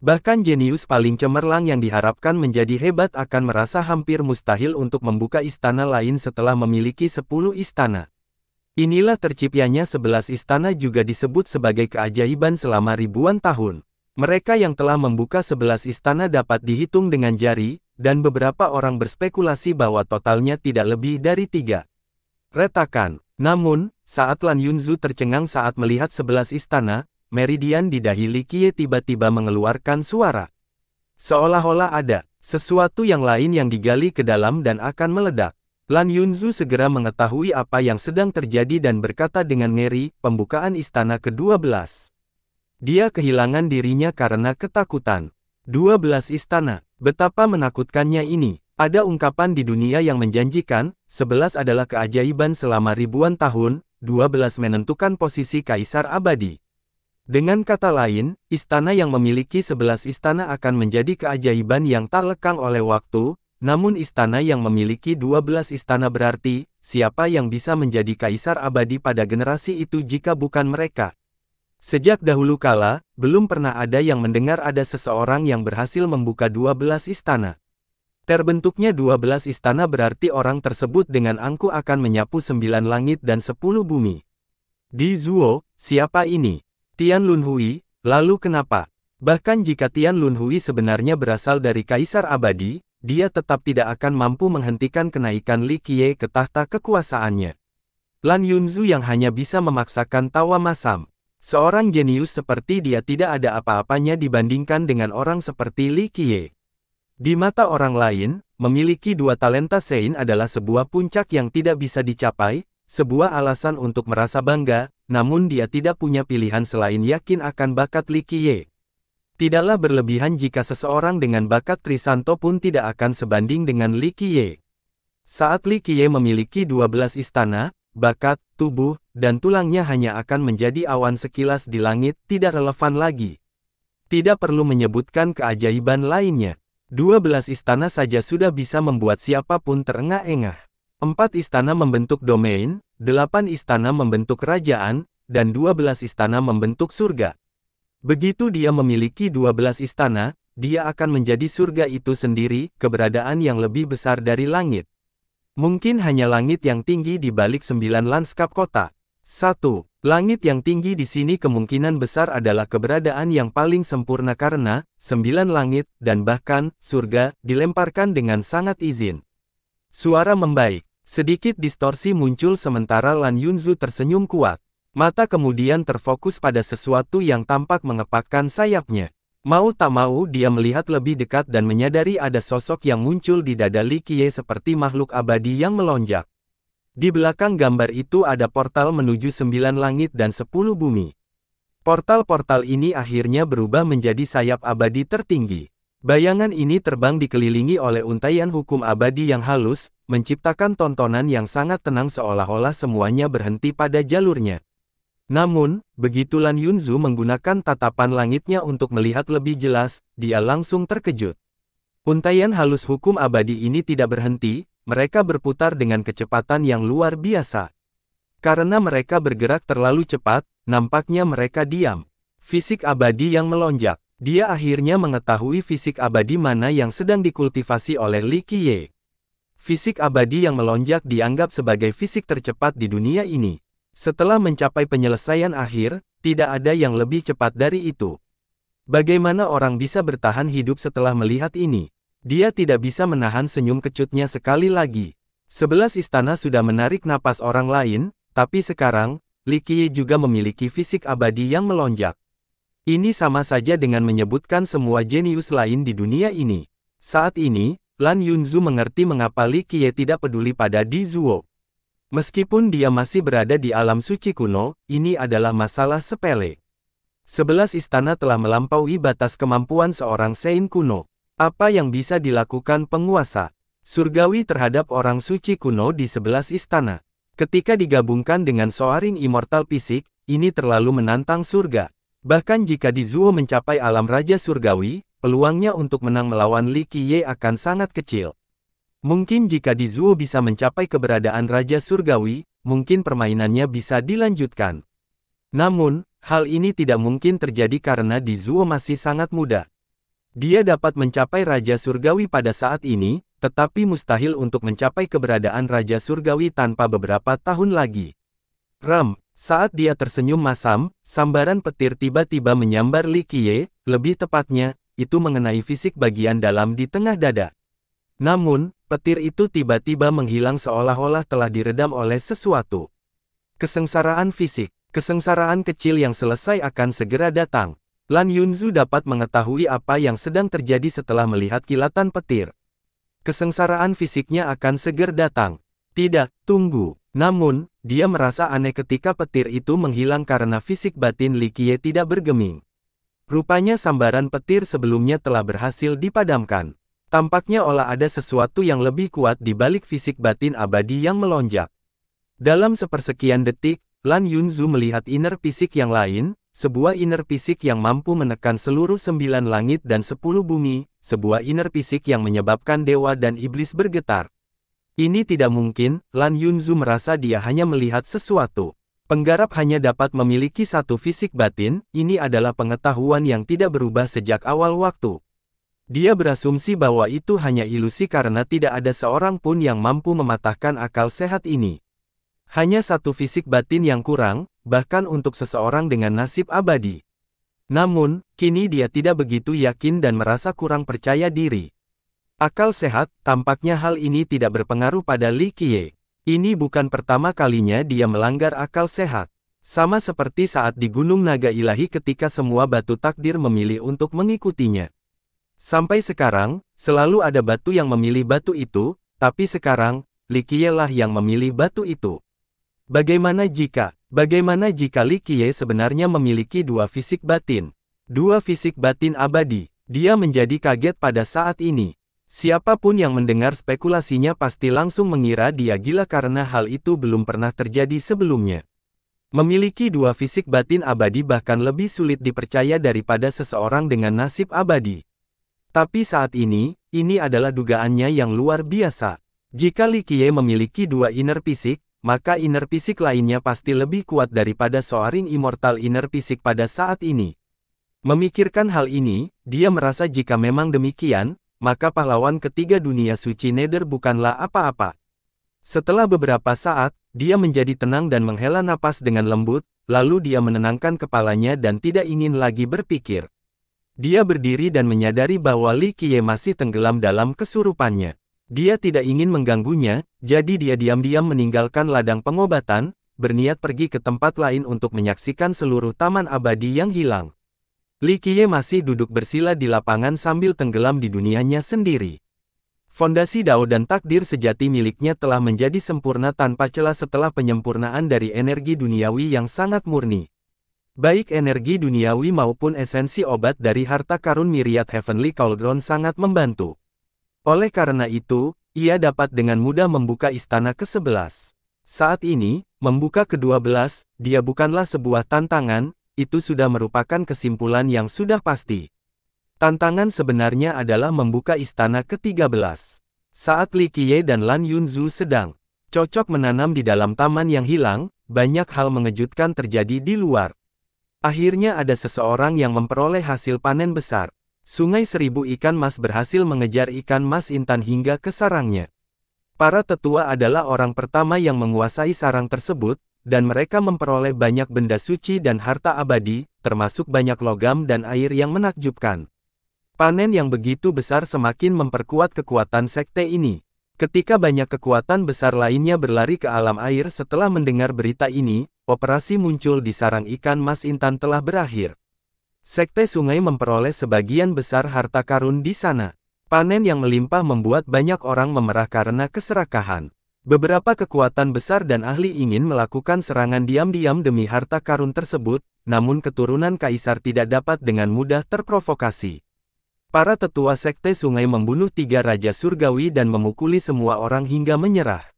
Bahkan jenius paling cemerlang yang diharapkan menjadi hebat akan merasa hampir mustahil untuk membuka istana lain setelah memiliki sepuluh istana. Inilah terciptanya sebelas istana juga disebut sebagai keajaiban selama ribuan tahun. Mereka yang telah membuka sebelas istana dapat dihitung dengan jari, dan beberapa orang berspekulasi bahwa totalnya tidak lebih dari tiga. Retakan. Namun, saat Lan Yunzu tercengang saat melihat sebelas istana, meridian di dahi Likie tiba-tiba mengeluarkan suara. Seolah-olah ada sesuatu yang lain yang digali ke dalam dan akan meledak. Lan Yunzu segera mengetahui apa yang sedang terjadi dan berkata dengan ngeri, pembukaan istana ke-12. Dia kehilangan dirinya karena ketakutan. 12 Istana, betapa menakutkannya ini. Ada ungkapan di dunia yang menjanjikan, 11 adalah keajaiban selama ribuan tahun, 12 menentukan posisi kaisar abadi. Dengan kata lain, istana yang memiliki 11 istana akan menjadi keajaiban yang tak lekang oleh waktu, namun istana yang memiliki 12 istana berarti, siapa yang bisa menjadi kaisar abadi pada generasi itu jika bukan mereka? Sejak dahulu kala, belum pernah ada yang mendengar ada seseorang yang berhasil membuka 12 istana. Terbentuknya 12 istana berarti orang tersebut dengan angku akan menyapu sembilan langit dan sepuluh bumi. Di Zuo, siapa ini? Tian Lunhui, lalu kenapa? Bahkan jika Tian Lunhui sebenarnya berasal dari Kaisar Abadi, dia tetap tidak akan mampu menghentikan kenaikan Li Qiye ke tahta kekuasaannya. Lan Yunzu yang hanya bisa memaksakan tawa masam. Seorang jenius seperti dia tidak ada apa-apanya dibandingkan dengan orang seperti Li Qiye. Di mata orang lain, memiliki dua talenta Sein adalah sebuah puncak yang tidak bisa dicapai, sebuah alasan untuk merasa bangga, namun dia tidak punya pilihan selain yakin akan bakat Li Qiye. Tidaklah berlebihan jika seseorang dengan bakat Trisanto pun tidak akan sebanding dengan Li Qiye. Saat Li Qiye memiliki 12 istana, bakat, tubuh, dan tulangnya hanya akan menjadi awan sekilas di langit tidak relevan lagi. Tidak perlu menyebutkan keajaiban lainnya. 12 istana saja sudah bisa membuat siapapun terengah-engah. Empat istana membentuk domain, delapan istana membentuk kerajaan, dan 12 istana membentuk surga. Begitu dia memiliki 12 istana, dia akan menjadi surga itu sendiri, keberadaan yang lebih besar dari langit. Mungkin hanya langit yang tinggi di balik sembilan lanskap kota. Satu, Langit yang tinggi di sini kemungkinan besar adalah keberadaan yang paling sempurna karena, sembilan langit, dan bahkan, surga, dilemparkan dengan sangat izin. Suara membaik. Sedikit distorsi muncul sementara Lan Yunzu tersenyum kuat. Mata kemudian terfokus pada sesuatu yang tampak mengepakkan sayapnya. Mau tak mau dia melihat lebih dekat dan menyadari ada sosok yang muncul di dada Li Qiye seperti makhluk abadi yang melonjak. Di belakang gambar itu ada portal menuju sembilan langit dan sepuluh bumi. Portal-portal ini akhirnya berubah menjadi sayap abadi tertinggi. Bayangan ini terbang dikelilingi oleh untaian hukum abadi yang halus, menciptakan tontonan yang sangat tenang seolah-olah semuanya berhenti pada jalurnya. Namun, begitu Lan Yunzu menggunakan tatapan langitnya untuk melihat lebih jelas, dia langsung terkejut. Untaian halus hukum abadi ini tidak berhenti, mereka berputar dengan kecepatan yang luar biasa. Karena mereka bergerak terlalu cepat, nampaknya mereka diam. Fisik abadi yang melonjak, dia akhirnya mengetahui fisik abadi mana yang sedang dikultivasi oleh Li Qiye. Fisik abadi yang melonjak dianggap sebagai fisik tercepat di dunia ini. Setelah mencapai penyelesaian akhir, tidak ada yang lebih cepat dari itu. Bagaimana orang bisa bertahan hidup setelah melihat ini? Dia tidak bisa menahan senyum kecutnya sekali lagi. Sebelas istana sudah menarik napas orang lain, tapi sekarang, Li Qiye juga memiliki fisik abadi yang melonjak. Ini sama saja dengan menyebutkan semua jenius lain di dunia ini. Saat ini, Lan Yunzu mengerti mengapa Li Qiye tidak peduli pada Di Zuo. Meskipun dia masih berada di alam suci kuno, ini adalah masalah sepele. Sebelas istana telah melampaui batas kemampuan seorang Sein kuno. Apa yang bisa dilakukan penguasa surgawi terhadap orang suci kuno di sebelas istana? Ketika digabungkan dengan Soaring Immortal Fisik, ini terlalu menantang surga. Bahkan jika Di Zuo mencapai alam Raja Surgawi, peluangnya untuk menang melawan Li Qiye akan sangat kecil. Mungkin jika Dizuo bisa mencapai keberadaan Raja Surgawi, mungkin permainannya bisa dilanjutkan. Namun, hal ini tidak mungkin terjadi karena Dizuo masih sangat muda. Dia dapat mencapai Raja Surgawi pada saat ini, tetapi mustahil untuk mencapai keberadaan Raja Surgawi tanpa beberapa tahun lagi. Ram, saat dia tersenyum masam, sambaran petir tiba-tiba menyambar Li Qiye, lebih tepatnya, itu mengenai fisik bagian dalam di tengah dada. Namun, petir itu tiba-tiba menghilang seolah-olah telah diredam oleh sesuatu. Kesengsaraan fisik, kesengsaraan kecil yang selesai akan segera datang. Lan Yunzu dapat mengetahui apa yang sedang terjadi setelah melihat kilatan petir. Kesengsaraan fisiknya akan segera datang. Tidak, tunggu. Namun, dia merasa aneh ketika petir itu menghilang karena fisik batin Likie tidak bergeming. Rupanya sambaran petir sebelumnya telah berhasil dipadamkan. Tampaknya olah ada sesuatu yang lebih kuat di balik fisik batin abadi yang melonjak. Dalam sepersekian detik, Lan Yunzu melihat inner fisik yang lain, sebuah inner fisik yang mampu menekan seluruh sembilan langit dan sepuluh bumi, sebuah inner fisik yang menyebabkan dewa dan iblis bergetar. Ini tidak mungkin, Lan Yunzu merasa dia hanya melihat sesuatu. Penggarap hanya dapat memiliki satu fisik batin, ini adalah pengetahuan yang tidak berubah sejak awal waktu. Dia berasumsi bahwa itu hanya ilusi karena tidak ada seorang pun yang mampu mematahkan akal sehat ini. Hanya satu fisik batin yang kurang, bahkan untuk seseorang dengan nasib abadi. Namun, kini dia tidak begitu yakin dan merasa kurang percaya diri. Akal sehat, tampaknya hal ini tidak berpengaruh pada Li Qiye. Ini bukan pertama kalinya dia melanggar akal sehat. Sama seperti saat di Gunung Naga Ilahi ketika semua batu takdir memilih untuk mengikutinya. Sampai sekarang, selalu ada batu yang memilih batu itu, tapi sekarang, Likie lah yang memilih batu itu. Bagaimana jika, bagaimana jika Likie sebenarnya memiliki dua fisik batin? Dua fisik batin abadi, dia menjadi kaget pada saat ini. Siapapun yang mendengar spekulasinya pasti langsung mengira dia gila karena hal itu belum pernah terjadi sebelumnya. Memiliki dua fisik batin abadi bahkan lebih sulit dipercaya daripada seseorang dengan nasib abadi. Tapi saat ini, ini adalah dugaannya yang luar biasa. Jika Li Likie memiliki dua inner fisik, maka inner fisik lainnya pasti lebih kuat daripada seorang immortal inner fisik pada saat ini. Memikirkan hal ini, dia merasa jika memang demikian, maka pahlawan ketiga dunia suci Nether bukanlah apa-apa. Setelah beberapa saat, dia menjadi tenang dan menghela napas dengan lembut, lalu dia menenangkan kepalanya dan tidak ingin lagi berpikir. Dia berdiri dan menyadari bahwa Li Qiye masih tenggelam dalam kesurupannya. Dia tidak ingin mengganggunya, jadi dia diam-diam meninggalkan ladang pengobatan, berniat pergi ke tempat lain untuk menyaksikan seluruh taman abadi yang hilang. Li Qiye masih duduk bersila di lapangan sambil tenggelam di dunianya sendiri. Fondasi Dao dan takdir sejati miliknya telah menjadi sempurna tanpa celah setelah penyempurnaan dari energi duniawi yang sangat murni. Baik energi duniawi maupun esensi obat dari harta karun miriat Heavenly Cauldron sangat membantu. Oleh karena itu, ia dapat dengan mudah membuka istana ke-11. Saat ini, membuka ke-12, dia bukanlah sebuah tantangan, itu sudah merupakan kesimpulan yang sudah pasti. Tantangan sebenarnya adalah membuka istana ke-13. Saat Li Qiye dan Lan Yunzu sedang cocok menanam di dalam taman yang hilang, banyak hal mengejutkan terjadi di luar. Akhirnya ada seseorang yang memperoleh hasil panen besar. Sungai seribu ikan mas berhasil mengejar ikan mas intan hingga ke sarangnya. Para tetua adalah orang pertama yang menguasai sarang tersebut, dan mereka memperoleh banyak benda suci dan harta abadi, termasuk banyak logam dan air yang menakjubkan. Panen yang begitu besar semakin memperkuat kekuatan sekte ini. Ketika banyak kekuatan besar lainnya berlari ke alam air setelah mendengar berita ini, Operasi muncul di sarang ikan Mas Intan telah berakhir. Sekte sungai memperoleh sebagian besar harta karun di sana. Panen yang melimpah membuat banyak orang memerah karena keserakahan. Beberapa kekuatan besar dan ahli ingin melakukan serangan diam-diam demi harta karun tersebut, namun keturunan kaisar tidak dapat dengan mudah terprovokasi. Para tetua sekte sungai membunuh tiga raja surgawi dan memukuli semua orang hingga menyerah.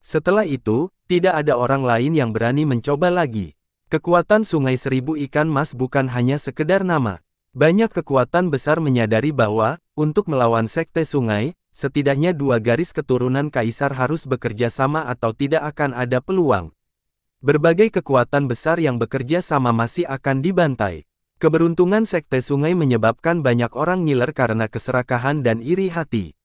Setelah itu, tidak ada orang lain yang berani mencoba lagi. Kekuatan Sungai Seribu Ikan Mas bukan hanya sekedar nama. Banyak kekuatan besar menyadari bahwa, untuk melawan sekte sungai, setidaknya dua garis keturunan kaisar harus bekerja sama atau tidak akan ada peluang. Berbagai kekuatan besar yang bekerja sama masih akan dibantai. Keberuntungan sekte sungai menyebabkan banyak orang ngiler karena keserakahan dan iri hati.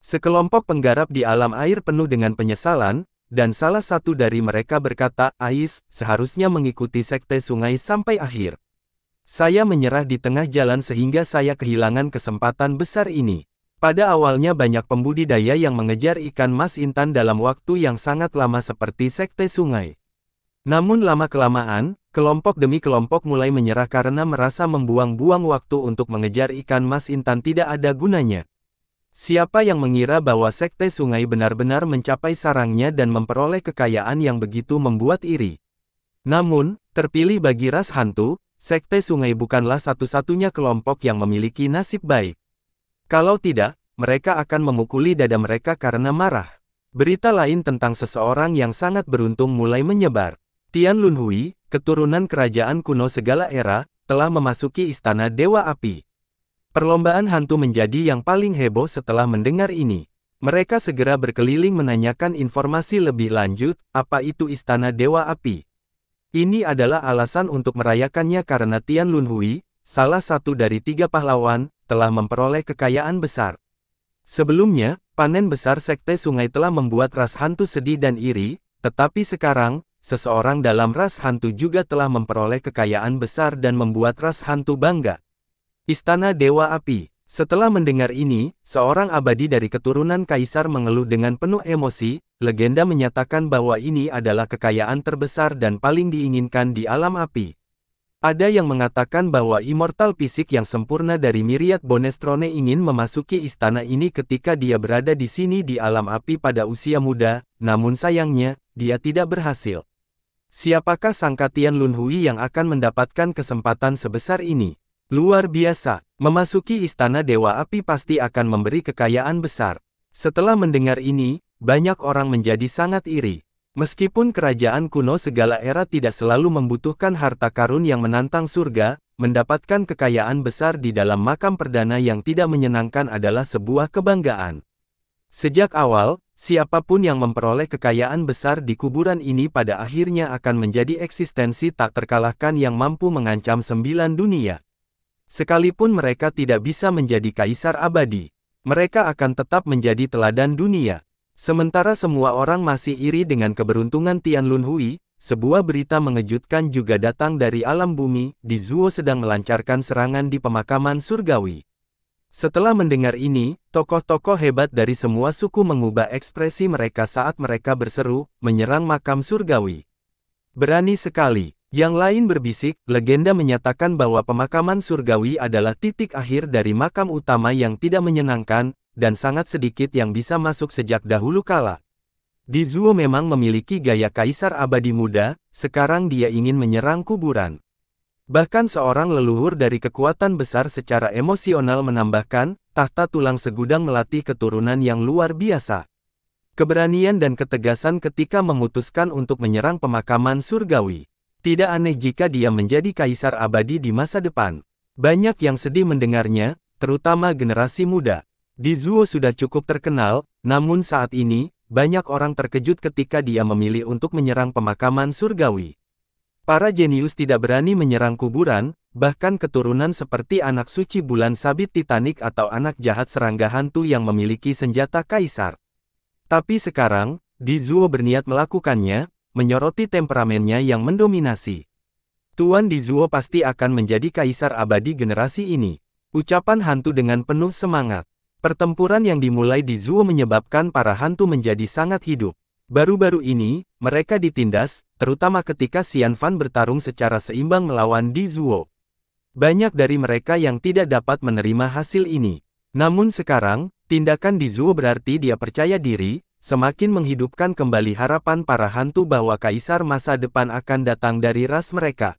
Sekelompok penggarap di alam air penuh dengan penyesalan, dan salah satu dari mereka berkata, Ais, seharusnya mengikuti sekte sungai sampai akhir. Saya menyerah di tengah jalan sehingga saya kehilangan kesempatan besar ini. Pada awalnya banyak pembudidaya yang mengejar ikan mas intan dalam waktu yang sangat lama seperti sekte sungai. Namun lama-kelamaan, kelompok demi kelompok mulai menyerah karena merasa membuang-buang waktu untuk mengejar ikan mas intan tidak ada gunanya. Siapa yang mengira bahwa sekte sungai benar-benar mencapai sarangnya dan memperoleh kekayaan yang begitu membuat iri? Namun, terpilih bagi ras hantu, sekte sungai bukanlah satu-satunya kelompok yang memiliki nasib baik. Kalau tidak, mereka akan memukuli dada mereka karena marah. Berita lain tentang seseorang yang sangat beruntung mulai menyebar. Tian Lunhui, keturunan kerajaan kuno segala era, telah memasuki istana Dewa Api. Perlombaan hantu menjadi yang paling heboh setelah mendengar ini. Mereka segera berkeliling menanyakan informasi lebih lanjut, apa itu Istana Dewa Api. Ini adalah alasan untuk merayakannya karena Tian Lunhui, salah satu dari tiga pahlawan, telah memperoleh kekayaan besar. Sebelumnya, panen besar Sekte Sungai telah membuat ras hantu sedih dan iri, tetapi sekarang, seseorang dalam ras hantu juga telah memperoleh kekayaan besar dan membuat ras hantu bangga. Istana Dewa Api Setelah mendengar ini, seorang abadi dari keturunan kaisar mengeluh dengan penuh emosi, legenda menyatakan bahwa ini adalah kekayaan terbesar dan paling diinginkan di alam api. Ada yang mengatakan bahwa immortal fisik yang sempurna dari Miriat Bonestrone ingin memasuki istana ini ketika dia berada di sini di alam api pada usia muda, namun sayangnya, dia tidak berhasil. Siapakah Sangkatian Lunhui yang akan mendapatkan kesempatan sebesar ini? Luar biasa, memasuki istana Dewa Api pasti akan memberi kekayaan besar. Setelah mendengar ini, banyak orang menjadi sangat iri. Meskipun kerajaan kuno segala era tidak selalu membutuhkan harta karun yang menantang surga, mendapatkan kekayaan besar di dalam makam perdana yang tidak menyenangkan adalah sebuah kebanggaan. Sejak awal, siapapun yang memperoleh kekayaan besar di kuburan ini pada akhirnya akan menjadi eksistensi tak terkalahkan yang mampu mengancam sembilan dunia. Sekalipun mereka tidak bisa menjadi kaisar abadi, mereka akan tetap menjadi teladan dunia. Sementara semua orang masih iri dengan keberuntungan Tian Lunhui, sebuah berita mengejutkan juga datang dari alam bumi, di Zuo sedang melancarkan serangan di pemakaman surgawi. Setelah mendengar ini, tokoh-tokoh hebat dari semua suku mengubah ekspresi mereka saat mereka berseru, menyerang makam surgawi. Berani sekali, yang lain berbisik, legenda menyatakan bahwa pemakaman surgawi adalah titik akhir dari makam utama yang tidak menyenangkan, dan sangat sedikit yang bisa masuk sejak dahulu kala. Di Zuo memang memiliki gaya kaisar abadi muda, sekarang dia ingin menyerang kuburan. Bahkan seorang leluhur dari kekuatan besar secara emosional menambahkan, tahta tulang segudang melatih keturunan yang luar biasa. Keberanian dan ketegasan ketika memutuskan untuk menyerang pemakaman surgawi. Tidak aneh jika dia menjadi kaisar abadi di masa depan. Banyak yang sedih mendengarnya, terutama generasi muda. Di Zuo sudah cukup terkenal, namun saat ini, banyak orang terkejut ketika dia memilih untuk menyerang pemakaman surgawi. Para jenius tidak berani menyerang kuburan, bahkan keturunan seperti anak suci bulan sabit Titanic atau anak jahat serangga hantu yang memiliki senjata kaisar. Tapi sekarang, Di Zuo berniat melakukannya, menyoroti temperamennya yang mendominasi. Tuan Dizuo pasti akan menjadi kaisar abadi generasi ini. Ucapan hantu dengan penuh semangat. Pertempuran yang dimulai di Zuo menyebabkan para hantu menjadi sangat hidup. Baru-baru ini, mereka ditindas, terutama ketika Xian Fan bertarung secara seimbang melawan Di Zuo. Banyak dari mereka yang tidak dapat menerima hasil ini. Namun sekarang, tindakan Di Zuo berarti dia percaya diri, semakin menghidupkan kembali harapan para hantu bahwa kaisar masa depan akan datang dari ras mereka.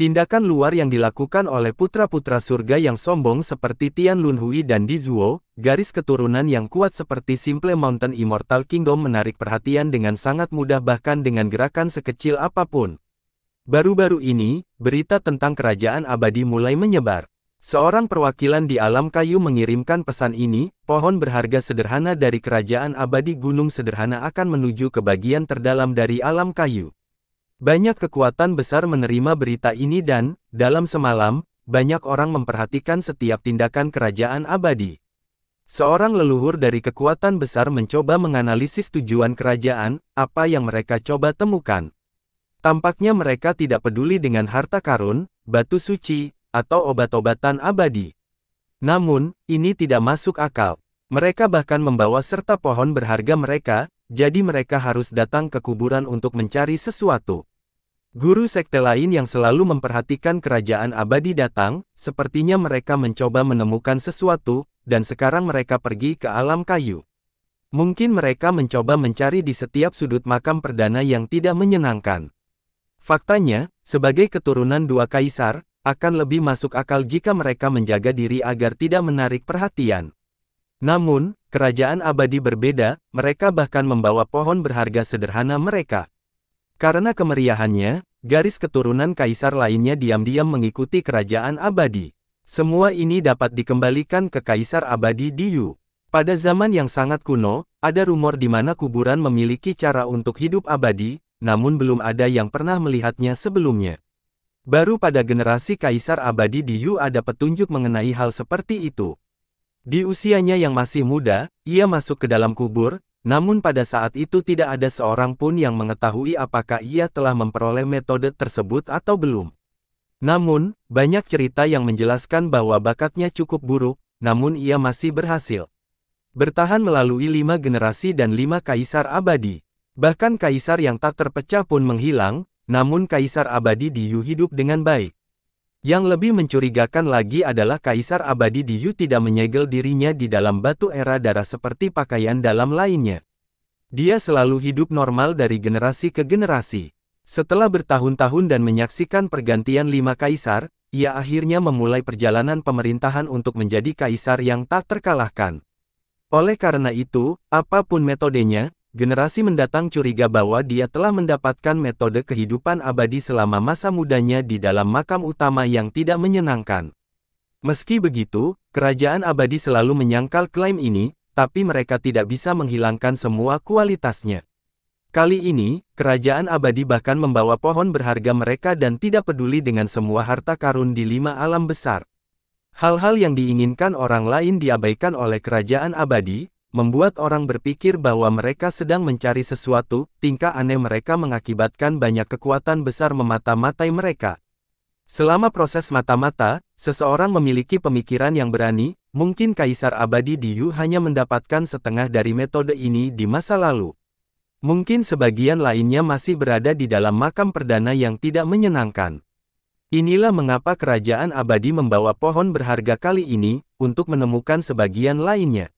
Tindakan luar yang dilakukan oleh putra-putra surga yang sombong seperti Tian Lunhui dan Dizuo, garis keturunan yang kuat seperti Simple Mountain Immortal Kingdom menarik perhatian dengan sangat mudah bahkan dengan gerakan sekecil apapun. Baru-baru ini, berita tentang kerajaan abadi mulai menyebar. Seorang perwakilan di alam kayu mengirimkan pesan ini, pohon berharga sederhana dari kerajaan abadi gunung sederhana akan menuju ke bagian terdalam dari alam kayu. Banyak kekuatan besar menerima berita ini dan, dalam semalam, banyak orang memperhatikan setiap tindakan kerajaan abadi. Seorang leluhur dari kekuatan besar mencoba menganalisis tujuan kerajaan, apa yang mereka coba temukan. Tampaknya mereka tidak peduli dengan harta karun, batu suci, atau obat-obatan abadi. Namun, ini tidak masuk akal. Mereka bahkan membawa serta pohon berharga mereka, jadi mereka harus datang ke kuburan untuk mencari sesuatu. Guru sekte lain yang selalu memperhatikan kerajaan abadi datang, sepertinya mereka mencoba menemukan sesuatu, dan sekarang mereka pergi ke alam kayu. Mungkin mereka mencoba mencari di setiap sudut makam perdana yang tidak menyenangkan. Faktanya, sebagai keturunan dua kaisar, akan lebih masuk akal jika mereka menjaga diri agar tidak menarik perhatian. Namun, kerajaan abadi berbeda, mereka bahkan membawa pohon berharga sederhana mereka. Karena kemeriahannya, garis keturunan kaisar lainnya diam-diam mengikuti kerajaan abadi. Semua ini dapat dikembalikan ke kaisar abadi Diyu. Pada zaman yang sangat kuno, ada rumor di mana kuburan memiliki cara untuk hidup abadi, namun belum ada yang pernah melihatnya sebelumnya. Baru pada generasi Kaisar Abadi Diyu ada petunjuk mengenai hal seperti itu. Di usianya yang masih muda, ia masuk ke dalam kubur, namun pada saat itu tidak ada seorang pun yang mengetahui apakah ia telah memperoleh metode tersebut atau belum. Namun, banyak cerita yang menjelaskan bahwa bakatnya cukup buruk, namun ia masih berhasil. Bertahan melalui lima generasi dan lima kaisar abadi. Bahkan kaisar yang tak terpecah pun menghilang, namun Kaisar Abadi Diyu hidup dengan baik. Yang lebih mencurigakan lagi adalah Kaisar Abadi Diyu tidak menyegel dirinya di dalam batu era darah seperti pakaian dalam lainnya. Dia selalu hidup normal dari generasi ke generasi. Setelah bertahun-tahun dan menyaksikan pergantian lima kaisar, ia akhirnya memulai perjalanan pemerintahan untuk menjadi kaisar yang tak terkalahkan. Oleh karena itu, apapun metodenya, Generasi mendatang curiga bahwa dia telah mendapatkan metode kehidupan abadi selama masa mudanya di dalam makam utama yang tidak menyenangkan. Meski begitu, kerajaan abadi selalu menyangkal klaim ini, tapi mereka tidak bisa menghilangkan semua kualitasnya. Kali ini, kerajaan abadi bahkan membawa pohon berharga mereka dan tidak peduli dengan semua harta karun di lima alam besar. Hal-hal yang diinginkan orang lain diabaikan oleh kerajaan abadi, membuat orang berpikir bahwa mereka sedang mencari sesuatu, tingkah aneh mereka mengakibatkan banyak kekuatan besar memata-matai mereka. Selama proses mata-mata, seseorang memiliki pemikiran yang berani, mungkin Kaisar Abadi Diyu hanya mendapatkan setengah dari metode ini di masa lalu. Mungkin sebagian lainnya masih berada di dalam makam perdana yang tidak menyenangkan. Inilah mengapa kerajaan abadi membawa pohon berharga kali ini, untuk menemukan sebagian lainnya.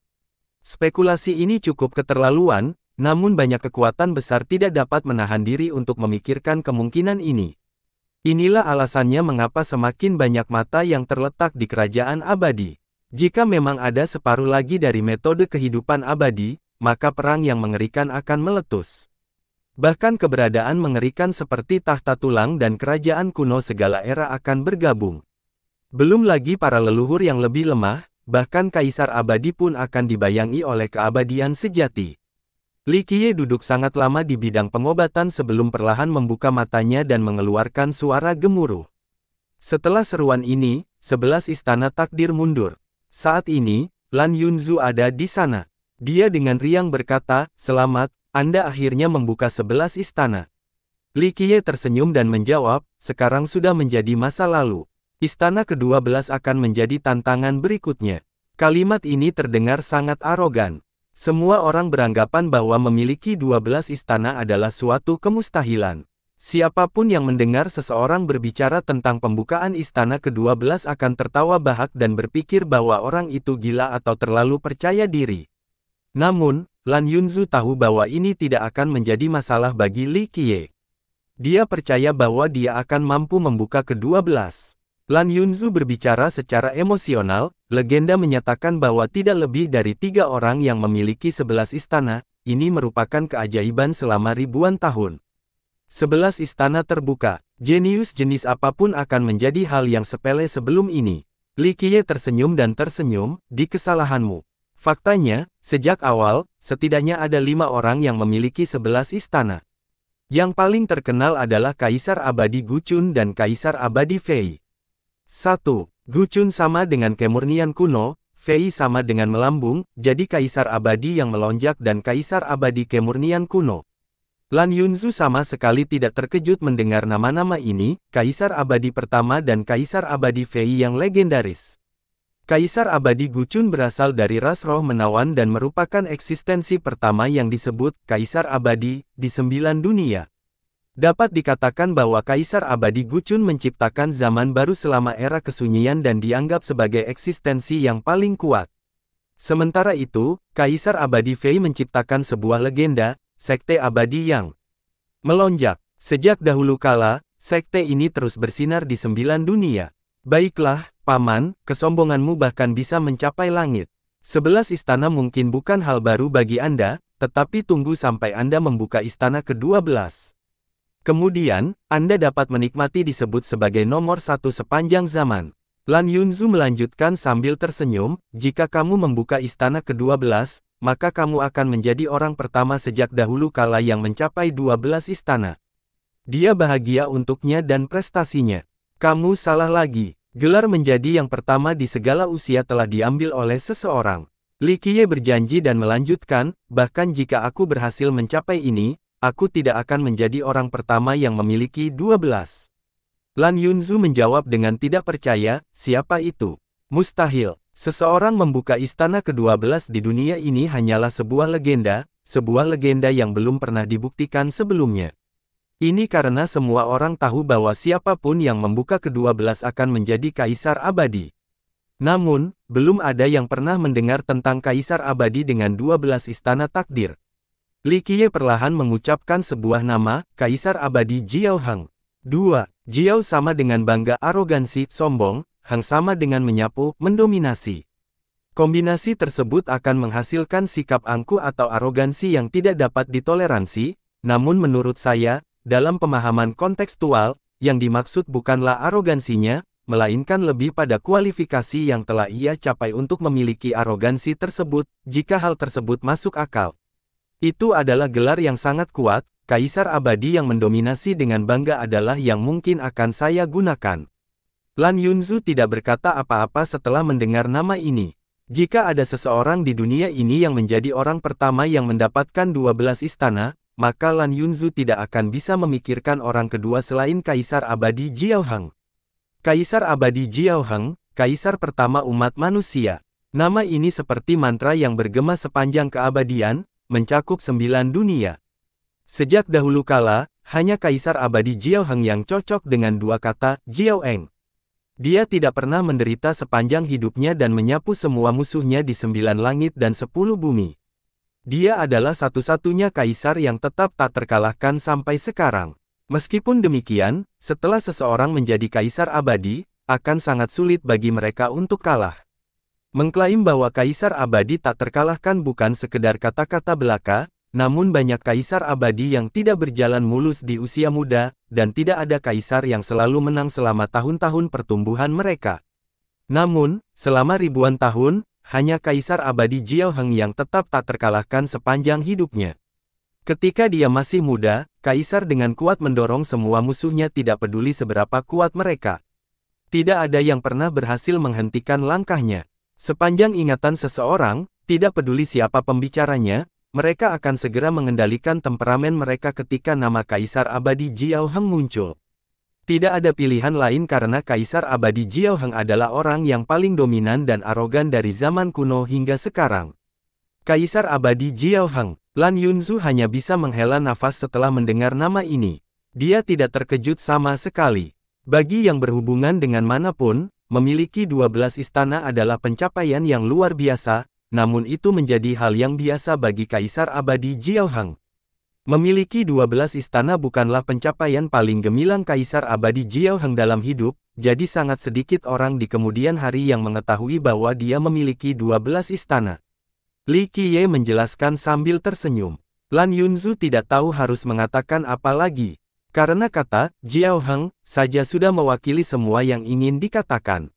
Spekulasi ini cukup keterlaluan, namun banyak kekuatan besar tidak dapat menahan diri untuk memikirkan kemungkinan ini. Inilah alasannya mengapa semakin banyak mata yang terletak di kerajaan abadi. Jika memang ada separuh lagi dari metode kehidupan abadi, maka perang yang mengerikan akan meletus. Bahkan keberadaan mengerikan seperti tahta tulang dan kerajaan kuno segala era akan bergabung. Belum lagi para leluhur yang lebih lemah, bahkan kaisar abadi pun akan dibayangi oleh keabadian sejati. Li Qiye duduk sangat lama di bidang pengobatan sebelum perlahan membuka matanya dan mengeluarkan suara gemuruh. Setelah seruan ini, sebelas istana takdir mundur. Saat ini, Lan Yunzu ada di sana. Dia dengan riang berkata, Selamat, Anda akhirnya membuka sebelas istana. Li Qiye tersenyum dan menjawab, sekarang sudah menjadi masa lalu. Istana ke-12 akan menjadi tantangan berikutnya. Kalimat ini terdengar sangat arogan. Semua orang beranggapan bahwa memiliki 12 istana adalah suatu kemustahilan. Siapapun yang mendengar seseorang berbicara tentang pembukaan istana ke-12 akan tertawa bahak dan berpikir bahwa orang itu gila atau terlalu percaya diri. Namun, Lan Yunzu tahu bahwa ini tidak akan menjadi masalah bagi Li Qiye. Dia percaya bahwa dia akan mampu membuka ke-12. Lan Yunzu berbicara secara emosional, legenda menyatakan bahwa tidak lebih dari tiga orang yang memiliki sebelas istana, ini merupakan keajaiban selama ribuan tahun. Sebelas istana terbuka, jenius jenis apapun akan menjadi hal yang sepele sebelum ini. Li Qiye tersenyum dan tersenyum, di kesalahanmu. Faktanya, sejak awal, setidaknya ada lima orang yang memiliki sebelas istana. Yang paling terkenal adalah Kaisar Abadi Gucun dan Kaisar Abadi Fei. 1. Gucun sama dengan kemurnian kuno, Fei sama dengan melambung, jadi kaisar abadi yang melonjak dan kaisar abadi kemurnian kuno. Lan Yunzu sama sekali tidak terkejut mendengar nama-nama ini, kaisar abadi pertama dan kaisar abadi Fei yang legendaris. Kaisar abadi Gucun berasal dari ras roh menawan dan merupakan eksistensi pertama yang disebut Kaisar Abadi di sembilan dunia. Dapat dikatakan bahwa Kaisar Abadi Gucun menciptakan zaman baru selama era kesunyian dan dianggap sebagai eksistensi yang paling kuat. Sementara itu, Kaisar Abadi Fei menciptakan sebuah legenda, Sekte Abadi yang melonjak. Sejak dahulu kala, Sekte ini terus bersinar di sembilan dunia. Baiklah, Paman, kesombonganmu bahkan bisa mencapai langit. Sebelas istana mungkin bukan hal baru bagi Anda, tetapi tunggu sampai Anda membuka istana ke-12. Kemudian, Anda dapat menikmati disebut sebagai nomor satu sepanjang zaman. Lan Yunzu melanjutkan sambil tersenyum, jika kamu membuka istana ke-12, maka kamu akan menjadi orang pertama sejak dahulu kala yang mencapai 12 istana. Dia bahagia untuknya dan prestasinya. Kamu salah lagi. Gelar menjadi yang pertama di segala usia telah diambil oleh seseorang. Qiye berjanji dan melanjutkan, bahkan jika aku berhasil mencapai ini, aku tidak akan menjadi orang pertama yang memiliki 12. Lan Yunzu menjawab dengan tidak percaya, siapa itu? Mustahil, seseorang membuka istana ke-12 di dunia ini hanyalah sebuah legenda, sebuah legenda yang belum pernah dibuktikan sebelumnya. Ini karena semua orang tahu bahwa siapapun yang membuka ke-12 akan menjadi kaisar abadi. Namun, belum ada yang pernah mendengar tentang kaisar abadi dengan 12 istana takdir. Li Qiye perlahan mengucapkan sebuah nama, Kaisar Abadi Jiao Hang. 2. Jiao sama dengan bangga arogansi, sombong, Hang sama dengan menyapu, mendominasi. Kombinasi tersebut akan menghasilkan sikap angku atau arogansi yang tidak dapat ditoleransi, namun menurut saya, dalam pemahaman kontekstual, yang dimaksud bukanlah arogansinya, melainkan lebih pada kualifikasi yang telah ia capai untuk memiliki arogansi tersebut, jika hal tersebut masuk akal. Itu adalah gelar yang sangat kuat, Kaisar Abadi yang mendominasi dengan bangga adalah yang mungkin akan saya gunakan. Lan Yunzu tidak berkata apa-apa setelah mendengar nama ini. Jika ada seseorang di dunia ini yang menjadi orang pertama yang mendapatkan 12 istana, maka Lan Yunzu tidak akan bisa memikirkan orang kedua selain Kaisar Abadi Jiaohang. Kaisar Abadi Jiaohang, Kaisar pertama umat manusia. Nama ini seperti mantra yang bergema sepanjang keabadian, mencakup sembilan dunia. Sejak dahulu kala, hanya Kaisar Abadi Jiao Heng yang cocok dengan dua kata, Jiao Eng. Dia tidak pernah menderita sepanjang hidupnya dan menyapu semua musuhnya di sembilan langit dan sepuluh bumi. Dia adalah satu-satunya kaisar yang tetap tak terkalahkan sampai sekarang. Meskipun demikian, setelah seseorang menjadi kaisar abadi, akan sangat sulit bagi mereka untuk kalah. Mengklaim bahwa kaisar abadi tak terkalahkan bukan sekedar kata-kata belaka, namun banyak kaisar abadi yang tidak berjalan mulus di usia muda, dan tidak ada kaisar yang selalu menang selama tahun-tahun pertumbuhan mereka. Namun, selama ribuan tahun, hanya kaisar abadi Jiao Heng yang tetap tak terkalahkan sepanjang hidupnya. Ketika dia masih muda, kaisar dengan kuat mendorong semua musuhnya tidak peduli seberapa kuat mereka. Tidak ada yang pernah berhasil menghentikan langkahnya. Sepanjang ingatan seseorang, tidak peduli siapa pembicaranya, mereka akan segera mengendalikan temperamen mereka ketika nama Kaisar Abadi Jiao Heng muncul. Tidak ada pilihan lain karena Kaisar Abadi Jiao Heng adalah orang yang paling dominan dan arogan dari zaman kuno hingga sekarang. Kaisar Abadi Jiao Heng, Lan Yunzu hanya bisa menghela nafas setelah mendengar nama ini. Dia tidak terkejut sama sekali. Bagi yang berhubungan dengan manapun, Memiliki 12 istana adalah pencapaian yang luar biasa, namun itu menjadi hal yang biasa bagi Kaisar Abadi Jiaohang. Memiliki 12 istana bukanlah pencapaian paling gemilang Kaisar Abadi Jiaohang dalam hidup, jadi sangat sedikit orang di kemudian hari yang mengetahui bahwa dia memiliki 12 istana. Li Qiye menjelaskan sambil tersenyum. Lan Yunzu tidak tahu harus mengatakan apa lagi. Karena kata, Jiao Heng, saja sudah mewakili semua yang ingin dikatakan.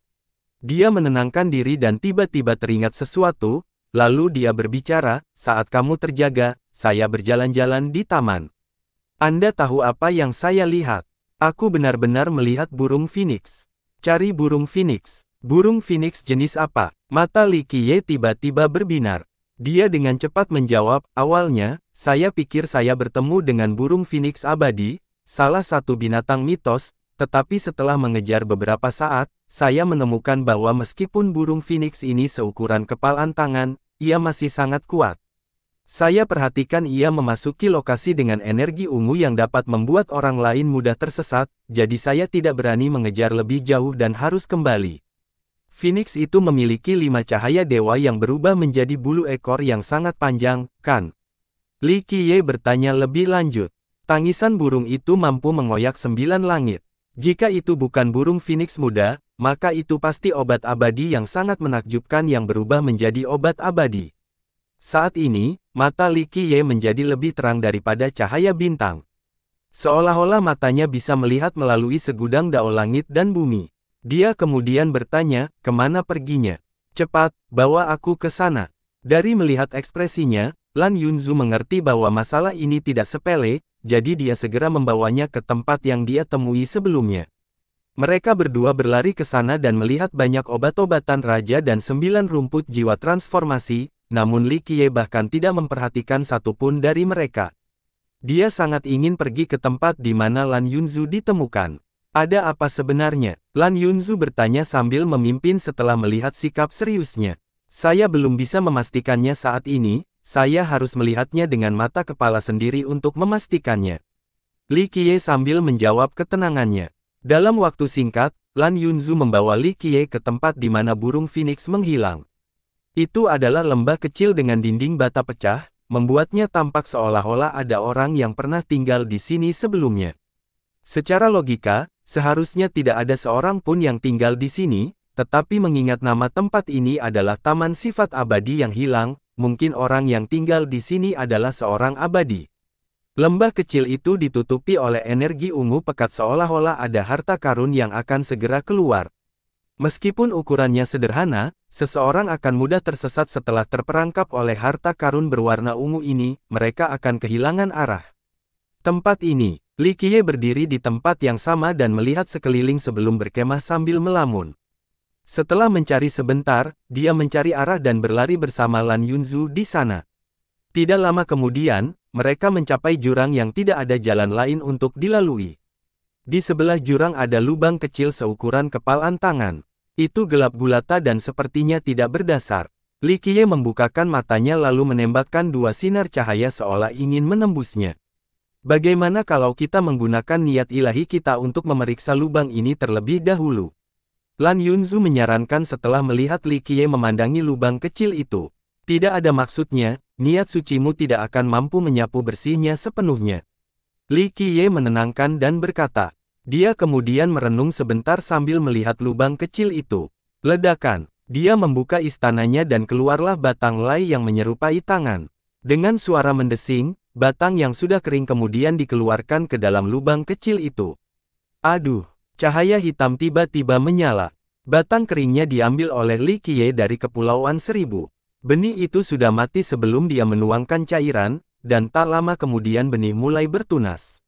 Dia menenangkan diri dan tiba-tiba teringat sesuatu, lalu dia berbicara, saat kamu terjaga, saya berjalan-jalan di taman. Anda tahu apa yang saya lihat? Aku benar-benar melihat burung phoenix. Cari burung phoenix. Burung phoenix jenis apa? Mata Li Qiye tiba-tiba berbinar. Dia dengan cepat menjawab, awalnya, saya pikir saya bertemu dengan burung phoenix abadi, salah satu binatang mitos, tetapi setelah mengejar beberapa saat, saya menemukan bahwa meskipun burung phoenix ini seukuran kepalan tangan, ia masih sangat kuat. Saya perhatikan ia memasuki lokasi dengan energi ungu yang dapat membuat orang lain mudah tersesat, jadi saya tidak berani mengejar lebih jauh dan harus kembali. Phoenix itu memiliki lima cahaya dewa yang berubah menjadi bulu ekor yang sangat panjang, kan? Li Qiye bertanya lebih lanjut. Tangisan burung itu mampu mengoyak sembilan langit. Jika itu bukan burung phoenix muda, maka itu pasti obat abadi yang sangat menakjubkan yang berubah menjadi obat abadi. Saat ini, mata Li Qiye menjadi lebih terang daripada cahaya bintang. Seolah-olah matanya bisa melihat melalui segudang dao langit dan bumi. Dia kemudian bertanya, kemana perginya? Cepat, bawa aku ke sana. Dari melihat ekspresinya, Lan Yunzu mengerti bahwa masalah ini tidak sepele, jadi dia segera membawanya ke tempat yang dia temui sebelumnya. Mereka berdua berlari ke sana dan melihat banyak obat-obatan raja dan sembilan rumput jiwa transformasi, namun Li Qiye bahkan tidak memperhatikan satupun dari mereka. Dia sangat ingin pergi ke tempat di mana Lan Yunzu ditemukan. Ada apa sebenarnya? Lan Yunzu bertanya sambil memimpin setelah melihat sikap seriusnya. Saya belum bisa memastikannya saat ini, saya harus melihatnya dengan mata kepala sendiri untuk memastikannya. Li Qiye sambil menjawab ketenangannya. Dalam waktu singkat, Lan Yunzu membawa Li Qiye ke tempat di mana burung phoenix menghilang. Itu adalah lembah kecil dengan dinding bata pecah, membuatnya tampak seolah-olah ada orang yang pernah tinggal di sini sebelumnya. Secara logika, seharusnya tidak ada seorang pun yang tinggal di sini, tetapi mengingat nama tempat ini adalah Taman Sifat Abadi yang hilang, mungkin orang yang tinggal di sini adalah seorang abadi. Lembah kecil itu ditutupi oleh energi ungu pekat seolah-olah ada harta karun yang akan segera keluar. Meskipun ukurannya sederhana, seseorang akan mudah tersesat setelah terperangkap oleh harta karun berwarna ungu ini, mereka akan kehilangan arah. Tempat ini, Likie berdiri di tempat yang sama dan melihat sekeliling sebelum berkemah sambil melamun. Setelah mencari sebentar, dia mencari arah dan berlari bersama Lan Yunzu di sana. Tidak lama kemudian, mereka mencapai jurang yang tidak ada jalan lain untuk dilalui. Di sebelah jurang ada lubang kecil seukuran kepalan tangan. Itu gelap gulata dan sepertinya tidak berdasar. Li Likie membukakan matanya lalu menembakkan dua sinar cahaya seolah ingin menembusnya. Bagaimana kalau kita menggunakan niat ilahi kita untuk memeriksa lubang ini terlebih dahulu? Lan Yunzu menyarankan setelah melihat Li Qiye memandangi lubang kecil itu. Tidak ada maksudnya, niat sucimu tidak akan mampu menyapu bersihnya sepenuhnya. Li Qiye menenangkan dan berkata. Dia kemudian merenung sebentar sambil melihat lubang kecil itu. Ledakan, dia membuka istananya dan keluarlah batang lai yang menyerupai tangan. Dengan suara mendesing, batang yang sudah kering kemudian dikeluarkan ke dalam lubang kecil itu. Aduh! Cahaya hitam tiba-tiba menyala. Batang keringnya diambil oleh Li Qiye dari Kepulauan Seribu. Benih itu sudah mati sebelum dia menuangkan cairan, dan tak lama kemudian benih mulai bertunas.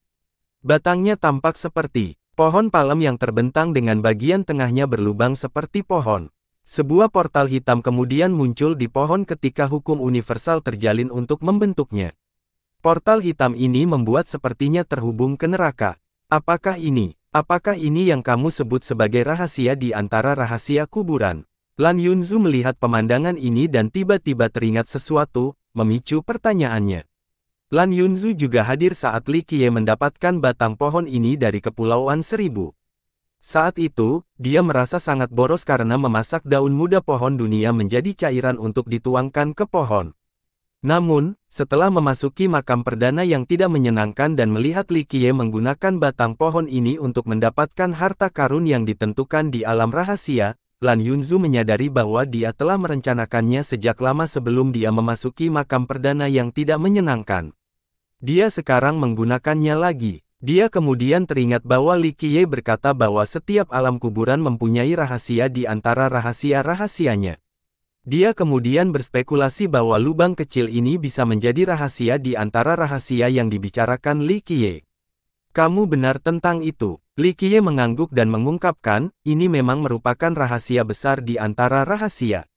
Batangnya tampak seperti pohon palem yang terbentang dengan bagian tengahnya berlubang seperti pohon. Sebuah portal hitam kemudian muncul di pohon ketika hukum universal terjalin untuk membentuknya. Portal hitam ini membuat sepertinya terhubung ke neraka. Apakah ini Apakah ini yang kamu sebut sebagai rahasia di antara rahasia kuburan? Lan Yunzu melihat pemandangan ini dan tiba-tiba teringat sesuatu, memicu pertanyaannya. Lan Yunzu juga hadir saat Li Qiye mendapatkan batang pohon ini dari Kepulauan Seribu. Saat itu, dia merasa sangat boros karena memasak daun muda pohon dunia menjadi cairan untuk dituangkan ke pohon. Namun, setelah memasuki makam perdana yang tidak menyenangkan dan melihat Likie menggunakan batang pohon ini untuk mendapatkan harta karun yang ditentukan di alam rahasia, Lan Yunzu menyadari bahwa dia telah merencanakannya sejak lama sebelum dia memasuki makam perdana yang tidak menyenangkan. Dia sekarang menggunakannya lagi. Dia kemudian teringat bahwa Li Likie berkata bahwa setiap alam kuburan mempunyai rahasia di antara rahasia-rahasianya. Dia kemudian berspekulasi bahwa lubang kecil ini bisa menjadi rahasia di antara rahasia yang dibicarakan Li Qiye. Kamu benar tentang itu. Li Qiye mengangguk dan mengungkapkan, ini memang merupakan rahasia besar di antara rahasia.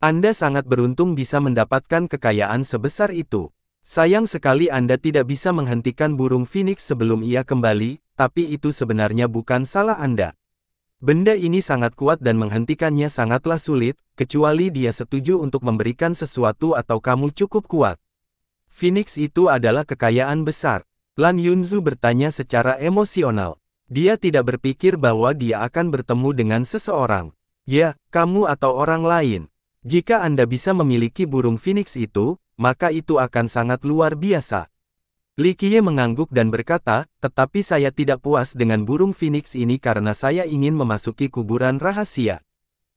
Anda sangat beruntung bisa mendapatkan kekayaan sebesar itu. Sayang sekali Anda tidak bisa menghentikan burung phoenix sebelum ia kembali, tapi itu sebenarnya bukan salah Anda. Benda ini sangat kuat dan menghentikannya sangatlah sulit, kecuali dia setuju untuk memberikan sesuatu atau kamu cukup kuat. Phoenix itu adalah kekayaan besar. Lan Yunzu bertanya secara emosional. Dia tidak berpikir bahwa dia akan bertemu dengan seseorang. Ya, kamu atau orang lain. Jika Anda bisa memiliki burung phoenix itu, maka itu akan sangat luar biasa. Likie mengangguk dan berkata, tetapi saya tidak puas dengan burung phoenix ini karena saya ingin memasuki kuburan rahasia.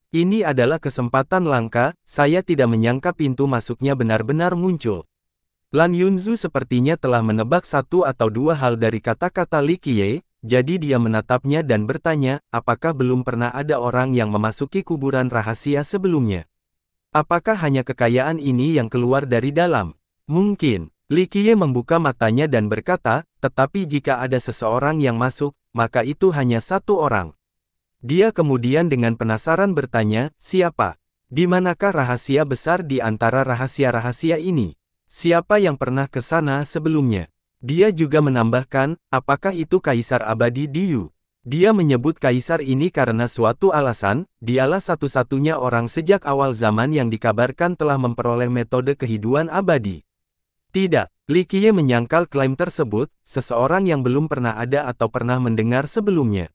Ini adalah kesempatan langka, saya tidak menyangka pintu masuknya benar-benar muncul. Lan Yunzu sepertinya telah menebak satu atau dua hal dari kata-kata Likie, jadi dia menatapnya dan bertanya, apakah belum pernah ada orang yang memasuki kuburan rahasia sebelumnya? Apakah hanya kekayaan ini yang keluar dari dalam? Mungkin. Qiye membuka matanya dan berkata, tetapi jika ada seseorang yang masuk, maka itu hanya satu orang. Dia kemudian dengan penasaran bertanya, siapa? Di manakah rahasia besar di antara rahasia-rahasia ini? Siapa yang pernah ke sana sebelumnya? Dia juga menambahkan, apakah itu Kaisar Abadi Diyu? Dia menyebut kaisar ini karena suatu alasan, dialah satu-satunya orang sejak awal zaman yang dikabarkan telah memperoleh metode kehidupan abadi. Tidak, Li Likie menyangkal klaim tersebut, seseorang yang belum pernah ada atau pernah mendengar sebelumnya.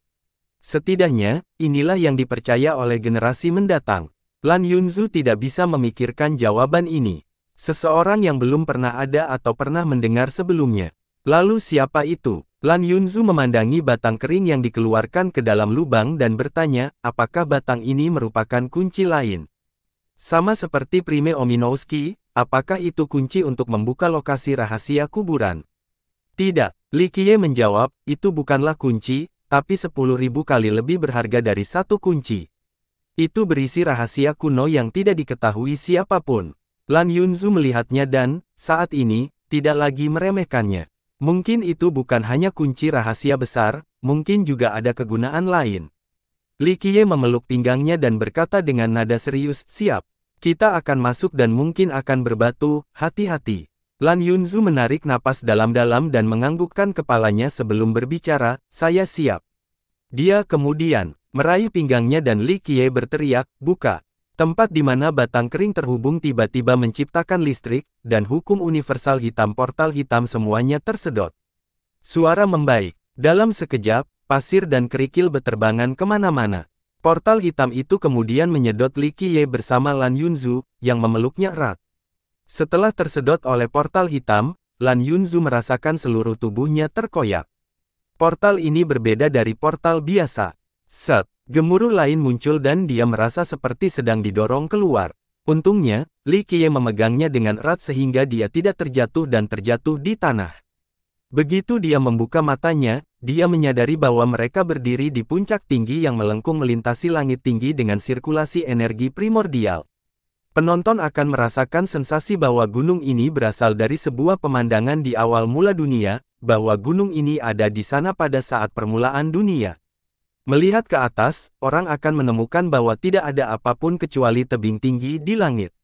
Setidaknya, inilah yang dipercaya oleh generasi mendatang. Lan Yunzu tidak bisa memikirkan jawaban ini. Seseorang yang belum pernah ada atau pernah mendengar sebelumnya. Lalu siapa itu? Lan Yunzu memandangi batang kering yang dikeluarkan ke dalam lubang dan bertanya, apakah batang ini merupakan kunci lain? Sama seperti Prime Ominowski, Apakah itu kunci untuk membuka lokasi rahasia kuburan? Tidak, Li Qiye menjawab, itu bukanlah kunci, tapi 10.000 kali lebih berharga dari satu kunci. Itu berisi rahasia kuno yang tidak diketahui siapapun. Lan Yunzu melihatnya dan, saat ini, tidak lagi meremehkannya. Mungkin itu bukan hanya kunci rahasia besar, mungkin juga ada kegunaan lain. Li Qiye memeluk pinggangnya dan berkata dengan nada serius, siap. Kita akan masuk dan mungkin akan berbatu, hati-hati. Lan Yunzu menarik napas dalam-dalam dan menganggukkan kepalanya sebelum berbicara, saya siap. Dia kemudian, meraih pinggangnya dan Li Qiye berteriak, buka. Tempat di mana batang kering terhubung tiba-tiba menciptakan listrik, dan hukum universal hitam portal hitam semuanya tersedot. Suara membaik. Dalam sekejap, pasir dan kerikil beterbangan kemana-mana. Portal hitam itu kemudian menyedot Li Qiye bersama Lan Yunzu, yang memeluknya erat. Setelah tersedot oleh portal hitam, Lan Yunzu merasakan seluruh tubuhnya terkoyak. Portal ini berbeda dari portal biasa. Set, gemuruh lain muncul dan dia merasa seperti sedang didorong keluar. Untungnya, Li Qiye memegangnya dengan erat sehingga dia tidak terjatuh dan terjatuh di tanah. Begitu dia membuka matanya, dia menyadari bahwa mereka berdiri di puncak tinggi yang melengkung melintasi langit tinggi dengan sirkulasi energi primordial. Penonton akan merasakan sensasi bahwa gunung ini berasal dari sebuah pemandangan di awal mula dunia, bahwa gunung ini ada di sana pada saat permulaan dunia. Melihat ke atas, orang akan menemukan bahwa tidak ada apapun kecuali tebing tinggi di langit.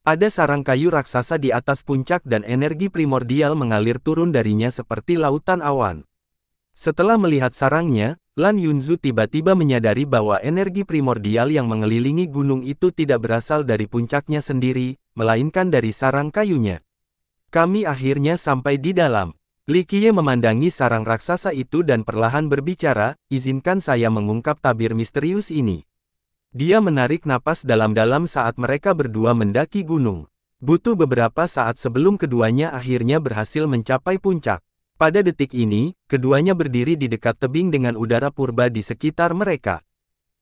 Ada sarang kayu raksasa di atas puncak dan energi primordial mengalir turun darinya seperti lautan awan. Setelah melihat sarangnya, Lan Yunzu tiba-tiba menyadari bahwa energi primordial yang mengelilingi gunung itu tidak berasal dari puncaknya sendiri, melainkan dari sarang kayunya. Kami akhirnya sampai di dalam. Li Likie memandangi sarang raksasa itu dan perlahan berbicara, izinkan saya mengungkap tabir misterius ini. Dia menarik napas dalam-dalam saat mereka berdua mendaki gunung. Butuh beberapa saat sebelum keduanya akhirnya berhasil mencapai puncak. Pada detik ini, keduanya berdiri di dekat tebing dengan udara purba di sekitar mereka.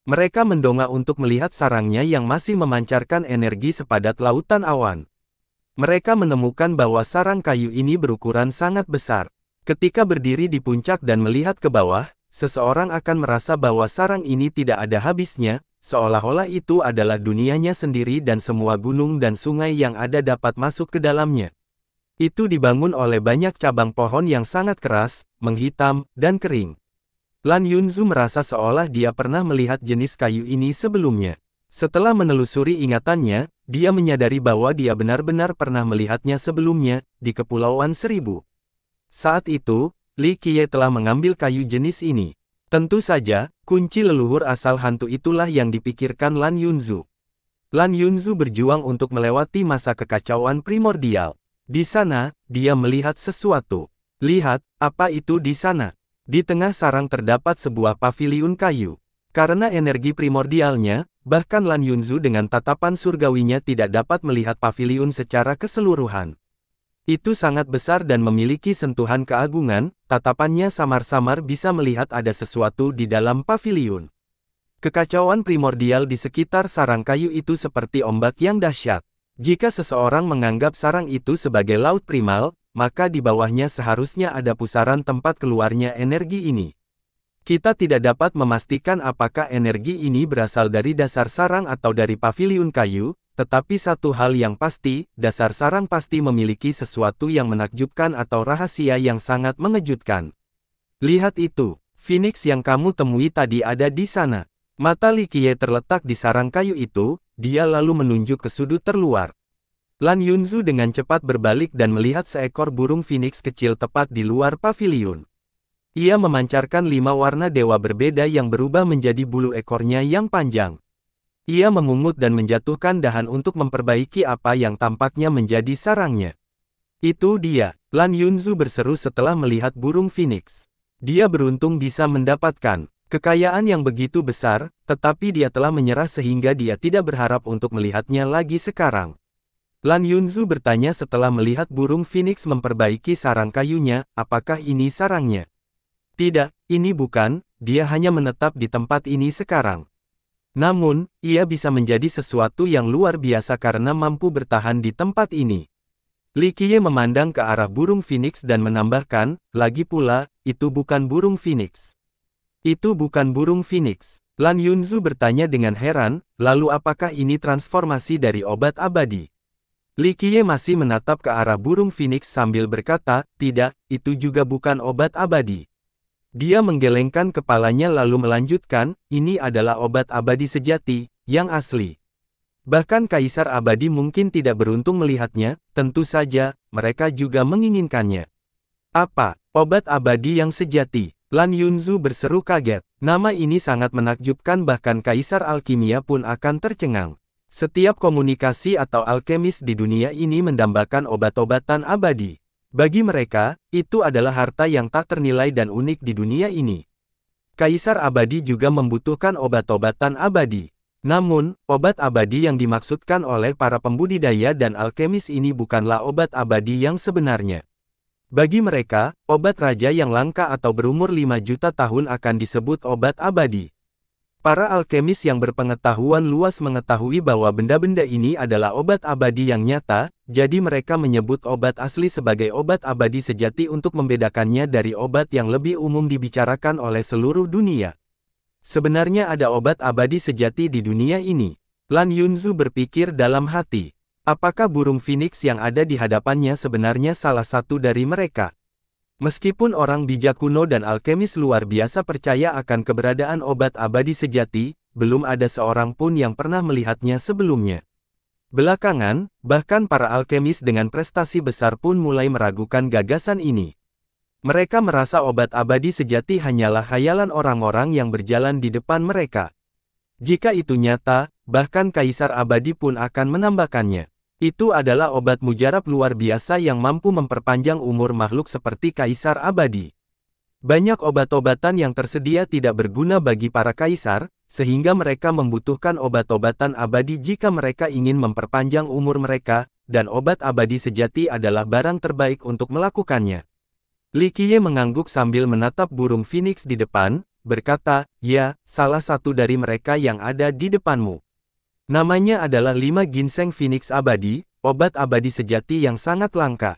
Mereka mendongak untuk melihat sarangnya yang masih memancarkan energi sepadat lautan awan. Mereka menemukan bahwa sarang kayu ini berukuran sangat besar. Ketika berdiri di puncak dan melihat ke bawah, seseorang akan merasa bahwa sarang ini tidak ada habisnya, Seolah-olah itu adalah dunianya sendiri dan semua gunung dan sungai yang ada dapat masuk ke dalamnya. Itu dibangun oleh banyak cabang pohon yang sangat keras, menghitam, dan kering. Lan Yunzu merasa seolah dia pernah melihat jenis kayu ini sebelumnya. Setelah menelusuri ingatannya, dia menyadari bahwa dia benar-benar pernah melihatnya sebelumnya, di Kepulauan Seribu. Saat itu, Li Qiye telah mengambil kayu jenis ini. Tentu saja, kunci leluhur asal hantu itulah yang dipikirkan Lan Yunzu. Lan Yunzu berjuang untuk melewati masa kekacauan primordial. Di sana, dia melihat sesuatu. Lihat, apa itu di sana? Di tengah sarang terdapat sebuah paviliun kayu. Karena energi primordialnya, bahkan Lan Yunzu dengan tatapan surgawinya tidak dapat melihat paviliun secara keseluruhan. Itu sangat besar dan memiliki sentuhan keagungan, tatapannya samar-samar bisa melihat ada sesuatu di dalam paviliun. Kekacauan primordial di sekitar sarang kayu itu seperti ombak yang dahsyat. Jika seseorang menganggap sarang itu sebagai laut primal, maka di bawahnya seharusnya ada pusaran tempat keluarnya energi ini. Kita tidak dapat memastikan apakah energi ini berasal dari dasar sarang atau dari paviliun kayu, tetapi satu hal yang pasti, dasar sarang pasti memiliki sesuatu yang menakjubkan atau rahasia yang sangat mengejutkan. Lihat itu, Phoenix yang kamu temui tadi ada di sana. Mata Likie terletak di sarang kayu itu, dia lalu menunjuk ke sudut terluar. Lan Yunzu dengan cepat berbalik dan melihat seekor burung Phoenix kecil tepat di luar pavilion. Ia memancarkan lima warna dewa berbeda yang berubah menjadi bulu ekornya yang panjang. Ia memungut dan menjatuhkan dahan untuk memperbaiki apa yang tampaknya menjadi sarangnya. Itu dia, Lan Yunzu berseru setelah melihat burung phoenix. Dia beruntung bisa mendapatkan kekayaan yang begitu besar, tetapi dia telah menyerah sehingga dia tidak berharap untuk melihatnya lagi sekarang. Lan Yunzu bertanya setelah melihat burung phoenix memperbaiki sarang kayunya, apakah ini sarangnya? Tidak, ini bukan, dia hanya menetap di tempat ini sekarang. Namun, ia bisa menjadi sesuatu yang luar biasa karena mampu bertahan di tempat ini. Li Qiye memandang ke arah burung phoenix dan menambahkan, lagi pula, itu bukan burung phoenix. Itu bukan burung phoenix. Lan Yunzu bertanya dengan heran, lalu apakah ini transformasi dari obat abadi? Li Qiye masih menatap ke arah burung phoenix sambil berkata, tidak, itu juga bukan obat abadi. Dia menggelengkan kepalanya lalu melanjutkan, ini adalah obat abadi sejati, yang asli. Bahkan Kaisar Abadi mungkin tidak beruntung melihatnya, tentu saja, mereka juga menginginkannya. Apa, obat abadi yang sejati? Lan Yunzu berseru kaget. Nama ini sangat menakjubkan bahkan Kaisar Alkimia pun akan tercengang. Setiap komunikasi atau alkemis di dunia ini mendambakan obat-obatan abadi. Bagi mereka, itu adalah harta yang tak ternilai dan unik di dunia ini. Kaisar abadi juga membutuhkan obat-obatan abadi. Namun, obat abadi yang dimaksudkan oleh para pembudidaya dan alkemis ini bukanlah obat abadi yang sebenarnya. Bagi mereka, obat raja yang langka atau berumur 5 juta tahun akan disebut obat abadi. Para alkemis yang berpengetahuan luas mengetahui bahwa benda-benda ini adalah obat abadi yang nyata, jadi mereka menyebut obat asli sebagai obat abadi sejati untuk membedakannya dari obat yang lebih umum dibicarakan oleh seluruh dunia. Sebenarnya ada obat abadi sejati di dunia ini. Lan Yunzu berpikir dalam hati, apakah burung phoenix yang ada di hadapannya sebenarnya salah satu dari mereka? Meskipun orang bijak kuno dan alkemis luar biasa percaya akan keberadaan obat abadi sejati, belum ada seorang pun yang pernah melihatnya sebelumnya. Belakangan, bahkan para alkemis dengan prestasi besar pun mulai meragukan gagasan ini. Mereka merasa obat abadi sejati hanyalah khayalan orang-orang yang berjalan di depan mereka. Jika itu nyata, bahkan kaisar abadi pun akan menambahkannya. Itu adalah obat mujarab luar biasa yang mampu memperpanjang umur makhluk seperti kaisar abadi. Banyak obat-obatan yang tersedia tidak berguna bagi para kaisar, sehingga mereka membutuhkan obat-obatan abadi jika mereka ingin memperpanjang umur mereka, dan obat abadi sejati adalah barang terbaik untuk melakukannya. Likie mengangguk sambil menatap burung phoenix di depan, berkata, Ya, salah satu dari mereka yang ada di depanmu. Namanya adalah 5 ginseng phoenix abadi, obat abadi sejati yang sangat langka.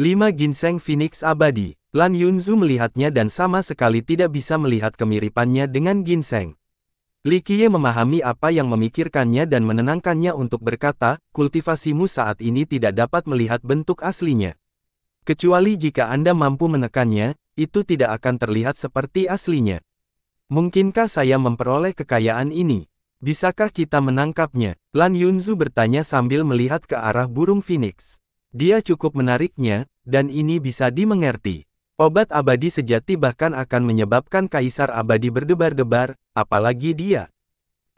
5 ginseng phoenix abadi. Lan Yunzu melihatnya dan sama sekali tidak bisa melihat kemiripannya dengan ginseng. Li Likie memahami apa yang memikirkannya dan menenangkannya untuk berkata, kultivasimu saat ini tidak dapat melihat bentuk aslinya. Kecuali jika Anda mampu menekannya, itu tidak akan terlihat seperti aslinya. Mungkinkah saya memperoleh kekayaan ini? Bisakah kita menangkapnya? Lan Yunzu bertanya sambil melihat ke arah burung Phoenix. Dia cukup menariknya, dan ini bisa dimengerti. Obat abadi sejati bahkan akan menyebabkan kaisar abadi berdebar-debar, apalagi dia.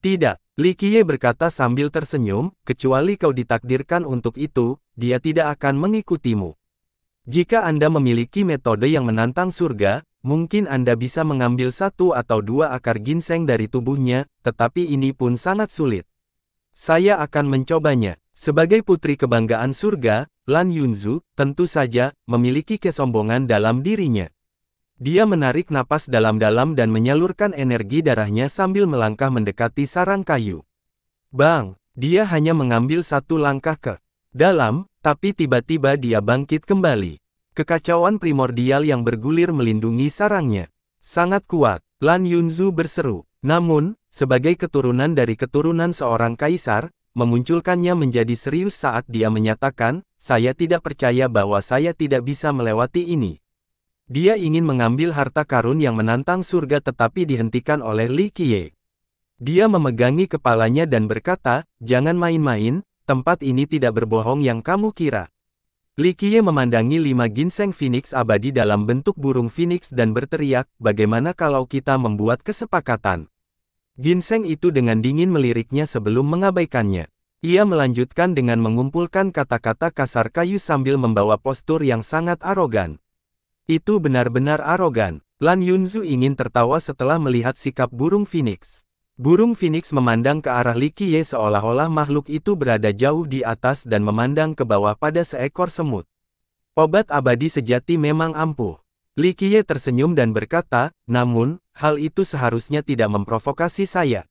Tidak, Li Qiye berkata sambil tersenyum, kecuali kau ditakdirkan untuk itu, dia tidak akan mengikutimu. Jika Anda memiliki metode yang menantang surga, Mungkin Anda bisa mengambil satu atau dua akar ginseng dari tubuhnya, tetapi ini pun sangat sulit. Saya akan mencobanya. Sebagai putri kebanggaan surga, Lan Yunzu, tentu saja, memiliki kesombongan dalam dirinya. Dia menarik napas dalam-dalam dan menyalurkan energi darahnya sambil melangkah mendekati sarang kayu. Bang, dia hanya mengambil satu langkah ke dalam, tapi tiba-tiba dia bangkit kembali. Kekacauan primordial yang bergulir melindungi sarangnya. Sangat kuat, Lan Yunzu berseru. Namun, sebagai keturunan dari keturunan seorang kaisar, memunculkannya menjadi serius saat dia menyatakan, saya tidak percaya bahwa saya tidak bisa melewati ini. Dia ingin mengambil harta karun yang menantang surga tetapi dihentikan oleh Li Qiye. Dia memegangi kepalanya dan berkata, jangan main-main, tempat ini tidak berbohong yang kamu kira. Likie memandangi lima ginseng phoenix abadi dalam bentuk burung phoenix dan berteriak, bagaimana kalau kita membuat kesepakatan? Ginseng itu dengan dingin meliriknya sebelum mengabaikannya. Ia melanjutkan dengan mengumpulkan kata-kata kasar kayu sambil membawa postur yang sangat arogan. Itu benar-benar arogan. Lan Yunzu ingin tertawa setelah melihat sikap burung phoenix. Burung Phoenix memandang ke arah Likie seolah-olah makhluk itu berada jauh di atas dan memandang ke bawah pada seekor semut. Obat abadi sejati memang ampuh. Likie tersenyum dan berkata, namun, hal itu seharusnya tidak memprovokasi saya.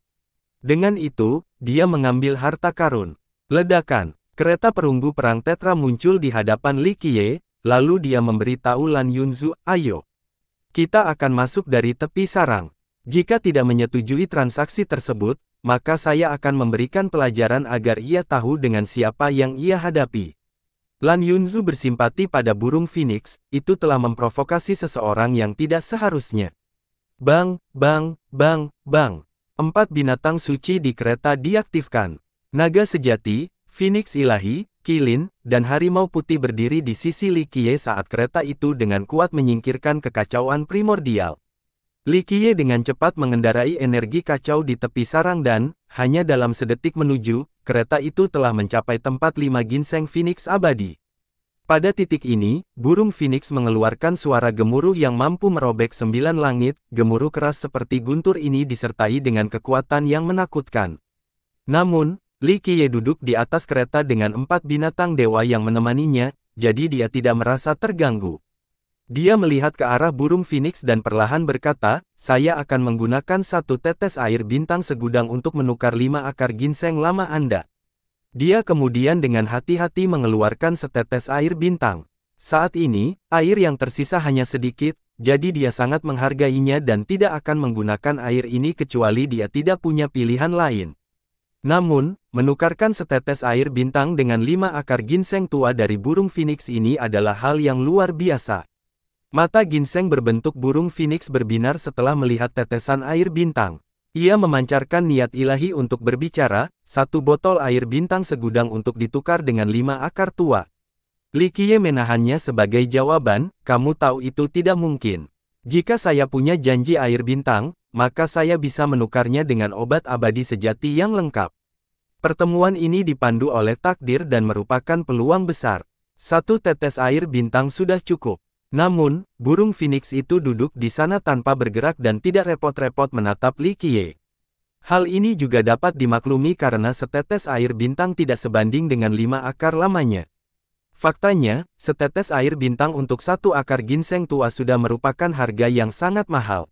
Dengan itu, dia mengambil harta karun. Ledakan, kereta perunggu perang Tetra muncul di hadapan Likie, lalu dia memberitahu Lan Yunzu, ayo. Kita akan masuk dari tepi sarang. Jika tidak menyetujui transaksi tersebut, maka saya akan memberikan pelajaran agar ia tahu dengan siapa yang ia hadapi. Lan Yunzu bersimpati pada burung phoenix, itu telah memprovokasi seseorang yang tidak seharusnya. Bang, bang, bang, bang. Empat binatang suci di kereta diaktifkan. Naga sejati, phoenix ilahi, kilin, dan harimau putih berdiri di sisi Likie saat kereta itu dengan kuat menyingkirkan kekacauan primordial. Qiye dengan cepat mengendarai energi kacau di tepi sarang dan, hanya dalam sedetik menuju, kereta itu telah mencapai tempat lima ginseng Phoenix abadi. Pada titik ini, burung Phoenix mengeluarkan suara gemuruh yang mampu merobek sembilan langit, gemuruh keras seperti guntur ini disertai dengan kekuatan yang menakutkan. Namun, Li Qiye duduk di atas kereta dengan empat binatang dewa yang menemaninya, jadi dia tidak merasa terganggu. Dia melihat ke arah burung Phoenix dan perlahan berkata, saya akan menggunakan satu tetes air bintang segudang untuk menukar lima akar ginseng lama Anda. Dia kemudian dengan hati-hati mengeluarkan setetes air bintang. Saat ini, air yang tersisa hanya sedikit, jadi dia sangat menghargainya dan tidak akan menggunakan air ini kecuali dia tidak punya pilihan lain. Namun, menukarkan setetes air bintang dengan lima akar ginseng tua dari burung phoenix ini adalah hal yang luar biasa. Mata ginseng berbentuk burung phoenix berbinar setelah melihat tetesan air bintang. Ia memancarkan niat ilahi untuk berbicara, satu botol air bintang segudang untuk ditukar dengan lima akar tua. Likie menahannya sebagai jawaban, kamu tahu itu tidak mungkin. Jika saya punya janji air bintang, maka saya bisa menukarnya dengan obat abadi sejati yang lengkap. Pertemuan ini dipandu oleh takdir dan merupakan peluang besar. Satu tetes air bintang sudah cukup. Namun, burung Phoenix itu duduk di sana tanpa bergerak dan tidak repot-repot menatap Li Qiye. Hal ini juga dapat dimaklumi karena setetes air bintang tidak sebanding dengan lima akar lamanya. Faktanya, setetes air bintang untuk satu akar ginseng tua sudah merupakan harga yang sangat mahal.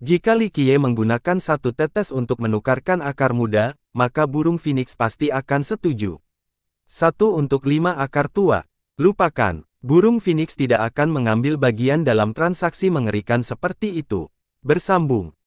Jika Li Qiye menggunakan satu tetes untuk menukarkan akar muda, maka burung Phoenix pasti akan setuju. Satu untuk lima akar tua. Lupakan. Burung Phoenix tidak akan mengambil bagian dalam transaksi mengerikan seperti itu. Bersambung.